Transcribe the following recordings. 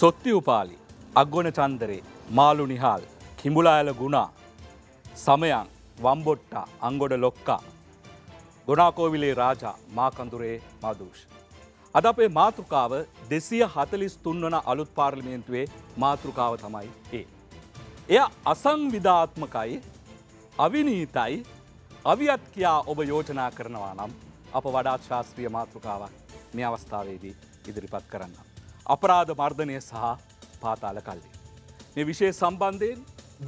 සොත්ති උපාලි අග්ගොන චන්දරේ මාලු නිහාල් කිඹුලාඇල ගුණා සමයන් වම්බොට්ටා අංගොඩ ලොක්කා ගොනාකෝවිලේ රාජා මාකඳුරේ මදූෂ. අද අපේ මාතෘකාව දෙසිය හතලිස් තුන්වන අලුත් පාර්ලිමේන්තුවේ මාතෘකාව තමයි ඒ. එය අසංවිධාත්මකයි අවිනීතයි අවියත් කියා ඔබ යෝජනා කරනවා නම් අප වඩාත් ශාස්ත්‍රීය මාතෘකාවක් මේ අවස්ථාවේදී ඉදිරිපත් කරන්න. අපරාධ මර්ධනය සහ පාතාල කල්ලි. මේ විෂය සම්බන්ධයෙන්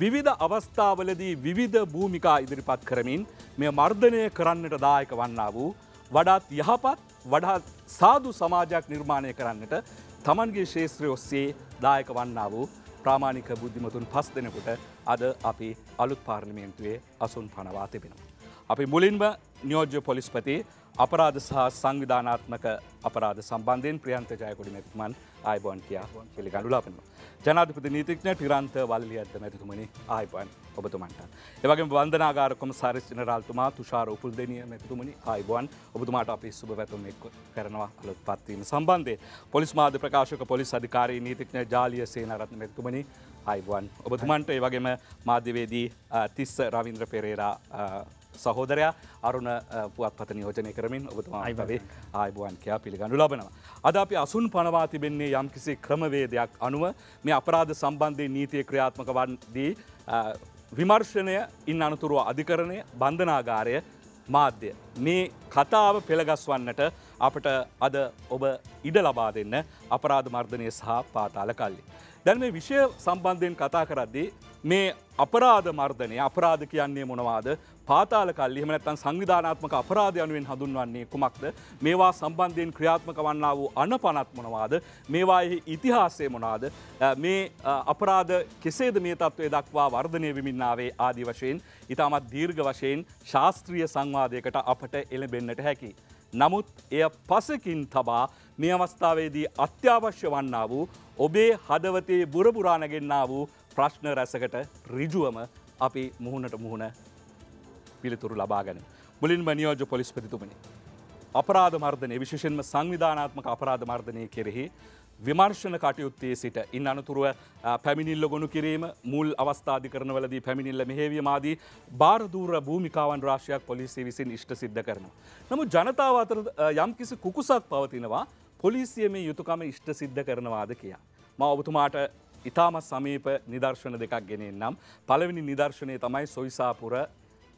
විවිධ අවස්ථාවලදී විවිධ භූමිකා ඉදිරිපත් කරමින් මෙ මර්ධනය කරන්නට දායක වන්නා වූ වඩාත් යහපත් වඩාත් සාදු සමාජයක් නිර්මාණය කරන්නට තමන්ගේ ශේත්‍රය ඔස්සේ දායක වන්නා වූ ප්‍රාමාණික බුද්ධිමතුන් පස් දෙනකුට අද අපි අලුත් පාර්ලිමේන්තුවේ අසුන් පනවා තිබෙනවා. අපි මුලින්ම නියෝජ්‍ය පොලිස්පති අපරාධ සහ සංවිධානාත්මක අපරාධ සම්බන්ධයෙන් ප්‍රියන්ත ජයකොඩි මෙතුමන් ආයිබෝන් කියා පිළිගඩුලාපෙනවා. ජනාධිපති නීතිඥ ටිරන්ත වල්ලි ඇත මැතිතුමනි ආයිබන් ඔබතුමන්ට. එවගේ වන්දනාගාරකොම සාරිස් ජනරාල්තුමා තුෂාර උපුල් දෙනිය මැතිතුමනි ආයිබන් ඔබතුමාට අපි සුබ පැතුම් එක් කරනවා අලොත් පත්වීම සම්බන්ධය පොලිස් මාධ ප්‍රකාශක පොලිස් අධිකාරී නීතිඥ ජාලිය සේනරත් මැතුමනි ආයිබන් ඔබතුමන්ට ඒවගේම මාධ්‍යවේදී තිස්ස රවින්ද්‍ර පෙරේරා සහෝදරයා අරුණ පුවත්පත නියෝජනය කරමින් ඔබතුමා අයිබවේ ආයබුවන්කයා පිළිගනු ලබනවා. අද අපි අසුන් පනවා තිබෙන්නේ යම්කිසි ක්‍රමවේදයක් අනුව මේ අපරාධ සම්බන්ධය නීතිය ක්‍රියාත්මක වන්දී විමර්ශනය ඉන් අනතුරුව අධිකරණය බන්ධනාගාරය මාධ්‍ය. මේ කතාව පෙළගස්වන්නට අපට අද ඔබ ඉඩ ලබා දෙන්න අපරාධ මර්ධනය සහ පාතාල කල්ලි. දැන් මේ විෂය සම්බන්ධයෙන් කතා කරද්දී මේ අපරාධ මර්ධනය අපරාධ කියන්නේ මොනවාද පාතාල කල්ලි එහෙම නැත්නම් සංවිධානාත්මක අපරාධ යනුවෙන් හඳුන්වන්නේ කුමක්ද? මේවා සම්බන්ධයෙන් ක්‍රියාත්මක වන්නා වූ අනපනත් මොනවාද? මේවායේ ඉතිහාසය මොනවාද? මේ අපරාධ කෙසේද මේ තත්ත්වය දක්වා වර්ධනය වෙමින් ආවේ ආදී වශයෙන් ඊටමත් දීර්ඝ වශයෙන් ශාස්ත්‍රීය සංවාදයකට අපට එළඹෙන්නට හැකියි. නමුත් එය පසකින් තබා මේ අවස්ථාවේදී අත්‍යවශ්‍ය වන්නා වූ ඔබේ හදවතේ බුරපුරාණගෙන්න්නා වූ ප්‍රශ්න රැසකට රිජුවම අපි මුහුණට මුහුණ පිළිතුරු ලබාගැන. මුලින්ම නියෝජ පොලිස්පතිතුමනි. අපරාධ මර්ධනය විශෂෙන්ම සංවිධානාත්මක අපරාධ මර්ධනය කෙරෙහි විමර්ශණ කටයුත්තේ සිට ඉන් අනතුරුව පැමිණිල්ල ගොුණු කිරීම මුල් අවස්ථාධිකරනවලදී පැමිණිල්ල මෙහේවියමාදී භාරදූර භූමිකාවන් රාශයක් පොලිසිය විසින් ඉෂ්ට සිද්ධ කරනවා. නමු ජනතාව අතර යම් කිසි කුකුසක් පවතිනවා පොලිසිය මේ යුතුකම ඉෂ්ට සිද්ධ කරනවාද කියා. ම ඔබතුමාට ඉතාමත් සමීප නිදර්ශන දෙකක් ගෙනෙන්නම්. පළවෙනි නිදර්ශනය තමයි සොයිසාපුර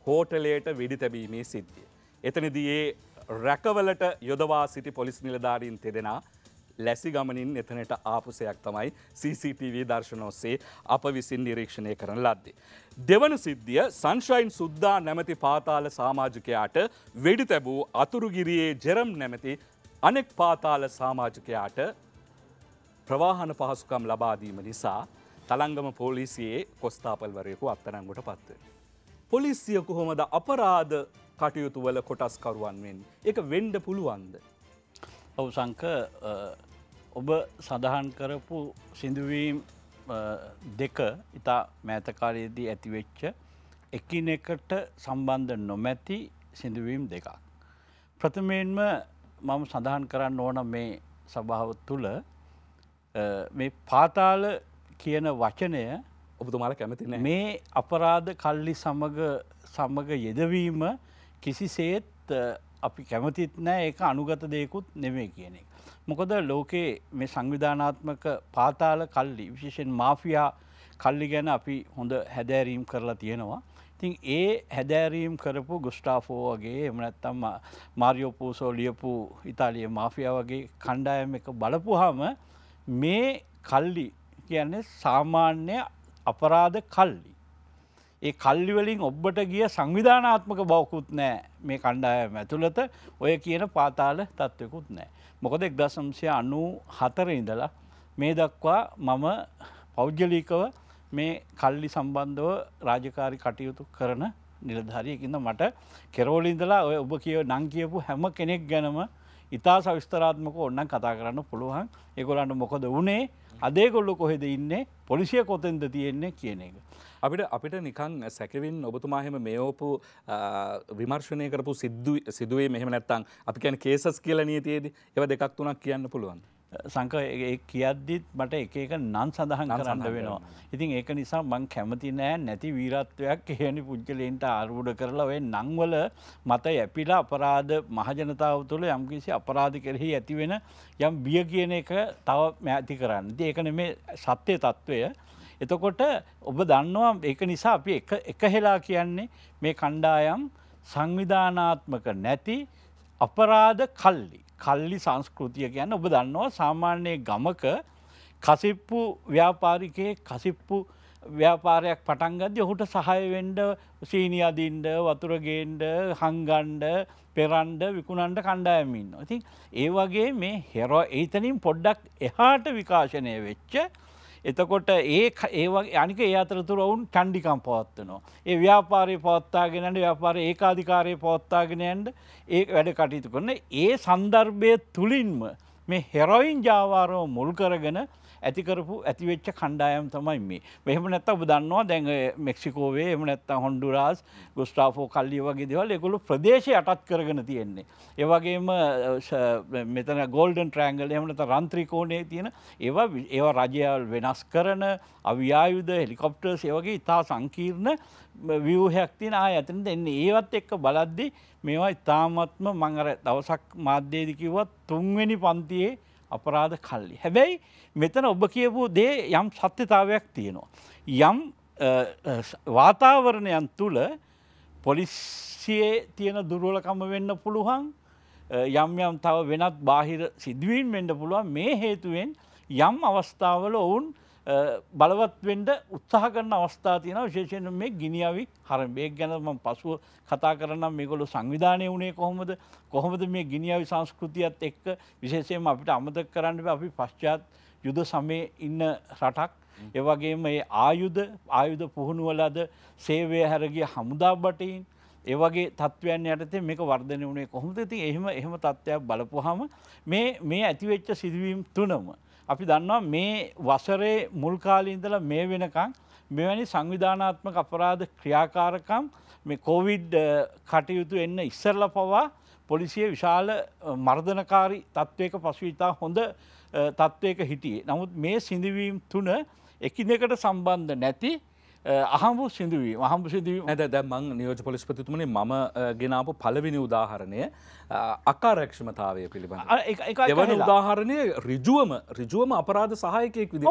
හෝටලයට වෙඩි තැබීමේ සිද්ධිය. එතනදයේ රැකවලට යොදවා සිටි පොලිස් නිලධාරීන් තෙදෙනා ලැසි ගමනින් එතනට ආපුසයක් තමයි CCTV දර්ශනෝස්සේ අප විසින් නිරීක්ෂණය කරන ලද්දේ. දෙවන සිද්ධිය සංශයින් සුද්දා නැමති පාතාල සාමාජිකයාට වෙඩි තැබූ අතුරුගිරියේ ජෙරම් නැමති අනෙක් පාතාල සාමාජිකයාට ප්‍රවාහන පහසුකම් ලබාදීම නිසා තළංගම පොලිසියේ කොස්ථාපල්වරයෙකු අත්තරංගොට පත්වේ. පොලිසිය කොහොමද අපරාධ කටයුතු වල කොටස්කරුවන් වෙන්. එක වෙන්ඩ පුළුවන්ද. ඔව සංක ඔබ සඳහන් කරපු සිදුවීම් දෙක ඉතා මෑතකාරයේදී ඇතිවෙච්ච එකිනෙකට සම්බන්ධ නොමැති සිදුවීම් දෙකක්. ප්‍රථමයෙන්ම මම සඳහන් කරන්න ඕන මේ සභාව තුළ මේ පාතාල කියන වචනය ඔබතුමාල කැමතින මේ අපරාධ කල්ලි සමග යෙදවීම කිසිසේත් අපි කැමතිත් නෑ ඒක අනුගත දෙයකුත් නෙමේ කියන එක. මොකද ලෝකයේ මේ සංවිධානාත්මක පාතාල කල්ලි විශේෂෙන් මාෆියා කල්ලි ගැන අපි හොඳ හැදෑරීම් කරලා තියෙනවා. ඉතින් ඒ හැදෑරීම් කරපු ගුස්ටාෆෝ වගේ එමනැත්තම් මාරියෝපූසෝ ලියපු ඉතාලිය මාෆිය වගේ කණ්ඩායම් එක බලපුහම මේ කල්ලි කියන්නේ සාමාන්‍ය අපරාධ කල්ලි. ඒ කල්ලිවලින් ඔබට ගිය සංවිධානාත්මක බවකුත් නෑ මේ කණ්ඩායම ඇතුළත ඔය කියන පාතාල තත්ත්වකුත් නෑ. මොකද එක් දසම්සය අනු හතර ඉඳලා මේ දක්වා මම පෞද්ගලිකව මේ කල්ලි සම්බන්ධව රාජකාරි කටයුතු කරන නිලධාරියකින්ද මට කෙරෝලින්දලා ඔය ඔබ කියව නං කියපු හැම කෙනෙක් ගැනම ඉතා සවිස්තරාත්මක ඔන්න කතා කරන්න පුළුවන් එකොලන්න මොකද වනේ අදේගොල්ලො කොහෙද ඉන්නේ පොලිසිය කොතෙන්ද තියෙන්නේ කියන එක. අපිට අපිට නිකං සැකවින් ඔබතුමාහෙම මේෝපු විමර්ශණය කරපු සිදුවේ මෙහම නැත්තං අපි කැන කේසස් කියල නීතියේද ඒව දෙකක් තුනක් කියන්න පුළුවන්. සංක කියද්දිත් මට එක එක නන් සඳහන් කරන්න වෙනවා. ඉතින් ඒක නිසා මං කැමති නෑ නැති වීරත්වයක් එහෙනි පුද්ගලයන්ට අර්බුඩ කරලා ඔය නංවල මත ඇපිලා අපරාධ මහජනතාව තුළ යම්කිසි අපරාධ කරෙහි ඇතිවෙන යම් බිය කියන එක තව මෑති කරන්න. ඒකන මේ සත්‍යය තත්ත්වය එතකොට ඔබ දන්නවා ඒක නිසා අපි එක හෙලා කියන්නේ මේ කණ්ඩායම් සංවිධානාත්මක නැති අපරාධ කල්ලි. කල්ලි සංස්කෘතිය ගැන ඔබ දන්නවා සාමාන්‍යයේ ගමක කසිප්පු ව්‍යාපාරිකයේ කසිප්පු ව්‍යාපාරයක් පටන්ගද ඔහුට සහයවෙන්ඩ සීනියදින්ඩ වතුරගේන්ඩ හංගන්ඩ පෙරන්ඩ විකුණන්ඩ කණ්ඩායමින්. ඉතින් ඒ වගේ මේ හෙරෝ ඒතනින් පොඩ්ඩක් එහාට විකාශනය වෙච්ච එතකොට ඒ ඒවගේ අනික ඒ අතරතුර ඔවුන් චන්ඩිකම් පවත්වනවා. ඒ ව්‍යාපාරය පවත්තාගෙනට ව්‍යාපාර ඒකාධිකාරය පවත්තාගෙනයන්ට ඒ වැඩ කටයුතු කරන ඒ සන්දර්භය තුළින්ම මේ හෙරොයින් ජාවාරෝ මුල් කරගෙන ඇතිකරපු ඇතිවෙච්ච කණ්ඩායම් තමයි මේ මෙහම නැත්ත ඔබ දන්නවා දැන් මෙක්සිකෝවේ එම නැත්ත හොන්ඩුරාස් ගුස්ටාාෆෝ කල්ලි වගේ දෙවල් එකගොලු ප්‍රදේශ අටත් කරගෙන තියෙන්නේ. ඒවගේම මෙතන ගෝල්ඩන් ට්‍රෑන්ගල් එමනත රන්ත්‍රිකෝණය තියෙන ඒවා ඒවා රජයල් වෙනස් කරන අවියායුද හෙලිකොප්ටර්ස් ඒවගේ ඉතා සංකීර්ණ වියහයක් තින ආය ඇතන දෙන්න ඒවත් එක්ක බලද්දි මේවා ඉතාමත්ම මංගර දවසක් මාධ්‍යයේදකිවත් තුන්වෙනි පන්තියේ අපරාධ කල්ලි. හැබැයි මෙතන ඔබ කියපු දේ යම් සත්‍යතාවයක් තියෙනවා. යම් වාතාවරණයන් තුළ පොලිස්සියේ තියෙන දුරුවලකම වෙන්න පුළුවන් යම් යම් තව වෙනත් බාහිර සිදුවීන් වෙන්න පුළුවන් මේ හේතුවෙන් යම් අවස්ථාවල ඔවුන් බලවත් වෙන්ඩ උත්සාහ කරන අවස්ථා තියන විශේෂයෙන් මේ ගිනිියාවි හර බේක් ගැනම පසුව කතා කරනම් මේකොලු සංවිධානය වුණේ කොහොමද කොහොමද මේ ගිනිියාවි සංස්කෘතියත් එක්ක විශේෂයෙන් අපිට අමතක් කරන්න අපි පශ්චාත් යුද සමය ඉන්න රටක් ඒවගේ මේ ආයුධ ආයුධ පුහුණුවලද සේවය හැරගිය හමුදා බටයින් ඒවගේ තත්ත්වයන් යටතේ මේක වර්ධනය වුණේ කොහොමද ති එහෙම එහෙම තත්ත්වයක් බලපුහම මේ මේ ඇතිවෙච්ච සිදුවීම් තුනම අපි දන්නවා මේ වසරේ මුල්කාලී ඉඳලා මේ වෙනකං මෙවැනි සංවිධානාත්මක අපරාධ ක්‍රියාකාරකම් මේ කොවිඩ් uh, කටයුතු එන්න ඉස්සරල පවා පොලිසිය විශාල uh, මර්ධනකාරී තත්ත්වයක පසු ඉතා හොඳ uh, තත්ත්වයක හිටියේ. නමුත් මේ සිඳවීම් තුන එකිනෙකට සම්බන්ධ නැති අහම්බු සිදුවී හම්බ සිදුවී ඇද දැමං නියෝජ පොලිස්පතිතුමනි මම ගෙනාපු පලවිනි උදාහරණය අකාරක්ෂමතාවය පිළිබඳ එවන උදාහරණය රිජුවම රිජුවම අපරාධ සහයකයෙක් විදි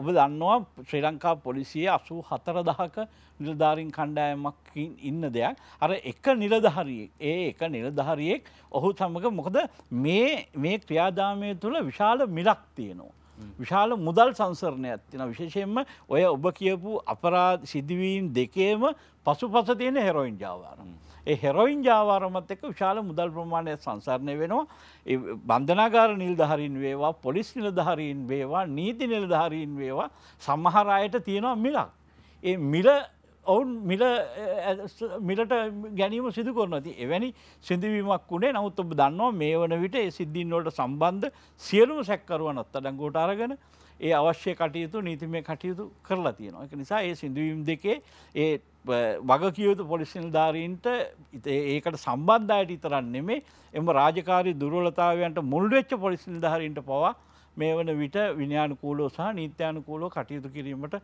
ඔබ දන්නවා ශ්‍රී ලංකා පොලිසිය අසූ හතර දහක නිලධාරින් කණ්ඩායමක්කින් ඉන්න දෙයක් අර එක නිලධහරිය ඒ එක නිලධහරියෙක් ඔහු සමඟ මොකද මේ ක්‍රියාදාමය තුළ විශාල මිලක් තියෙනවා. විශාල මුදල් සංසරණයක් තින විශේෂයෙන්ම ඔය ඔබ කියපු අපරා සිදුවීම් දෙකේම පසු පස තියෙන හෙරොයින් ජාවාරම්. ඒ හෙරොයින් ජාවාරමත් එක විශාල මුදල් ප්‍රමාණයක් සංසරණය වෙනවා බන්ධනාගාර නිල්ධහරින් වේවා පොලිස් නිලධහරීන් වේවා නීති නිලධහරීන් වේවා සමහරයට තියෙනවා මිලක්. ඒ මිල ඔවුන් මිල මිලට ගැනීම සිදු කරන ති එවැනි සිදුවීමක් වුණේ නමුත් ඔබ දන්නවා මේ වන විට සිද්ධීන්වලට සම්බන්ධ සියලුම සැක්කරුවනොත් අඩංගෝට අරගෙන ඒ අවශ්‍ය කටයුතු නීතිමය කටයුතු කරලා තියෙනවා එක නිසා ඒ සිදුවීම් දෙකේ ඒ වගකියයුතු පොලිසිල්ධාරීන්ට ඒකට සම්බන්ධයට ඉතරන්න නෙමේ එම රාජකාරි දුරලතාවයන්ට මුල්වෙච්ච පොලිසිල්ධාරීන්ට පවා මේ වන විට විනිානුකූලෝ සහ නීත්‍යානුකූලෝ කටයුතු කිරීමට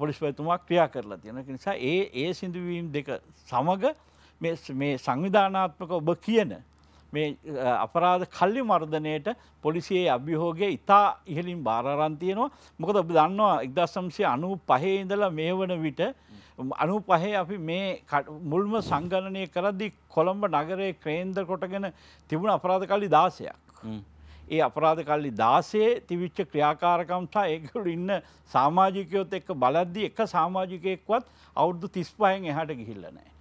පොලිස්පැතුමක් ක්‍රියා කරලා තියෙන නිසා ඒ ඒ සිදුවීම් දෙක සමග මේ සංවිධානාත්මක ඔබ කියන මේ අපරාධ කල්ලි මර්ධනයට පොලිසියේ අභිහෝගේ ඉතා ඉහලින් භාරන්තියනවා මොකද ඔබ දන්නවා එක්දස්සම්සය අනු පහේ ඉඳලා මේ වන විට අනු පහේ අපි මේ මුල්ම සංගණනය කරදි කොළඹ නගරේ ක්‍රේන්ද කොටගෙන තිබුණ අපරාධ කල්ලි දාසයක්. ඒ අපරාධ කල්ලි දාසේ තිවිච්ච ක්‍රියාකාරකම් සහ ඒකවල ඉන්න සමාජිකයොත් එක්ක බලද්දි එක සමාජිකයෙක්වත් අවුරුදු 35න් එහාට ගිහිල්ලා නැහැ.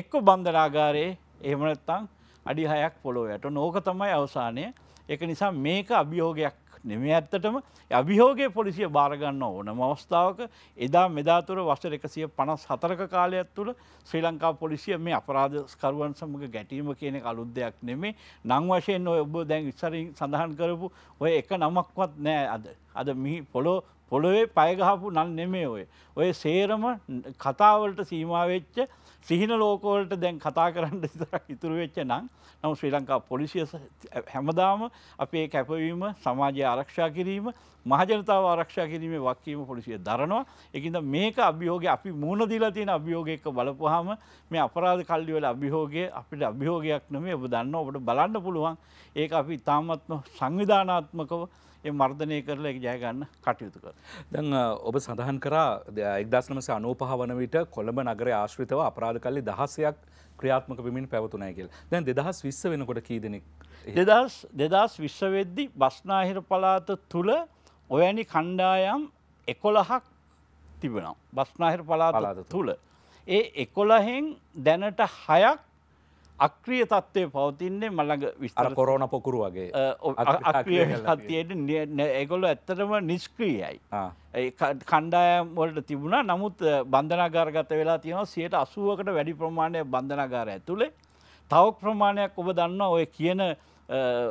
එක්ක බන්ධනාගාරයේ එහෙම නැත්නම් අඩි 6ක් පොළොව යට. නෝක තමයි අවසානය. ඒක නිසා මේක අභියෝගයක් නෙමේ ඇත්තටම අභිහෝගේ පොලිසිය බාරගන්න ඕනම අවස්ථාවක එදා මෙදාතුර වසර එකසිය පනස් හතරක කාලයක් තුළ ශ්‍රී ලංකා පොලිසිය මේ අපරාධස්කරුවන් සමඟ ගැටීම කියන අලුත් දෙයක් නෙමේ නං වශයෙන් ඔය ඔබ දැන් ඉස්සරින් සඳහන් කරපු ඔය එක නමක්වත් නෑ අද අද මිහි පොලෝ පොළොවේ පයගහපු නන් නෙමේ ඔය ඔය සේරම කතාවලට සීමාවෙච්ච සිහින ලෝකෝලට දැන් කතා කරන්න ඉතරක් ඉතුරු වෙච්ච නම් නම් ශ්‍රී ලංකා පොලිසිය හැමදාම අපේ කැපවීම සමාජය ආරක්ෂා කිරීම මහජනතාව ආරක්ෂා කිරීමේ වක්කීම පොලිසිය දරනවා එකින්ද මේක අභියෝගය අපි මූුණ දීලා තියෙන අභියෝගයක බලපුහම මේ අපරාධ කල්ලි වල අභියෝගය අපිට අභියෝගයක් නෙමේ ඔබ දන්න ඔබට බලන්න පුළුවන් ඒක අපි ඉතාමත්ම සංවිධානාත්මකව එ මර්ධනය කරලා එක ජයගන්න කටයුතු කර. දැන් ඔබ සඳහන් කරා එක්දස්නමස අනෝපහ වන විට කොළඹ නගර ආශ්‍රිතව අපරාධ කල්ලි දහසයක් ක්‍රියාත්මක පිමින් පැවතුනයගෙල් දැන් දෙදහස් විස්ස වෙනකොට කීදනෙක්. දෙදස් දෙදස් විශ්වවෙද්දි බස්නාහිර පලාත තුළ ඔයනි කණ්ඩායම් එකොළහක් තිබෙනවා. බස්නාහිර පලාත තුළ. ඒ එකොළහෙන් දැනට හයක් අක්‍රිය තත්ත්වය පවතින්නේ මළඟ විස්තර කොරෝන පොකුරු වගේ අක්‍රිය තත්තියට එකොල ඇත්තටම නිෂ්ක්‍රියයි. කණ්ඩායම් වලට තිබුණා නමුත් බන්ධනාගාරගත වෙලා තියෙනවා සියයට අසුවකට වැඩි ප්‍රමාණය බන්ධනාගාර ඇතුළේ තවක් ප්‍රමාණයක් ඔබ දන්න ඔය කියන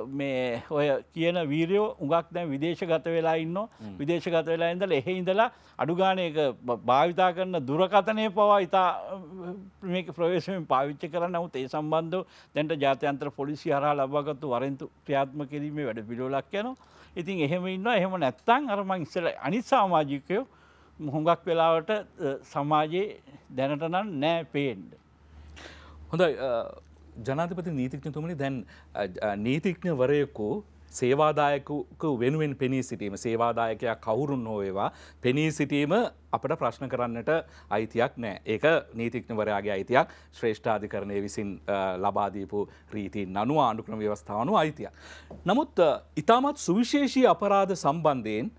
මේ ඔය කියන වීරයෝ උඟක් දැන් විදේශගත වෙලා ඉන්න විදේශගත වෙලා ඉඳල එහෙ ඉඳලා අඩුගානයක භාවිතා කරන දුරකථනය පවා ඉතා මේක ප්‍රවේශමෙන් පාවිච්ච කර නමුත් ඒ සම්බන්ධ දැන්ට ජාත්‍යන්ත්‍ර පොලිසි හර ලබාගත්තු වරෙන්තු ක්‍රියාත්ම කිරීමේ වැඩ පිඩෝලක් යන ඉතින් එහෙම ඉන්න එහෙම නැත්තං අරමං ඉස්සල අනිත් සාමාජිකයෝ හොඟක් වෙලාවට සමාජයේ දැනටනම් නෑ පේන්ඩ. හොඳයි ජනාධපති නීතිඥතුමනි දැන් නීතිඥවරයකු සේවාදායකක වෙනුවෙන් පෙනී සිටීම සේවාදායකයා කවුරුන් හෝවේවා පෙනී සිටීම අපට ප්‍රශ්න කරන්නට අයිතියක් නෑ ඒක නීතිඥවරයාගේ අයිතියක් ශ්‍රේෂ්ඨාධිකරණය විසින් ලබාදීපු රීතින් අනුව ආණඩුක්‍රම ව්‍යවස්ථාවනු අයිතියක්. නමුත් ඉතාමත් සුවිශේෂී අපරාධ සම්බන්ධයෙන්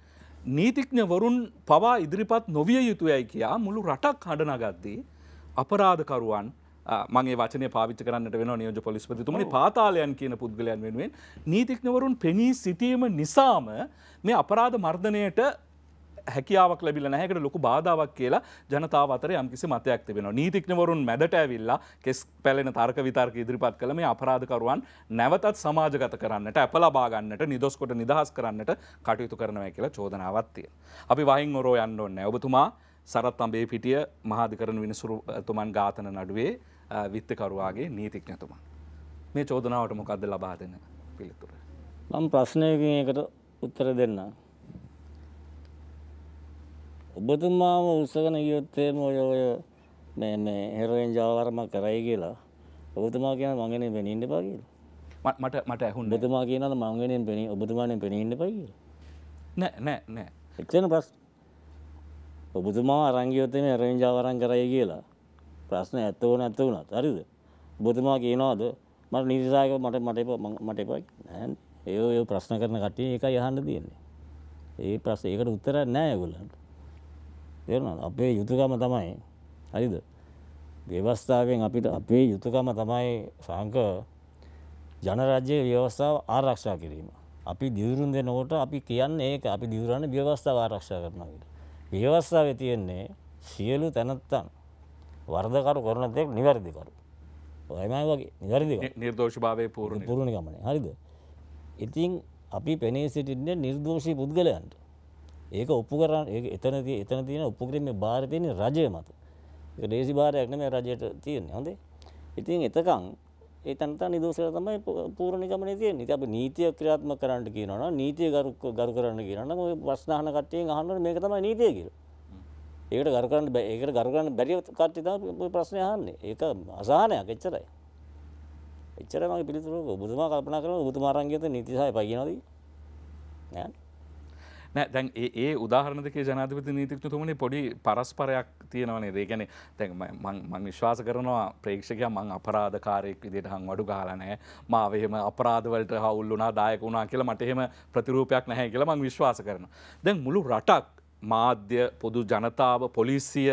නීතිඥවරුන් පවා ඉදිරිපත් නොවිය යුතුයයි කියා මුළු රටක් හඬනගද්දී අපරාධකරුවන් මගේ වචනය පාවිච්ච කරන්නට වෙන නියෝජ පොලිස්පතිතුමනි පාතාලයන් කියන පුද්ගලයන් වෙනුවෙන් නීතිඥවරුන් පෙනී සිටීම නිසාම මේ අපරාධ මර්ධනයට හැකියාවක් ලැබිල නැහැකට ලොකු බාධාවක් කියලා ජනතාව අතර යම්කිසි මතයක් තිබෙනවා. නීතිඥවරුන් මැදට ඇවිල්ලා කෙස් පැලෙන තර්ක විතර්ක ඉදිරිපත් කළ මේ අපරාධකරුවන් නැවතත් සමාජගත කරන්නට අප ලබා ගන්නට නිදොස්කොට නිදහස් කරන්නට කටයුතු කරනවා කියලා චෝදනාවක් තියෙනවා. අපි වහින් ඔරෝ යන්න ඕනේ. ඔබතුමා සරත් අම්බේ පිටිය මහාධිකරණ විනිසුරුතුමන් ඝාතන නඩුවේ විත්තකරුවාගේ නීතිඥතුමා. මේ චෝදනාවට මොකක්ද ලබා දෙන පිළිතුර. මම ප්‍රශ්නයකින් එකට උත්තර දෙන්න. ඔබතුමාම උත්සගෙන ගියොත්තේ මොයෝය මේ මේ හෙරෝයින් ජාවාරම කරයි කියලා ඔබතුමා කියන මංගෙනෙන් පෙනීන්න එපා කියලා. මට මට ඇහුන් ඔබතුමා කියනද මංගෙනෙන් පෙනී ඔබතුමානෙන් පෙනීන්න එපා කියලා. නෑ නෑ නෑ. එක්කෙන ප්‍රශ්න ඔබතුමා අරන් ගියොත් මේ හෙරෝයින් ජාවාරම් කරයි කියලා ප්‍රශ්න ඇත්තෝ නැත්ත වුණත් හරිද බොතුමා කියනවාද මට නිරිසායක මට මට මට එපයි ඒ ඔය ප්‍රශ්න කරන කටිය එකයි අහන්න තියෙන්නේ ඒ ප්‍රස් ඒකට උත්තර නෑ ගොල්ලන්ට තේරෙනවද අපේ යුතුයකම තමයි හරිද ව්‍යවස්ථාවෙන් අපිට අපේ යුතුයකම තමයි සංක ජනරාජ්‍ය ව්‍යවස්ථාව ආරක්ෂා කිරීම අපි දියුරුම් දෙනකොට අපි කියන්නේ ඒක අපි දියුරන්නේ ව්‍යවස්ථාව ආරක්ෂා කරනවා කියලා ව්‍යවස්ථාවේ තියෙන්නේ සියලු තැනත්තන් වර්ධකරු කරන දෙයක් නිවැරදිකරු. ඔයමයි වගේ නිවැරදි නිර්දෝෂභාවය පූර්ණ පුරුණ ගමන හරිද. ඉතින් අපි පෙනේ සිටින්නේ නිර්දෝෂී පුද්ගලයන්ට. ඒක ඔප්පු කරන්න එතන එතන තියෙන උපක්‍රම භාරතයන රජය මත. දේසි භාරයක් නම රජයට තියෙන්නේ හොඳේ. ඉතින් එතකං ඒතනතා නිදෝසර තමයි පූර්ණ ගමන තියන අප නීතිය ක්‍රියාත්ම කරන්නට කියනවා නීතිය ගරු ගරු කරන්න කියන්න ඔය ප්‍රශ්නාහන කට්ටයෙන් අහන්නුවට මේක තමයි නීතිය කියලා. ඒකට ගරකරන්න බෑ ඒකට ගරකරන්න බැරි කට්ටිය තමයි ප්‍රශ්නේ අහන්නේ. ඒක අසහනයක් එච්චරයි. එච්චරයි මගේ පිළිතුර ඔබතුමා කල්පනා කරනවා ඔබතුමා අරන් ගියත් නීති සහය පයි කියනවාද? නෑ. නෑ දැන් ඒ උදාහරණක ජනාධපති නීතිකතුමනි පොඩි පරස්පරයක් තියෙනවනේ දේ ගැන තැන් මං විශ්වාස කරනවා ප්‍රේක්ෂකය මං අපරාධකාරයෙක් විදිට හං වඩු ගාලනෑ මාවහෙම අපරාධවලට හවුල් වුනා දායක වුණා කියලා මට එහෙම ප්‍රතිරූපයක් නැහැ කියලා මං විශ්වාස කරන. දැන් මුළු රටක් මාධ්‍ය පොදු ජනතාව පොලිසිය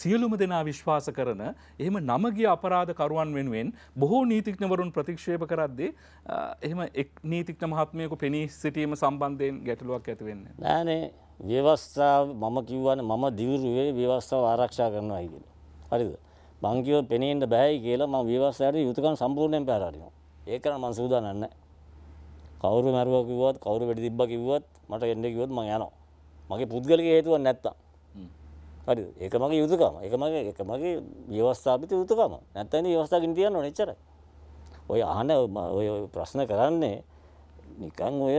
සියලුම දෙනා විශ්වාස කරන එහෙම නමගේ අපරාධකරුවන් වෙනුවෙන් බොහෝ නීතිඥවරුන් ප්‍රතික්ෂේප කරද්දී එහෙම එක් නීතිඥ මහත්මයකු පෙනී සිටීම සම්බන්ධයෙන් ගැටලුවක් ඇතිවෙන්න. නෑනේ ව්‍යවස්ථාව මම කිව්වන මම දිවුරුවේ ව්‍යවස්ථාව ආරක්ෂා කරනවා කියල. හරිද බංකිව පෙනෙන්ට බැහැයි කියලා ම ව්‍යවස්ථයට යුතුකන් සම්පූර්ණයෙන් පැරණිනවා ඒකන මං සූදානන්න. කවරු මැරුව කිවත් කවරු වැඩි තිබ්බ කිවත් මට එන්න කිවත් මං යනවා. මගේ පුද්ගලික හේතුව නැත්තම් හරි ඒක මගේ යුතුකම එක මගේ එක මගේ ව්‍යවස්ථාපිත යුතුකම නැත්තැන ව්‍යවස්ථාකින් තියන්න නෙචර ඔය අහන ඔය ප්‍රශ්න කරන්නේ නිකං ඔය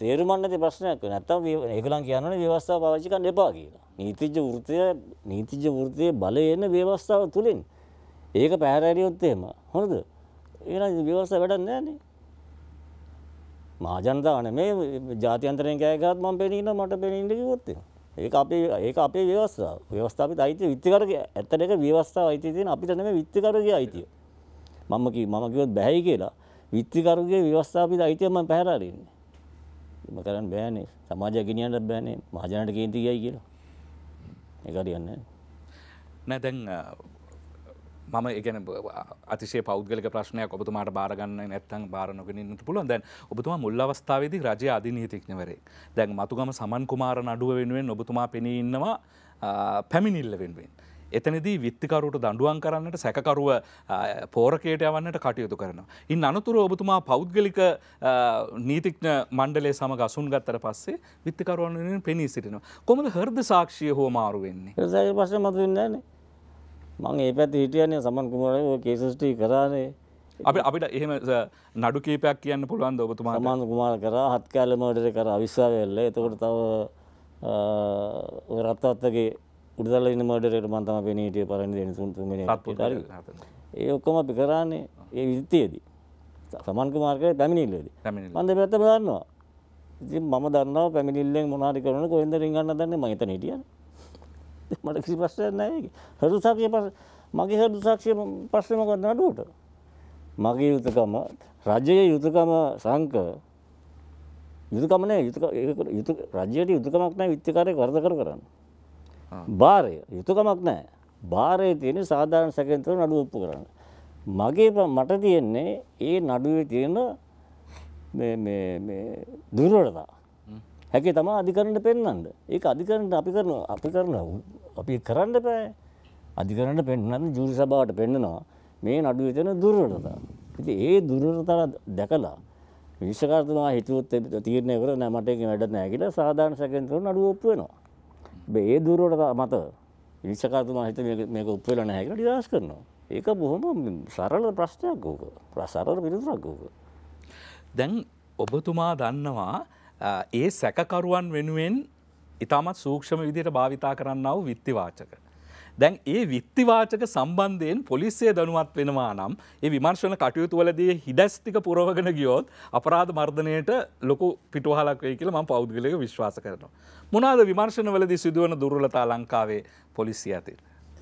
තේරුමන්නති ප්‍රශ්නයක් නැත්තම් ඒකලන් කියන්න ව්‍යවස්ථාව පාච්චිකන් එපා කියලා නීතිජ්‍ය ෘතිය නීතිජ්‍ය ෘතිය බලය එන්න ව්‍යවස්ථාව තුළින් ඒක පැහැරැරියොත්තේම හොඳද ඒ ව්‍යවස්ථ වැඩන්න නෑනේ මහජනතාවන මේ ජාතියන්තරෙන් කෑගත් මම පෙනීන මට පෙනීට කිවොත්තේ ඒක අපේ ඒක අපේ ව්‍යවස්ථාව ව්‍යවස්ථාපිත අයිති විත්තිකරක ඇත්තට එක ව්‍යවස්ථාව අයිති තියෙන අපිට නෙමෙයි විත්තිකරගේ අයිතිය මම කි මම කිව්වොත් බෑයි කියලා විත්තිකරගේ ව්‍යවස්ථාපිත අයිතිය මම පැහැර අරින්නේ මම කරන්න බෑනේ සමාජය ගෙනියන්න බෑනේ මහජනට කේන්ති ගියයි කියලා ඒක හරියන්නේ නැහැ නෑ දැන් මම එකන අතිශය පෞද්ගලික ප්‍රශ්නයක් ඔබතුමාට බාරගන්න නැත්තන් බාරනොගෙනන්නට පුළුවන් දැන් ඔබතුමා මුල් අවස්ථාවේද රජ අධිනීතික්නවරේ දැන් මතුගම සමන් කුමාර නඩුව වෙනුවෙන් ඔබතුමා පෙනී ඉන්නවා පැමිණිල්ල වෙනුවෙන්. එතනදී විත්තිකරුට දඩුවන් කරන්නට සැකකරුව පෝරකයට යවන්නට කටයුතු කරනවා. ඉන් අනතුර ඔබතුමා පෞද්ගලික නීතික්න මණ්ඩලේ සමඟ අසුන් ගත්තර පස්සේ විත්තිකරුවන්ෙන් පෙනී සිටිනවා. කොමද හර්ද සාක්ෂිය හෝ මාරුවෙන්නේ. පස මතුවෙන්නන්නේ. මං ඒ පැත් හිටියන්නේ සමන් කුමරය කේසස්ටි කරන්නේ අපි අපිට එහෙම නඩු කීපයක් කියන්න පුළුවන් ඔබතුමා සමන් කුමාර කර හත්කාල මඩර කර අවිස්සා වෙල්ල එතකොට තව රත්තත්තගේ උඩදල ඉන්න මඩරයට මන්තම පෙනීටිය පරණ දෙන සුන්තුමෙන ඒ ඔක්කොම අපි කරන්නේ ඒ විදිතියේදී සමන් කුමාර්කය පැමිණිල්ලේදී පන්ද පැත්ත දන්නවා ඉතින් මම දන්නවා පැමිණිල්ලෙන් මොනාරි කරන කොහෙන්ද රිංගන්න දන්නේ මම එතන හිටියනේ මට කිසි ප්‍රශ්නයක් නැහැ හරු සාක්ෂය පස මගේ හරු සාක්ෂය ප්‍රශ්නම ගන්න නඩුවට මගේ යුතුකම රජයේ යුතුකම සංක යුතුකමන යුතු රජයට යුතුකමක් නෑ විත්්‍යකාරය වර්ද කර කරන්න භාරය යුතුකමක් නෑ භාරය තියෙන සාධාරණ සැකන්තර නඩු ඔප්පු කරන්න මගේ මට තියෙන්නේ ඒ නඩුවේ තියෙන දුර්වලතා හැකේ තමා අධිකරණට පෙන්න්නට ඒ අධිකරණට අපි කරන අපි කරනවු අපි කරන්න බෑ අධිකරන්න පෙන්න්නන්න ජුරි සභාවට පෙන්න්නනවා මේ නඩු වෙතන දුර්වලතා. ඉති ඒ දුර්වලතර දැකලා විශෂකාර්තවා හිතුවත් තීරණය කර නෑමටක වැඩ නෑ කියලා සාධාන සැකන්තර නඩුව ඔප්පුවෙනවා. ඒ දුරවලතා මත විශෂකාර්තවා හිත මේක උප්වෙල නෑක නිදස් කරනවා. ඒක බොහොම සරල ප්‍රශ්නයක් ගෝක ප්‍රසරල පිළිතුරක් ගෝක. දැන් ඔබතුමා දන්නවා ඒ සැකකරුවන් වෙනුවෙන් ඉතාමත් සූක්ෂම විදිහට භාවිතා කරන්නව විත්තිවාචක. දැන් ඒ විත්තිවාචක සම්බන්ධයෙන් පොලිසිය දනුවත් වෙනවා නම් ඒ විමර්ශන කටයුතුවලදී හිඩැස්තික පුරවගෙන ගියොත් අපරාධ මර්ධනයට ලොකු පිටුහලක් වෙයි කියලා මම පෞද්ගලික විශ්වාස කරනවා. මොනවාද විමර්ශනවලදී සිදුවන දුර්වලතා ලංකාවේ පොලිසිය අතින්?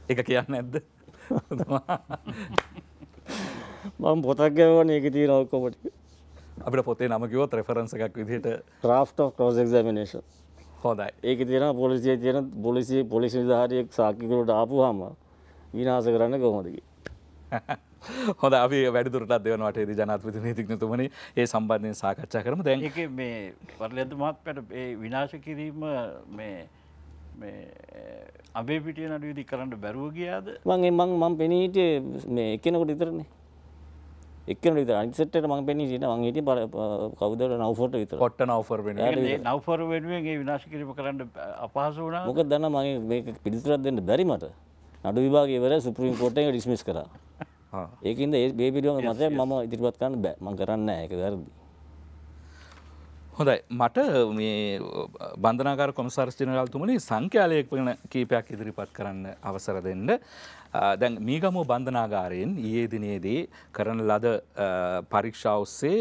ඒක කියන්න නැද්ද? මම පොතක් ගැවන ඒක තියෙන ඔක්කොම ටික. අපිට පොතේ නම කිව්වොත් රෙෆරන්ස් එකක් විදිහට draft of cross examination හොඳයි ඒක තියෙන පොලිසිය තියෙන පොලිසිය පොලිසි නිධාරියෙක් සාක්කිකරට ආපු හම විනාස කරන්න කොහොමදකි හොඳ අපි වැඩදුරට දෙවනට ද ජනත්විති නීතික්නතුමන ඒ සම්බන්ධය සාකච්ඡා කරම දැන් එක මේ පරලඇතුමත් පැට විනාශ කිරීම මේ අබේ පිටිය නඩුවිදි කරන්න බැරුව ගියාද මගේ මං මං පෙනීට මේ එකනකොට ඉතරන්නේ එක්කන විතර අනිත් සෙට් එකට මම පෙනී සිටින මම හිටියේ කවුද නව්ෆෝර්ට විතර. කොට්ට නව්ෆෝර් වෙනුවෙන්. ඒ නව්ෆෝර් වෙනුවෙන් ඒ විනාශ කිරීම කරන්න අපහසු වුණා. මොකද දන්න මම මේක පිළිතුරක් දෙන්න බැරි මට. නඩු විභාගයේ ඉවර සුප්‍රීම කෝට් එකට ඩිස්මිස් කරා. ඒකින්ද ඒ මේ පිළිවෙල මතය මම ඉදිරිපත් කරන්න බෑ. මම කරන්නේ නැහැ ඒක වැරදි. හොඳයි මට මේ බන්ධනාකාර කොමසාර්ස් ජනරාල්තුමනි සංඛ්‍යාලයක් වන කීපයක් ඉදිරිපත් කරන්න අවසර දෙන්න දැන් මීගමු බන්ධනාගාරයෙන් ඊයේ දිනේදී කරන ලද පරීක්ෂා ඔස්සේ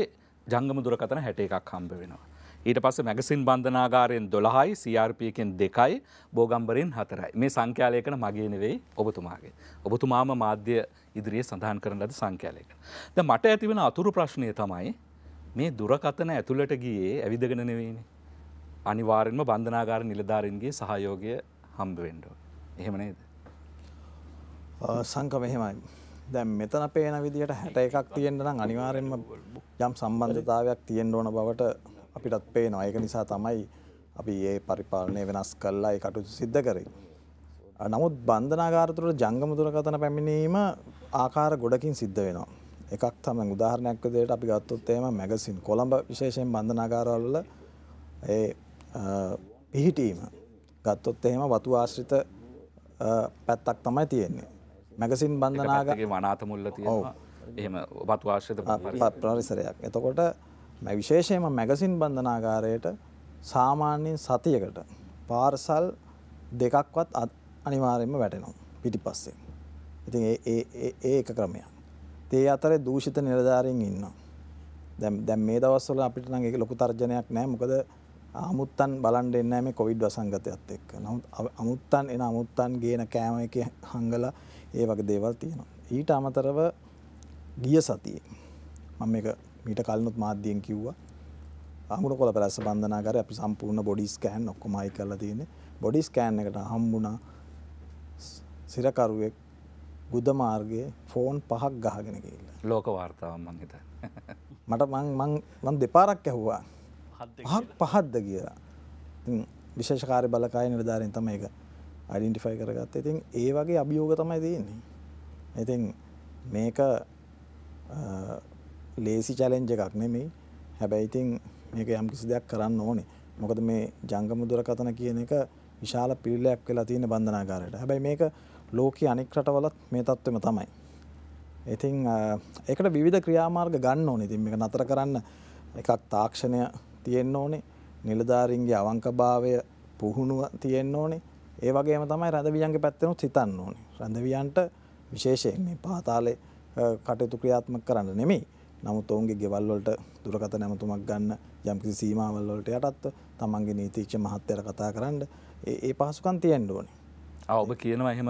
ජංගම දුරකථන හැට එකක් හම්බ වෙනවා. ඊට පස්ස මැගසින් බන්ධනාගාරයෙන් දොළහයි CRPයකෙන් දෙකයි බෝගම්බරෙන් හතරයි මේ සංඛ්‍යාලයකන මගේ නෙවෙයි ඔබතුමාගේ. ඔබතුමාම මාධ්‍ය ඉදිරියේ සඳහන් කරන ලද සංඛ්‍යාලයක. ද මට ඇතිවෙන අතුරු ප්‍රශ්නය තමයි මේ දුරකථන ඇතුළට ගියේ ඇවිදගෙන නෙවෙයිනි. අනිවාරෙන්ම බන්ධනාගාර නිලධාරන්ගේ සහයෝගය හම්බවෙන්ඩෝ. එහෙම නේද. සංක මෙහෙමයි. දැන් මෙතන පේන විදිහට හැට එකක් තියෙන්ට නම් අනිවාරෙන්ම යම් සම්බන්ධතාවයක් තියෙන්ට ඕන බවට අපිටත් පේනවා ඒක නිසා තමයි අපි ඒ පරිපාලනය වෙනස් කල්ලා ඒ කටු සිද්ධ කරේ. නමුත් බන්ධනාගාරතුරට ජංගම දුරකතන පැමිණීම ආකාර ගොඩකින් සිද්ධ වෙනවා. එකක් තම උදාහරණයක් විදිහට අපි ගත්තොත් එහෙම මැගසින් කොළඹ විශේෂයෙන් බන්ධනාගාරවල ඒ පිහිටීම ගත්තොත් එහෙම වතු ආශ්‍රිත පැත්තක් තමයි තියෙන්නේ. මැගසින් බන්ධනාගගේ වනාතමුල්ල තියෙනවා එහෙම ඔබත් වාශ්‍යත ප්‍රරිසරයක් එතකොට විශේෂයම මැගසින් බන්ධනාගාරයට සාමාන්‍යයෙන් සතියකට පාර්සල් දෙකක්වත් අනිවාරයෙන්ම වැටෙනවා පිටි පස්සේ. ඉතින් ඒ එක ක්‍රමයක්. තේ අතරේ දූෂිත නිලධාරීන් ඉන්නවා. දැන් දැන් මේ දවස්වල අපිට නම් ඒක ලොකු තර්ජනයක් නෑ මොකද අමුත්තන් බලන් එන්නේ නැහැ මේ කොවිඩ් වසංගතයත් එක්ක. නමුත් අමුත්තන් එන අමුත්තන් ගේන කෑම එකේ හංගලා ඒ වගේ දේවල් තියෙනවා. ඊට අමතරව ගිය සතියේ මම මේක මීට කලිනුත් මාධ්‍යයෙන් කිව්වා අමුණ කොළ පැලස්ස බන්ධනාකාරය අපි සම්පූර්ණ බොඩි ස්කෑන් ඔක්කොම අයි කරලා තියෙන්නේ. බොඩි ස්කෑන් එකට හම්බුණා සිරකරුවෙක් ගුද මාර්ගයේ ෆෝන් පහක් ගහගෙන ගිහිල්ලා. ලෝක වාර්තාවක් මං හිතන්නේ. මට මං මං මං දෙපාරක් ඇහුවා. පහක් පහක්ද කියලා. ඉතින් විශේෂ කාර්ය බලකාය නිලධාරීන් තමයි ඒක අයිඩෙන්ටිෆයි කරගත්ත ඉතින් ඒ වගේ අභියෝග තමයි තියන්නේ ඉතින් මේක ලේසි චැලෙන්ජ එකක් නෙමෙයි හැබැයිඉතින් මේක යම් කිසි දෙයක් කරන්න ඕනේ මොකද මේ ජංගම දුරකතන කියන එක විශාල පිල්ලයක් වෙලා තියෙන බන්ධනාගාරයට හැබැයි මේක ලෝක අනික් රටවලත් මේ තත්ත්වම තමයි. ඉතිං එකට විධ ක්‍රියාමාර්ග ගන්න ඕනේ තින් එක නතර කරන්න එකක් තාක්ෂණය තියෙන්න ඕනේ නිලධාරින්ගේ අවංකභාවය පුහුණුව තියෙන්න ඕනේ ඒ වගේම තමයි රඳවියන්ගේ පැත්තෙනුත් හිතන්න ඕනේ. රඳවියන්ට විශේෂයෙන් මේ පාතාලේ කටයුතු ක්‍රියාත්මක කරන්න නෙමෙයි. නමුත් ඔවුන්ගේ ගෙවල් වලට දුරකථන ඇමතුමක් ගන්න යම්කිසි සීමාවල් වලට යටත්ව තමන්ගේ නීතිච්ච මහත්තයට කතා කරන්න ඒ පහසුකම් තියෙන්න ඕනේ. ඔබ කියනවා එහෙම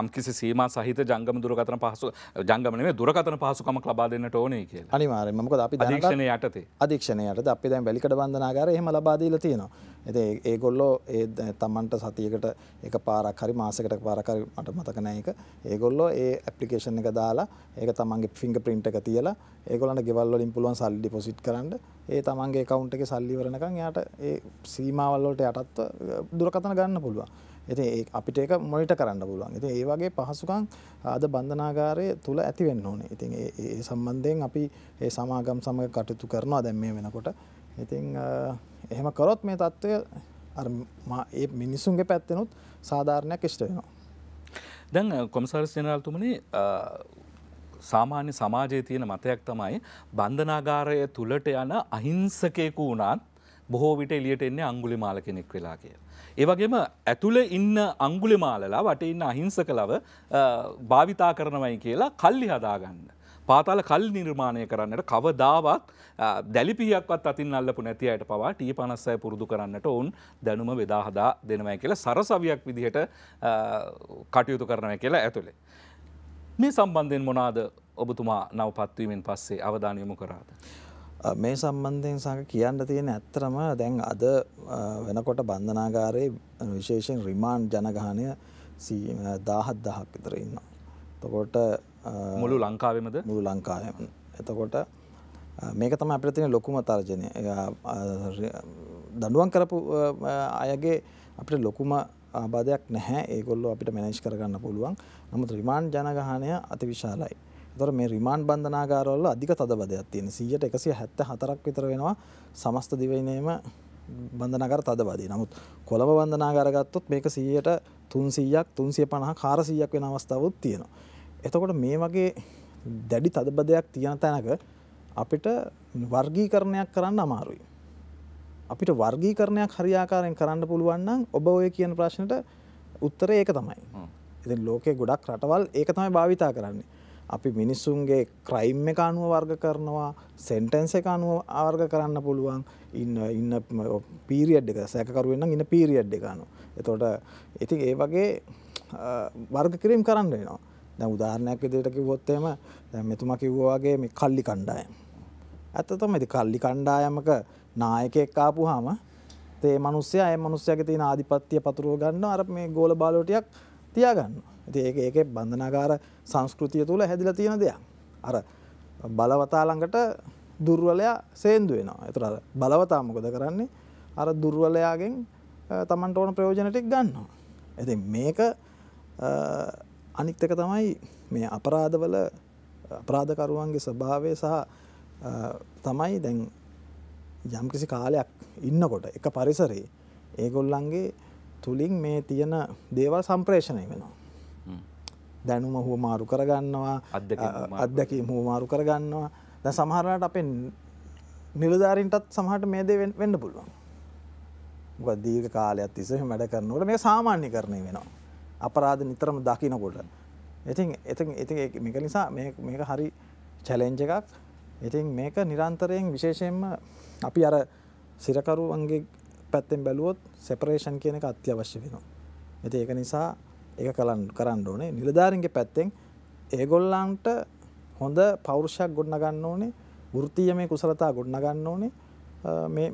යම්කිසි සීම සහිත ජංගම දුරකතන පහසු ජංගමනේ දුරකතන පහසුකමක් ලබා දෙන්නට ඕනේ කියලා. අනිවාර්යෙන්ම මොකද අපි දැනට අධීක්ෂණයට අධීක්ෂණයට අපි දැන් වැලිකඩ බන්ධනාගාරය එහෙම ලබා දීලා තියෙනවා. ඉතින් ඒගොල්ලෝ ඒ තමන්ට සතියකට එක පාරක් හරි මාසයකට පාරක් හරි මට මතක නැහැ ඒක. ඒගොල්ලෝ ඒ ඇප්ලිකේෂන් එක දාලා ඒක තමන්ගේ ෆින්ගර් print එක තියලා ඒගොල්ලන්ට ගෙවල් වලින් පුළුවන් සල්ලි ඩිපොසිට් කරන්න. ඒ තමන්ගේ account එකේ සල්ලි ඉවරනකම් එයාට ඒ සීමාවල් වලට යටත්ව දුරකථන ගන්න පුළුවන්. ඉතින් ඒ අපිට ඒක මොනිට කරන්න පුළුවන්. ඉතින් ඒ වගේ පහසුකම් අද බන්ධනාගාරයේ තුල ඇති වෙන්න ඕනේ. ඉතින් ඒ සම්බන්ධයෙන් අපි ඒ සමාගම් සමග කටයුතු කරනවා දැන් මේ වෙනකොට. ඉතිං එහෙම කරොත් මේ තත්ත්වය ඒ මිනිසුන්ගේ පැත්තෙනුත් සාධාරණයක් ෂ්ට වෙනවා. දැන් කොමසාර් ජනරල්තුමනි සාමාන්‍ය සමාජයේ තියෙන මතයක් තමයි බන්ධනාගාරය තුළට යන අහිංසකයකු වුණත් බොහෝ විට එලියට එන්නේ අංගුලි මාල කෙනෙක් වෙලා කිය. ඒවගේම ඇතුළ ඉන්න අංගුලි මාලලා වට ඉන්න අහිංසකලව භාවිතා කරනවයි කියලා කල්ලි හදාගන්න. පාතාල කල් නිර්මාණය කරන්නට කවදාවත් දැලිපියක්වත් අතින් අල්ලපු නැති අයට පවා ටී පනස්සය පුරුදු කරන්නට ඔවුන් දැනුම වෙදාහදා දෙනවයි කියලා සරසවියක් විදිහට කටයුතු කරනව කියලා ඇතුළේ. මේ සම්බන්ධයෙන් මොනාද ඔබතුමා නවපත්වීමෙන් පස්සේ අවධානයමු කරාද. මේ සම්බන්ධයෙන් සඟ කියන්න තියෙන ඇත්තරම දැන් අද වෙනකොට බන්ධනාගාරයේ විශේෂෙන් රිමාන්් ජනගානය දාහත් දහක් විතර ඉන්න. තකොට මුළු ලංකාවමද මුළු ලංකාව එතකොට මේක තම අපිට තියෙන ලොකුම තර්ජනය දඩුවන් කරපු අයගේ අපිට ලොකුම ආබාධයක් නැහැ ඒගොල්ලෝ අපිට මැනේජ් කරගන්න පුළුවන් නමුත් රිමාන්් ජනගහනය අති විශාලයි තොර මේ රිමාන්් බන්ධනාගාරවල අධික තදබදයක් තියෙන සීයට එකසිය හැත්ත හතරක් විතර වෙනවා සමස්ත දිවයිනයම බඳනගර තදබදී නමුත් කොළඹ බන්ධනාගරගත්තොත් මේක සීයට තුන්සීයක් තුන්සිය පණහ කාරසීයක් වෙන අවස්ථාවත් තියෙනවා එතකොට මේ වගේ දැඩි තදබදයක් තියෙන තැනක අපිට වර්ගීකරණයක් කරන්න අමාරුයි. අපිට වර්ගීකරණයක් හරියාකාරයෙන් කරන්න පුළුවන්නම් ඔබ ඔය කියන ප්‍රශ්නට උත්තර ඒක තමයි. ඉතින් ලෝකේ ගොඩක් රටවල් ඒක තමයි භාවිතා කරන්නේ. අපි මිනිස්සුන්ගේ ක්‍රයිම් එක අනුව වර්ග කරනවා සෙන්ටන්ස එක අනුව ආවර්ග කරන්න පුළුවන් ඉන්න ඉන්න පීරියඩ් එක සැකරුවෙන් ඉන්න පීරියඩ් එක අනු. එතොට ඉතින් ඒ වගේ වර්ග කිරීම් කරන්න වෙනවා. දැන් උදාහරණයක් විදිහට කිව්වොත් එහෙම දැන් මෙතුමා කිව්වා වගේ මේ කල්ලි කණ්ඩායම. ඇත්ත තමයි ඉතින් කල්ලි කණ්ඩායමක නායකයෙක් ආපුවාම ඒ මිනිස්සයා ඒ මිනිස්සයාගේ තියෙන ආධිපත්‍ය පතුරව ගන්නවා අර මේ ගෝල බාලෝ ටිකක් තියා ගන්නවා. ඉතින් ඒක ඒකේ බන්ධනාකාර සංස්කෘතිය තුල හැදිලා තියෙන දෙයක්. අර බලවතා ළඟට දුර්වලයා සේන්දු වෙනවා. ඒතර අර බලවතා මොකද කරන්නේ? අර දුර්වලයාගෙන් තමන්ට ඕන ප්‍රයෝජන ටික ගන්නවා. ඉතින් මේක අනික්තක තමයි මේ අපරාධවල අපරාධකරුවන්ගේ ස්වභාවය සහ තමයි දැන් යම්කිසි කාලයක් ඉන්නකොට එක පරිසරේ ඒගොල්ලන්ගේ තුළින් මේ තියෙන දේවල් සම්ප්‍රේෂණය වෙනවා. දැනුම හුව මාරු කරගන්නවා අත්දැකී හුව මාරු කරගන්නවා ද සමහරට අපෙන් නිලධාරින්ටත් සමහට මේ දේ වෙන්න පුළුවන්. දීර්ඝ කාලයක් තිස වැඩ කරනවට මේ සාමාන්‍ය කරණය වෙනවා. අපරාධ නිතරම දකිනකොට. ඉතින් එතින් ඉති මේක නිසා මේක හරි චැලෙන්ජ එකක් ඉතින් මේක නිරන්තරයෙන් විශේෂයෙන්ම අපි අර සිරකරුවන්ගේ පැත්තෙන් බැලුවොත් සෙපරේෂන් කියන එක අත්‍යවශ්‍ය වෙනවා. ඇති ඒක නිසා ඒ කලන් කරන්න ඕනේ නිලධාරන්ගේ පැත්තෙන් ඒගොල්ලන්ට හොඳ පෞරුෂයක් ගොඩන ගන්න ඕනේ වෘතිය මේ කුසලතා ගොඩන ගන්න ඕනේ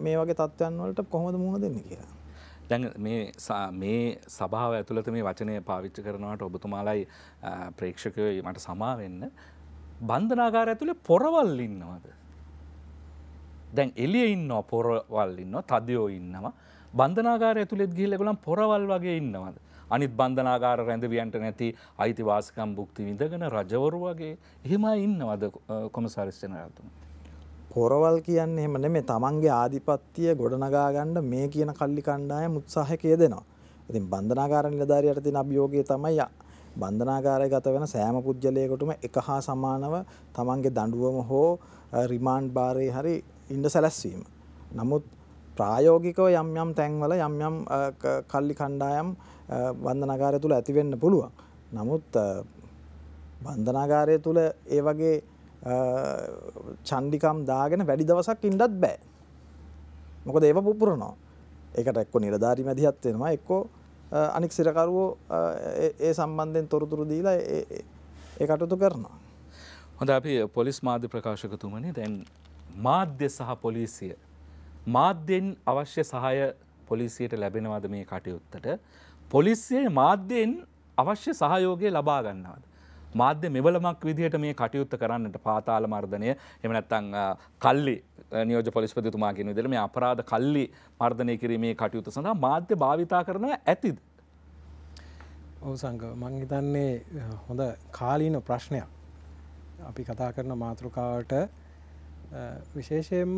මේ වගේ තත්ත්වයන් වලට කොහොමද මුණ දෙන්න කියලා. දැන් මේ සභාව ඇතුළත මේ වචනය පාවිච්චි කරනවට ඔබතුමාලයි ප්‍රේක්ෂකයෝ මට සමාවෙන්න බන්ධනාගාර ඇතුළේ පොරවල් ඉන්නවද. දැන් එලිය ඉන්න පොරවල් ඉන්න තදයෝ ඉන්නවා බන්ධනාගාර ඇතුළෙත් ගිල්ලකුලම් පොරවල් වගේ ඉන්නවද. අනිත් බන්ධනාගාර රැඳවියන්ට නැති අයිතිවාසිකම් බුක්ති විඳගෙන රජවරු වගේ එහෙම ඉන්නවද කොමසාරිස්්‍යන රතුමට. පොරවල් කියන්නේ එහෙම නෙමෙයි තමන්ගේ ආධිපත්‍ය ගොඩනගා ගන්න මේ කියන කල්ලි කණ්ඩායම උත්සාහකය දෙනවා. ඉතින් බන්ධනාගාර නිලධාරියට තියෙන අභියෝගය තමයි බන්ධනාගාරය ගත වෙන සෑම පුද්ගලයෙකුටම එක හා සමානව තමන්ගේ දඬුවම හෝ රිමාන්ඩ් බාරේ හරි ඉන්න සැලැස්වීම. නමුත් ප්‍රායෝගිකව යම් යම් තැන්වල යම් යම් කල්ලි කණ්ඩායම් බන්ධනාගාරය තුල ඇති වෙන්න පුළුවන්. නමුත් බන්ධනාගාරය තුල ඒ වගේ චන්ඩිකම් දාගෙන වැඩි දවසක් ඉන්ඩත් බෑ මොකද ඒව පුපුරනවා ඒකට එක්කො නිලධාරි මැදිහත්වෙනවා එක්කෝ අනික් සිරකරුවෝ ඒ සම්බන්ධයෙන් තොරතුරු දීලා ඒකටුතු කරනවා හොඳ අපි පොලිස් මාධ්‍ය ප්‍රකාශකතුමනි දැන් මාධ්‍ය සහ පොලිසිය මාධ්‍යෙන් අවශ්‍ය සහය පොලිසියට ලැබෙනවාද මේ කටයුත්තට පොලිසිය මාධ්‍යයෙන් අවශ්‍ය සහයෝගය ලබා ගන්නවද මාධ්‍ය මෙවලමක් විදිහට මේ කටයුත්ත කරන්නට පාතාල මර්ධනය එහෙම නැත්නම් කල්ලි නියෝජ පොලිස්පතිතුමා කියන විදිහට මේ අපරාධ කල්ලි මර්ධනය කිරීමේ කටයුතු සඳහා මාධ්‍ය භාවිතා කරනවා ඇතිද? ඔව් සංඝ මං හිතන්නේ හොඳ කාලීන ප්‍රශ්නයක්. අපි කතා කරන මාතෘකාවට විශේෂයෙන්ම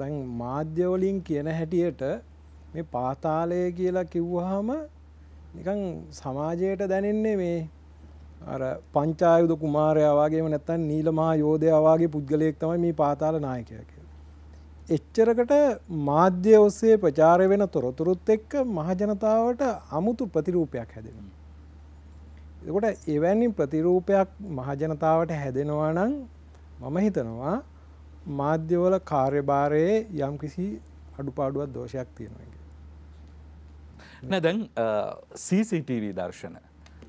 දැන් මාධ්‍යවලින් කියන හැටියට මේ පාතාලය කියලා කිව්වහම නිකන් සමාජයට දැනෙන්නේ මේ අර පංචායුද කුමාරයාවාගේම නැත්තන් නීලමහා යෝධයාවාගේ පුද්ගලයෙක් තමයි මේ පාතාල නායකය කියලා. එච්චරකට මාධ්‍ය ඔස්සේ ප්‍රචාරය වෙන තොරතුරුත් එක්ක මහජනතාවට අමුතු ප්‍රතිරූපයක් හැදෙන. එකොට එවැනි ප්‍රතිරූපයක් මහජනතාවට හැදෙනවා නම් මම හිතනවා මාධ්‍යවල කාර්යභාරයේ යම් කිසි අඩුපාඩුවත් දෝෂයක් තියෙනවා. නැදැන් CCTV දර්ශන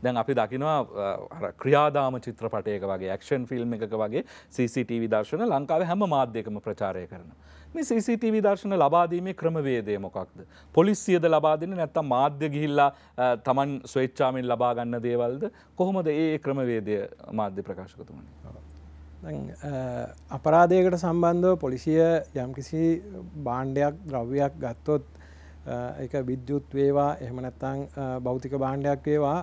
දැන් අපි දකිනවා ක්‍රියාදාම චිත්‍රපටයක වගේ ක්ෂන් ෆිල්ම් එකක වගේ CCTV දර්ශන ලංකාව හැම මාධ්‍යකම ප්‍රචාරය කරන. මේ CCTV දර්ශන ලබාදීමේ ක්‍රමවේදය මොකක්ද. පොලිස්සියද ලබාදන නැත්තම් මාධ්‍ය ගිහිල්ලා තමන් ස්වේච්චාමෙන් ලබාගන්න දේවල්ද කොහොමද ඒ ක්‍රමවේදය මාධ්‍ය ප්‍රකාශකතුමන. අපරාධයකට සම්බන්ධව පොලිසිය යම්කිසි බාණ්ඩයක් ද්‍රව්‍යයක් ගත්තොත් එක විද්‍යුත් වේවා එහමනැත්තං භෞතික බාණ්ඩයක් වේවා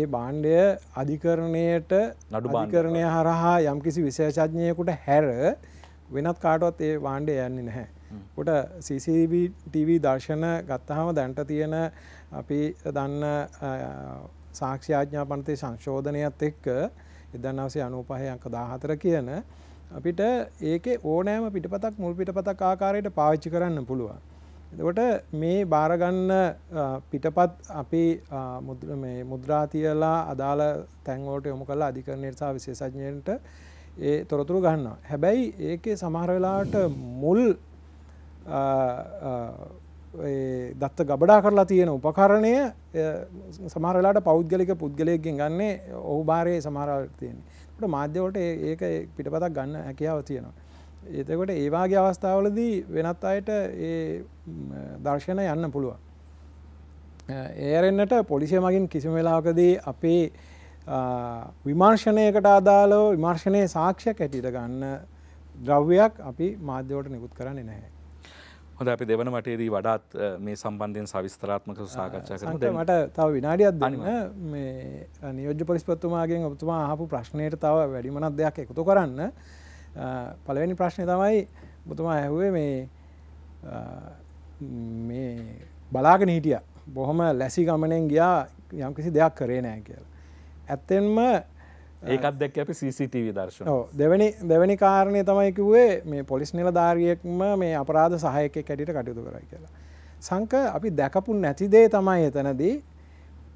ඒ බාණ්ඩය අධිකරණයට අඩුබාකරණය හරහා යම්කිසි විශේෂඥයකුට හැර වෙනත් කාටවත් ඒ වාණ්ඩය යන්නේ නැහැ. කොට CCTV දර්ශන ගත්තහම දැන්ට තියෙන අපි දන්න සාක්ෂ්‍යඥා පනතේ සංශෝධනයත් එක්ක එදන්නවසේ අනූපහය අංක දාහතර කියන අපිට ඒක ඕනෑම පිටපතක් මුල් පිටපතක් ආකාරයට පාවිච්චි කරන්න පුළුවන්. එතකොට මේ බාරගන්න පිටපත් අපි මුද්‍රාතියලා අදාළ තැන්වෝට යොමු කලා අධිකරණයසා විශේෂඥයට ඒ තොරතුරු ගන්නවා. හැබැයි ඒකේ සමහරවෙලාට මුල් දත්ත ගබඩා කරලා තියෙන උපකරණය සමහරලාට පෞද්ගලික පුද්ගලයක්ගෙන් ගන්නේ ඔහු භාරය සමහරල් තියෙන. ට මාධ්‍යවට ඒක පිටපතක් ගන්න හැකියාව තියෙනවා. එතකොට ඒවාගේ අවස්ථාවලදී වෙනත් අයට ඒ දර්ශන යන්න පුළුවන්. ඒරෙන්න්නට පොලිසිය මගින් කිසිම වෙලාකදී අපේ විමර්ශණයකට අදාලෝ විමර්ශණය සාක්ෂයක් ඇටිට ගන්න ද්‍රව්‍යයක් අපි මාධ්‍යවට නිකුත් කරන්නේ නැහැ. හොඳ අපි දෙවන වටේදී වඩාත් මේ සම්බන්ධයෙන් සවිස්තරාත්මක සාකච්ඡා කරමු. මට තව විනාඩියක් දෙන්න මේ නියෝජ්‍ය පොලිස්පතිතුමාගෙන් ඔබතුමා අහපු ප්‍රශ්නයට තව වැඩිමනක් දෙයක් එකතු කරන්න. පළවෙනි ප්‍රශ්නය තමයි බොතුමා ඇහුවේ මේ මේ බලාගෙන හිටිය බොහොම ලැසි ගමනෙන් ගියා යම් කිසි දෙයක් කරේ නෑ කියලා. ඇත්තෙන්ම ඒකත් දැක් අපි CCTV දර්ශන දෙවැනි දෙවැනි කාරණය තමයිකිවේ මේ පොලිස් නිල ධාරියෙක්ම මේ අපරාධ සහයක කැටිට කටයුතු කරයි කියලා. සංක අපි දැකපු නැතිදේ තමයි එතනදී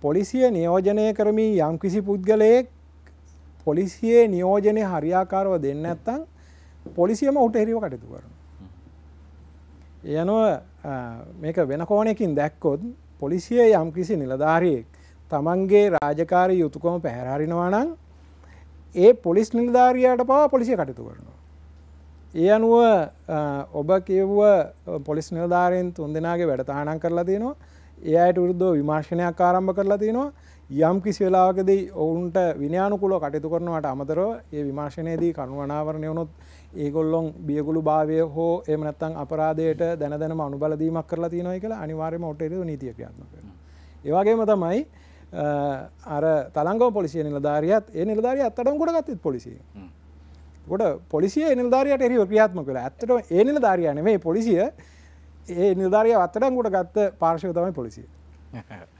පොලිසිය නියෝජනය කරමින් යම්කිසි පුද්ගලයෙක් පොලිසියේ නියෝජනය හරියාකාරව දෙන්න ඇත්තං පොලිසියම ඔහුට හෙරිව කටයුතු කරන. යනුව මේක වෙන කෝනයකින් දැක්කොත් පොලිසිය යම් කිසි නිලධාරියෙක් තමන්ගේ රාජකාරී යුතුකම පැහැරරිනවා නම් ඒ පොලිස් නිලධාරයාට පවා පොලිසිය කටයුතු කරනවා. ඒ අනුව ඔබ කිව්ව පොලිස් නිලධාරයෙන් තුන් දෙනාගේ වැඩතාහනම් කරලා තියෙනවා ඒ අයට විරුද්ධ විමර්ශනයක් ආරම්භ කරලා තියෙනවා යම් කිසි වෙලාවකදී ඔවුන්ට විනයානුකූලව කටයුතු කරනවට අමතරව ඒ විමර්ශනයේදී කරුණාවරණය වුණොත් ඒගොල්ලොන් බියගුළු භාවය හෝ එහෙම නැත්නම් අපරාධයට දැන දැනම අනුබල දීමක් කරලා තියෙනවා කියලා අනිවාර්යයෙන්ම ඔටේරිය නීතිය ක්‍රියාත්මක වෙනවා. ඒ වගේම තමයි අර තලංගම පොලිසිය නිලධාරියත් ඒ නිලධාරිය අත්අඩංගුවට ගත්තත් පොලිසිය. කොට පොලිසිය නිලධාරියට එරෙහිව ක්‍රියාත්මක වෙලා. ඇත්තටම ඒ නිලධාරියා නෙමෙයි පොලිසිය ඒ නිලධාරිය අත්අඩංගුවට ගත්ත පාර්ශවය තමයි පොලිසිය.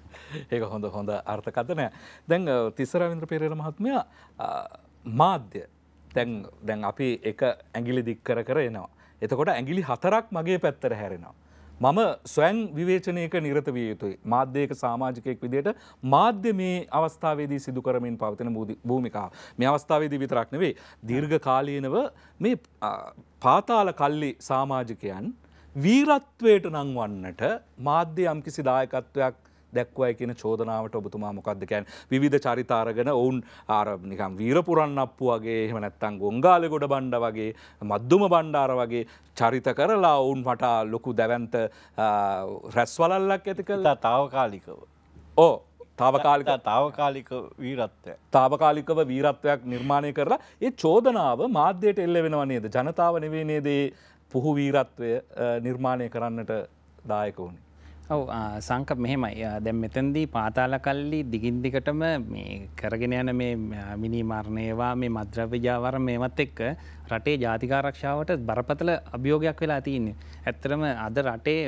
ඒක හොඳ හොඳ අර්ථකතනය දැන් තිස්සරවින්ද්‍ර පෙරර මහත්මය මාධ්‍ය තැන් දැන් අපි එක ඇගිලි දික්කර කර එනවා. එතකොට ඇගිලි හතරක් මගේ පැත්තර හැරෙනවා. මම ස්වැන් විවේචනයක නිරත විය යුතුයි මාධ්‍යයක සාමාජිකයෙක් විදියට මාධ්‍ය මේ අවස්ථාවේදී සිදු කරමින් පවතින භූමිකාව මේ අවස්ථාවේදී විතරක් නෙවෙයි දීර්ඝ කාලීනව මේ පාතාල කල්ලි සාමාජිකයන් වීරත්වයට නංවන්නට මාධ්‍ය යම්කිසි දායකත්වයක් දැක්වයි කියන චෝදනාවට ඔබතුමා මොකක්දකැන් විධ චරිතාරගෙන ඔවුන් ආර නිකම් වීරපුරන් අප්පු වගේ එහෙම නැත්තං ගොංගාල ගොඩ බණ්ඩ වගේ මධ්දුම බණ්ඩාර වගේ චරිත කරලා ඔවුන් මට ලොකු දැවන්ත රැස්වලල්ලක් ඇති කළලා තාවකාලිකව. ඕ තාවකාලික තාවකාලික වීරත්වය. තාවකාලිකව වීරත්වයක් නිර්මාණය කරලා ඒ චෝදනාව මාධ්‍යයට එල්ල වෙනවා නේද ජනතාව නෙවේ නේදේ පුහු වීරත්වය නිර්මාණය කරන්නට දායක වුණේ. ඔව සංක මෙහෙමයි දැම් මෙතැන්දී පාතාල කල්ලි දිගින් දිගටම කරගෙන යන මේ මිනිමාරණයවා මේ මද්‍රව්‍යජාවර මේමත් එක්ක රටේ ජාතිකාරක්ෂාවට බරපතල අභියෝගයක් වෙලා තියන්න. ඇත්තරම අද රටේ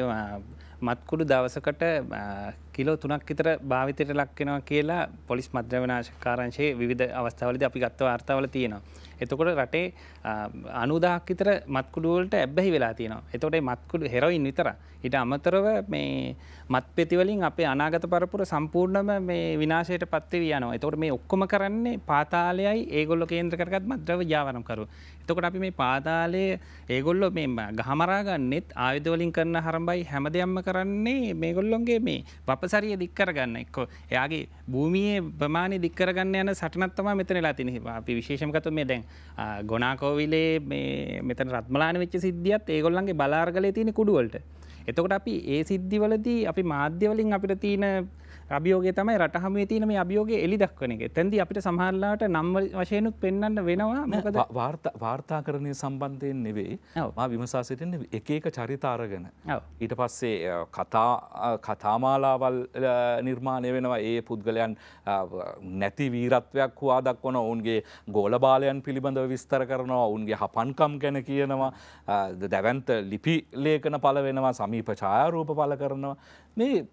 මත්කුඩු දවසකට කිලෝ තුනක් විතර භාවිතයට ලක්වෙනවා කියලා පොලිස් මද්‍රවනාශකාරංශයේ විධ අවස්ථාවලද අපි ගත්ත වාර්තාවල තියෙනවා. එතකොට රටේ අනුදාක්කිතර මත්කුඩුවලට ඇබ්බැහි වෙලා තියෙනවා. එතොටේ මත්කුඩු හෙරොයින් විතර. ඉට අමතරව මේ මත් පෙතිවලින් අපේ අනාගත පරපුර සම්පූර්ණම මේ විනාශයට පත්ව වයනවා. එතොට මේ ඔක්කොම කරන්නේ පාතාලයයි ඒගොල්ල කේන්ද්‍රකරගත් මද්‍රව ජාවනම්කරු. එතකොට අපි මේ පාතාලය ඒගොල්ලො මේ ගහමරාගන්නෙත් ආයුධවලින් කරන්න හරම්බයි හැමදයම්ම කරන්නේ මේගොල්ලොන්ගේ මේ වපසරිය දික්කරගන්න එක්කෝ. එයාගේ භූමියේ ප්‍රමාණය දික්කරගන්න යන සටනත්තම මෙතනලා තිනෙ අපි විශේෂමකතු මේ දැන් ගොනාකෝවිලේ මෙතන රත්මලාන වෙච්ච සිද්ධියත් ඒගොල්ලන්ගේ බලාර්ගලය තියෙන කුඩුවලට එතකොට අපි ඒ සිද්ධිවලදී අපි මාධ්‍යවලින් අපිට තියෙන අභියෝගය තමයි රටහමේ තියන මේ අභියෝග එලි දක්වන එක තැන්දි අපිට සමහල්ලාට නම් වශයනුත් පෙන්න්න වෙනවා මොකද වාර්තාකරණය සම්බන්ධයෙන් නෙවෙයි විමසා සිටෙන් එක එක චරිතාරගෙන ඊට පස්සේ කතා කතාමාලාවල් නිර්මාණය වෙනවා ඒ පුද්ගලයන් නැති වීරත්වයක් හවා දක්වන ඔවුන්ගේ ගෝලබාලයන් පිළිබඳව විස්තර කරනවා ඔවුන්ගේ හපන්කම් ගැන කියනවා දැවන්ත ලිපි ලේඛන පල වෙනවා සමීප ඡායාරූප පල කරනවා මේ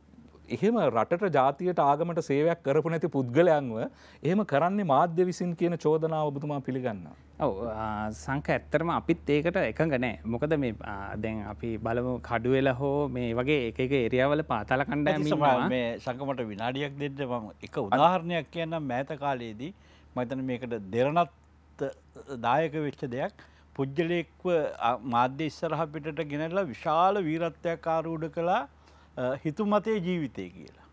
එහෙම රටට ජාතියට ආගමට සේවයක් කරපු නැති පුද්ගලයන්ව එහෙම කරන්නේ මාධ්‍ය විසින් කියන චෝදනාව ඔබතුමා පිළිගන්න. ඔව සංක ඇත්තරම අපිත් ඒකට එකඟ නෑ මොකද මේ දැන් අපි බලමු කඩුවෙල හෝ මේ වගේ එක එක එරියාවල පාතල කණ්ඩෑ මේ සංකමට විනාඩියක් දෙන්න මම එක උදාහරණයක් කියන්නම් මෑත කාලයේදී මතන මේකට දෙරණත් දායක වෙච්ච දෙයක් පුද්ගලයෙක්ව මාධ්‍ය ඉස්සරහ පිටට ගෙනල්ලා විශාල වීරත්වයක් ආරූඩ කලා හිතුමතය ජීවිතය කියලා.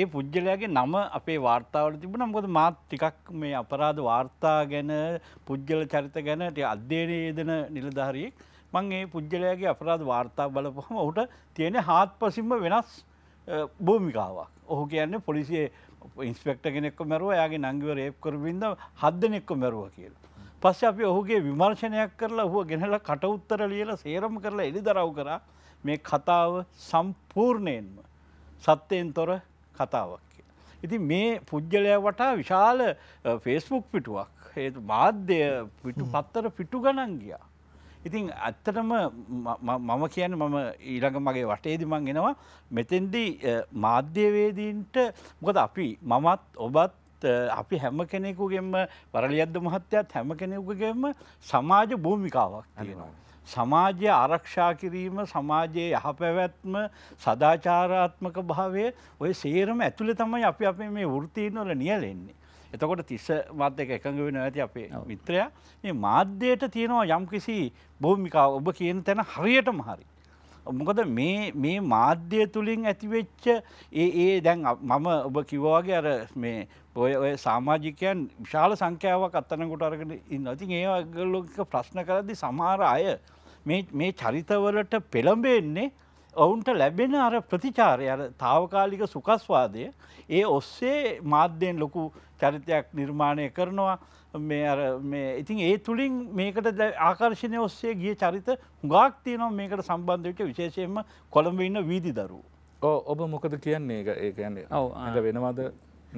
ඒ පුද්ගලයාගේ නම අපේ වාර්තාවල තිබුණ මොකද මාත් ටිකක් මේ අපරාධ වාර්තා ගැන පුද්ගල චරිත ගැනට අධ්‍යයනය යෙදෙන නිලධාරියෙක් මං ඒ පුද්ගලයාගේ අපරාධ වාර්තා බලපුහම ඔහුට තියෙන හාත් පසිම්ම වෙනස් භූමිකාවක්. ඔහු කියන්නේ පොලිසියේ ඉන්ස්පෙක්ට කෙනෙක්ක මැරුව යාගේ නංගිව රේප් කරබින්ද හදදනෙක්ක මැරුව කියලා. පස්ස අපි ඔහුගේ විමර්ශනයක් කරලා ඔහුව ගෙනලා කටඋත්තර ලියල සේරම් කරලා එලි දරව් කරා මේ කතාව සම්පූර්ණයෙන්ම සත්‍යයෙන් තොර කතාවක් කියලා. ඉතින් මේ පුද්ගලයා වටා විශාල ෆේස්බුක් පිටුවක් ඒ මාධ්‍ය පිටු පත්තර පිටු ගණන් ගියා. ඉතින් ඇත්තටම මම කියන මම ඊළඟ මගේ වටේදි මං එනවා මෙතෙන්දි මාධ්‍යවේදීන්ට මොකද අපි මමත් ඔබත් අපි හැම කෙනෙකුගෙම වරලියද්ද මහත්තයත් හැම කෙනෙකුගෙම සමාජ භූමිකාවක් තියෙනවා. සමාජය ආරක්ෂා කිරීම සමාජයේ යහපැවැත්ම සදාචාරාත්මක භාවය ඔය සේරම ඇතුළ තමයි අපි අපේ මේ වෘතීන්වල නියලෙන්නේ. එතකොට තිස්ස මාධ්‍ය එක එකඟ වෙන ඇති අපේ මිත්‍රයා මේ මාධ්‍යයට තියෙනවා යම් කිසි භූමිකාව ඔබ කියන තැන හරියටම හරි. මොකද මේ මේ මාධ්‍ය තුළින් ඇතිවෙච්ච ඒ ඒ දැන් මම ඔබ කිව්වාගේ අර මේ ඔය ඔය සාමාජිකයන් විශාල සංඛ්‍යාවක් අත්තනකොට අරගෙන ඉන්න ඉතින් ඒගල්ලෝක ප්‍රශ්න කරදි සමහර අය මේ චරිතවලට පෙළඹෙන්නේ ඔවුන්ට ලැබෙන අර ප්‍රතිචාරය අර තාවකාලික සුකස්වාදය ඒ ඔස්සේ මාධ්‍යයෙන් ලොකු චරිතයක් නිර්මාණය කරනවා ඉතින් ඒ තුළින් මේකට ආකර්ශණය ඔස්සේ ගිය චරිත හුගක් තියනවා මේකට සම්බන්ධවිච විශේෂයෙන්ම කොළඹ ඉන්න වීදි දරු. ඔබ මොකද කියන්නේ ඒ කියන්නේ ඇඟ වෙනවාද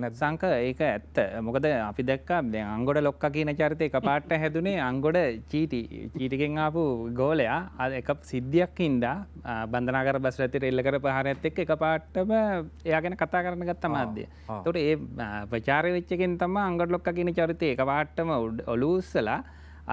සංක ඒක ඇත්ත මොකද අපි දක්කා දෙ අංගොඩ ලොක්ක කියන චරිතය එක පාට හැදුනේ අංගොඩ චීටි චීටිකෙන් ආපු ගෝලයා අ එක සිද්ධියක් ඉන්දා බන්ධනාකර බස් ඇති එල්ලකර පහරඇත් එක් එක පාට්ටම එයාගෙන කතා කරන ගත්ත මාධ්‍ය තොට ඒ ප්‍රචාරය වෙච්චකෙන් තම අංගොඩ ලොක්ක කියන චරිතය එක පාට්ටම ඔලූස්සලා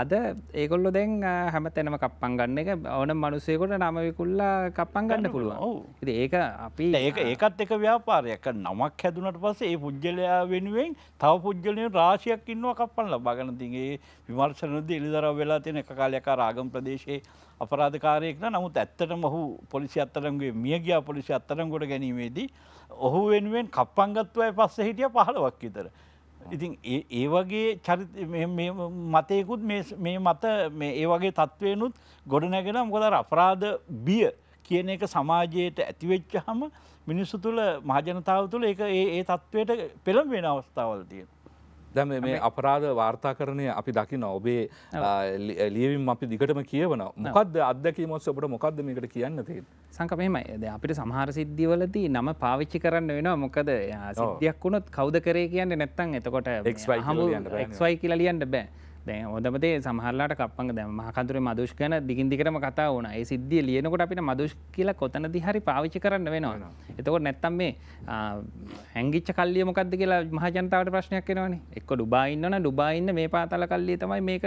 අද ඒකොල්ලො දැන් හැම තැනම කප්පන් ගන්න එක ඕන මනුසයකොට නමවිකුල්ලා කප්පන් ගන්න පුළුවන් ඒක අපි ඒ ඒකත් එක ව්‍යාපාරයක නමක් හැදුනට පස්සේ ඒ පුද්ගලයා වෙනුවෙන් තව පුද්ගලය රාශයක් ඉන්නවා කප්පන් ලබාගන තිගේ විමර්ශනද එලිදර වෙලා තියෙන එක කාලයක රාගම් ප්‍රදේශයේ අපරාධකාරයෙක්න නමුත් ඇත්තටම ඔහු පොලිසි අත්තරන්ගේ මියගියා පොලිසි අත්තරම් ගොඩ ගැනීමේදී ඔහු වෙනුවෙන් කප්පන්ගත්වයි පස්ස හිටිය පහළවක් විතර. ඉතින් ඒ වගේ චරි මතයකුත් මේ මත ඒ වගේ තත්ත්වයනුත් ගොඩනැගෙන මොකදර අපරාධ බිය කියන එක සමාජයට ඇතිවෙච්ච හම මිනිස්සු තුළ මහජනතාව තුළ ඒ ඒ තත්ත්වයට පෙළම් වෙන අවස්ථාවල් තියෙන. දැම මේ අපරාධ වාර්තාකරණය අපි දකින ඔබේ ලියවිම් අපි දිගටම කියවන මොකද අදැකීමොත් ඔබට මොකක්ද මේකට කියන්න තිය සංකමයමයි ද අපිට සමහර සිද්ධියවලදී නම පාවිච්චි කරන්න වෙනවා මොකද සිද්ධයක් වුණොත් කෞද කරේ කියන්න නැත්තන් එතකොට එක්වයි කියලා ලියන්න බෑ දැ හොදමතේ සහරලාට කපන් දැම හකතුර මදුෂ් කන දිගින්දිකරම කතා වන ඒ සිද්ධිය ලියනකොට අපිට මදුෂ් කියල කොතනදි හරි පාවිච්චි කරන්න වෙනවා. එතකොට නැත්තම් මේ හැංගිච්ච කල්ලිය මොකක්ද කියලා මහජනතාවට ප්‍රශ්නයක් වෙනවන එක්ක ඩුබායින්නන ඩුබායින්න මේ පාතල කල්ලිය තමයි මේක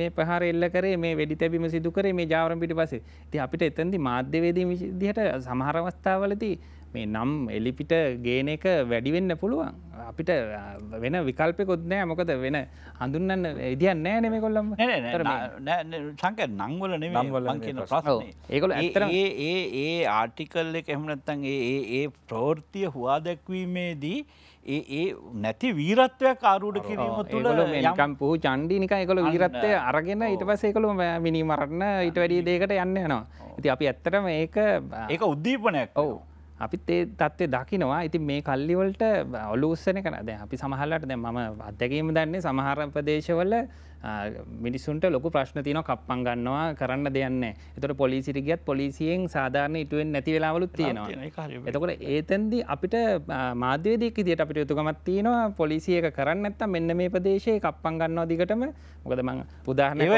මේ පහර එල්ල කරේ මේ වැඩි තැබීම සිදුකරේ මේ ජාවරම් පිටි පසේ ති අපිට එතන්දි මාධ්‍යවේදී දිහට සමහරවස්ථාවලති මේ නම් එලිපිට ගේන එක වැඩිවෙන්න පුළුවන් අපිට වෙන විකල්පෙකොත් නෑ මොකද වෙන හඳුන්නන්න ඉදිියන් නෑ නෙම කොල්ලම් සංක නංවල ඒකොල ඇතර ඒ ඒ ආර්ටිකල් එක එහමනත්තන් ඒ ඒ ප්‍රෝර්තිය හවා දැක්වීමේදී ඒ ඒ නැති වීරත්වයක් ආරුඩ කිරීම තුළ නිකම් පූ චන්ඩි නික එකකොල වීරත්වය අරගෙන ඉට පසේකළු මිනිමරන්න ඊට වැඩි දේකට යන්න නවා ඉති අපි ඇත්තටම ඒක ඒක උද්දීපනයක් ඔවු අපිත් ඒ තත්ත්වය දකිනවා ඉති මේ කල්ලිවලට ඔලුස්සන කන දැ අපි සමහල්ලට දැ ම අත්දැකීම දන්නේ සමහරපදේශවල මිනිසුන්ට ලොක ප්‍රශ්න තියන කප්පන් ගන්නවා කරන්න දෙයන්න එතට පොලිසිරිගත් පොලිසියෙන් සාධාරණ ඉටුවෙන් නැති වෙලාවලුත් තියෙනවා එතකොට ඒතැන්දි අපිට මාධ්‍යවේදීක දිට අපිට යුතුකමත් තියෙනවා පොලිසියක කරන්න ඇත්ත මෙන්න මේ ප්‍රදේශය කප්පන් ගන්නවා දිගටම මොකද මං උදාහරණය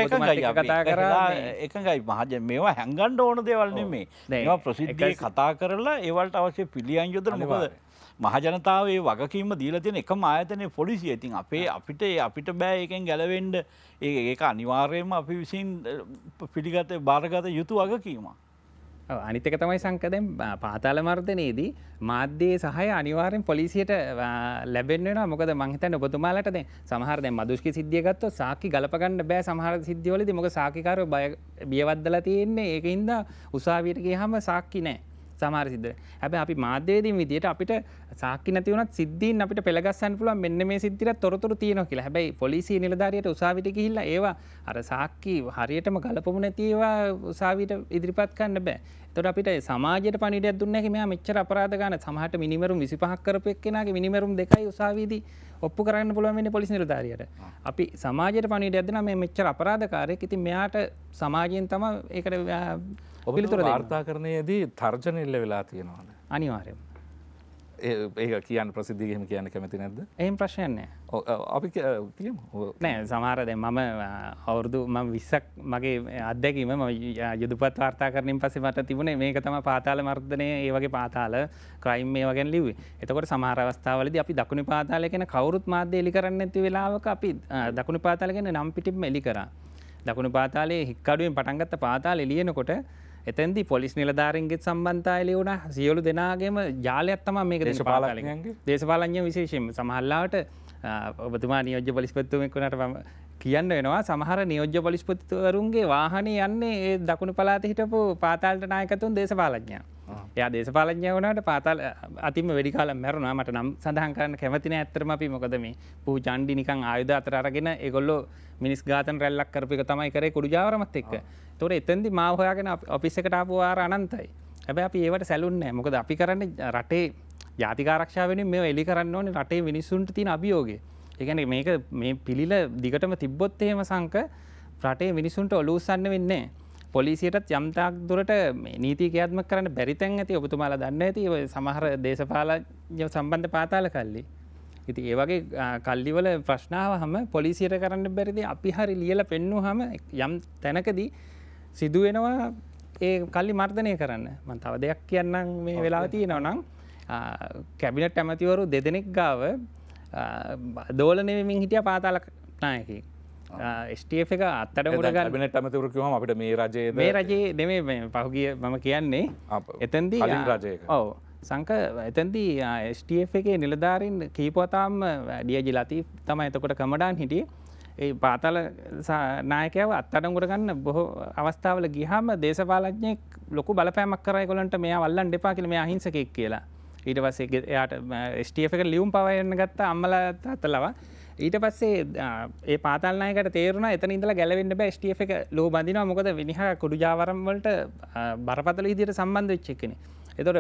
කතා කරලා එකඟයි මහජ මේවා හැඟන්ඩ ඕන දේවල්න මේ ප්‍රසිද්ධිය කතා කරලා ඒවල්ට අවශ්‍ය පිළියන් යොදර මොකද මහජනතාවේ වගකීම දීල තියෙන එකම ආයතනය පොලිසිය ඉතින් අපේ අපිට අපිට බෑ එකෙන් ගැලවෙන්ඩ ඒ ඒක අනිවාර්යම අපි විසින් පිළිගත භාරගත යුතු වගකීම. අනිතක තමයි සංකදෙන් පාතාල මර්ධනයේදී මාධ්‍යයේ සහය අනිවාරෙන් පොලිසියට ලැබෙන්න්න මොකද මංහිතන් ඔබතුමාලටද සහරද මදුෂ්ක සිද්ධියගත්ව සාකි ගලපගන්න බෑ සහර සිද්ධියවලද මොක සාකිකාර බය බියවද්දල තියෙන්නේ ඒක හින්දා උසාවියටගේ හම සාක්කි නෑ. සමහර සිද්ද හැබැ අපි මාධ්‍යයේදී විදියට අපිට සාක්කි නැතිවනත් සිද්ධීන් අපිට පෙළගස්සන් පුළුවන් මෙන්න මේ සිද්ධිර තොරතුරු තියෙනවා කියලා හැබැයි පොලිසි නිලධාරියට උසාවිට ගිහිල්ලා ඒවා අර සාක්කි හරියටම ගලපමු නැතිවා උසාවිට ඉදිරිපත් කරන්න බෑ එතකොට අපිට සමාජයට පණිවිඩයක් දුන්නේ නැහැ මෙයා මෙච්චර අපරාධ ගන්න සමහරට මිනිමරුම් 25ක් කරපු එක්කෙනාගේ මිනිමරුම් දෙකයි උසාවියේදී ඔප්පු කරන්න පුළුවන් වෙන්නේ පොලිසි නිලධාරියට. අපි සමාජයට පණිවිඩයක් දෙනවා මේ මෙච්චර අපරාධකාරයෙක්. ඉතින් මෙයාට සමාජයෙන් තමයි ඒකට ඔබිලිතුර වාර්තා කරනයේදී තර්ජන එල්ල වෙලා තියෙනවාද අනිවාරයම ඒ කියන්න ප්‍රසිද්ධියහම කියන්න කැමති නැද ඒ ප්‍රශ්යන්නේ අපි නෑ සමාරද මම අවුරුදු මම විස්සක් මගේ අදැකීම ම යුදුපත් වාර්තා කරනින් පසේ මට තිබුණේ මේක තම පාතාල මර්ධනය ඒ වගේ පාතාල ක්‍රයිම් මේ වගෙන් ලිව එතකොට සමාරවස්ථාවලද අපි දකුණු පාතාලගෙන කවරුත් මාධ්‍ය එලි කරන්න ඇති වෙලාවක අපි දකුණු පාතාලගෙන නම් පිටිම් එලි කර දකුණු පාතාලේ හික්කඩුවෙන් පටන්ගත්ත පාතාල එලියනකොට එතැන්දි පොලිස් නිලධාරන්ගේ සම්බන්තායලි වුණ සියලු දෙනාගේම ජාලයක්ත්තම මේක දේශපාලගේ දේශපාලඥ විශේෂෙන් සමහල්ලාට ඔබතුමා නියෝජ්‍ය පලිස්පත්තුමෙක්ුණට පම කියන්න වෙනවා සමහර නියෝජ්‍ය පලිස්පතිතුවරුන්ගේ වාහන යන්නේ දකුණු පලාත හිටපු පාතාල්ට නායකතුන් දේශපාලඥා එයා දේශපාලඥය වනට පාතල් අතිම වැඩිකාල මැරුණා මට නම් සඳහන් කරන්න කැමතින ඇත්තරම අපි මොකද මේ පූ චන්ඩි නිකං ආයුධ අතරගෙන එගොල්ලෝ මිනිස් ගාතන් රැල්ලක් කරපික තමයි කරේ කුඩුජාවරමත් එක්ක තොර එතන්දි මාහොයාගෙන ඔපිස්සකටාපුවාර අනන්තයි හැබ අපි ඒවට සැලුන්නෑ මොකද අපි කරන්න රටේ ජාතිකාරක්ෂාවෙන මේ එලි කරන්න ඕන රටේ මිනිස්සුන්ට තින අභියෝගේ එකන මේක මේ පිළිල දිගටම තිබ්බොත් එහෙම සංක රටේ මිනිසුන්ට ඔලූසන්න වෙන්නේ පොලිසියටත් යම්තාක් දුරට නීතිකයාත්ම කරන්න බැරිතැන් ඇති ඔබතුමාලා දන්න ඇති සමහර දේශපාලජ සම්බන්ධ පාතාල කල්ලි. ඉති ඒවගේ කල්ලිවල ප්‍රශ්නාව හම පොලිසියට කරන්න බැරිදි අපි හරි ලියල පෙන්නු හම යම් තැනකදී සිදුවෙනවා ඒ කල්ලි මර්ධනය කරන්න මන් තව දෙයක් කියන්නම් මේ වෙලා තියෙනව නම් කැබිනට ඇමතිවරු දෙදෙනෙක් ගාව දෝලනයමින් හිටිය පාතාලක් නායකෙක් ස්ටF එක අත්තට ගන්න ඇමතිවරකම අපිට මේ රජයේ මේ රජයේ දෙමේ පහුගිය මම කියන්නේ එතැන්දී රජය ඔව සංක එතැන්දී ස්ටF එකේ නිලධාරින් කීපවතාම් ඩියජි ලති තම එතකොට කමඩාන් හිටිය ඒ පාතල නායකව අත්තඩංගුට ගන්න බොහෝ අවස්ථාවල ගිහම දේශපාලඥයෙක් ලොකු බලපෑමක් කරයි කොලන්ට මේ වල්ලන් දෙපා කියල මේ අහිංසකෙක් කියලා ඊට පස්සේ එයාට ස්ටF එක ලියුම් පවයන්න ගත්ත අම්මල අතලවා ඊට පස්සේ ඒ පාතල්නයකට තේරුණ එතන ඉඳල ගැලවෙන්න බෑ ස්ටිය එක ලෝ බඳන මොකද විනිහ කොඩු ජාවරම්වලට බරපතල ඉදිට සම්බන්ධ ච්චක්කන. එතොට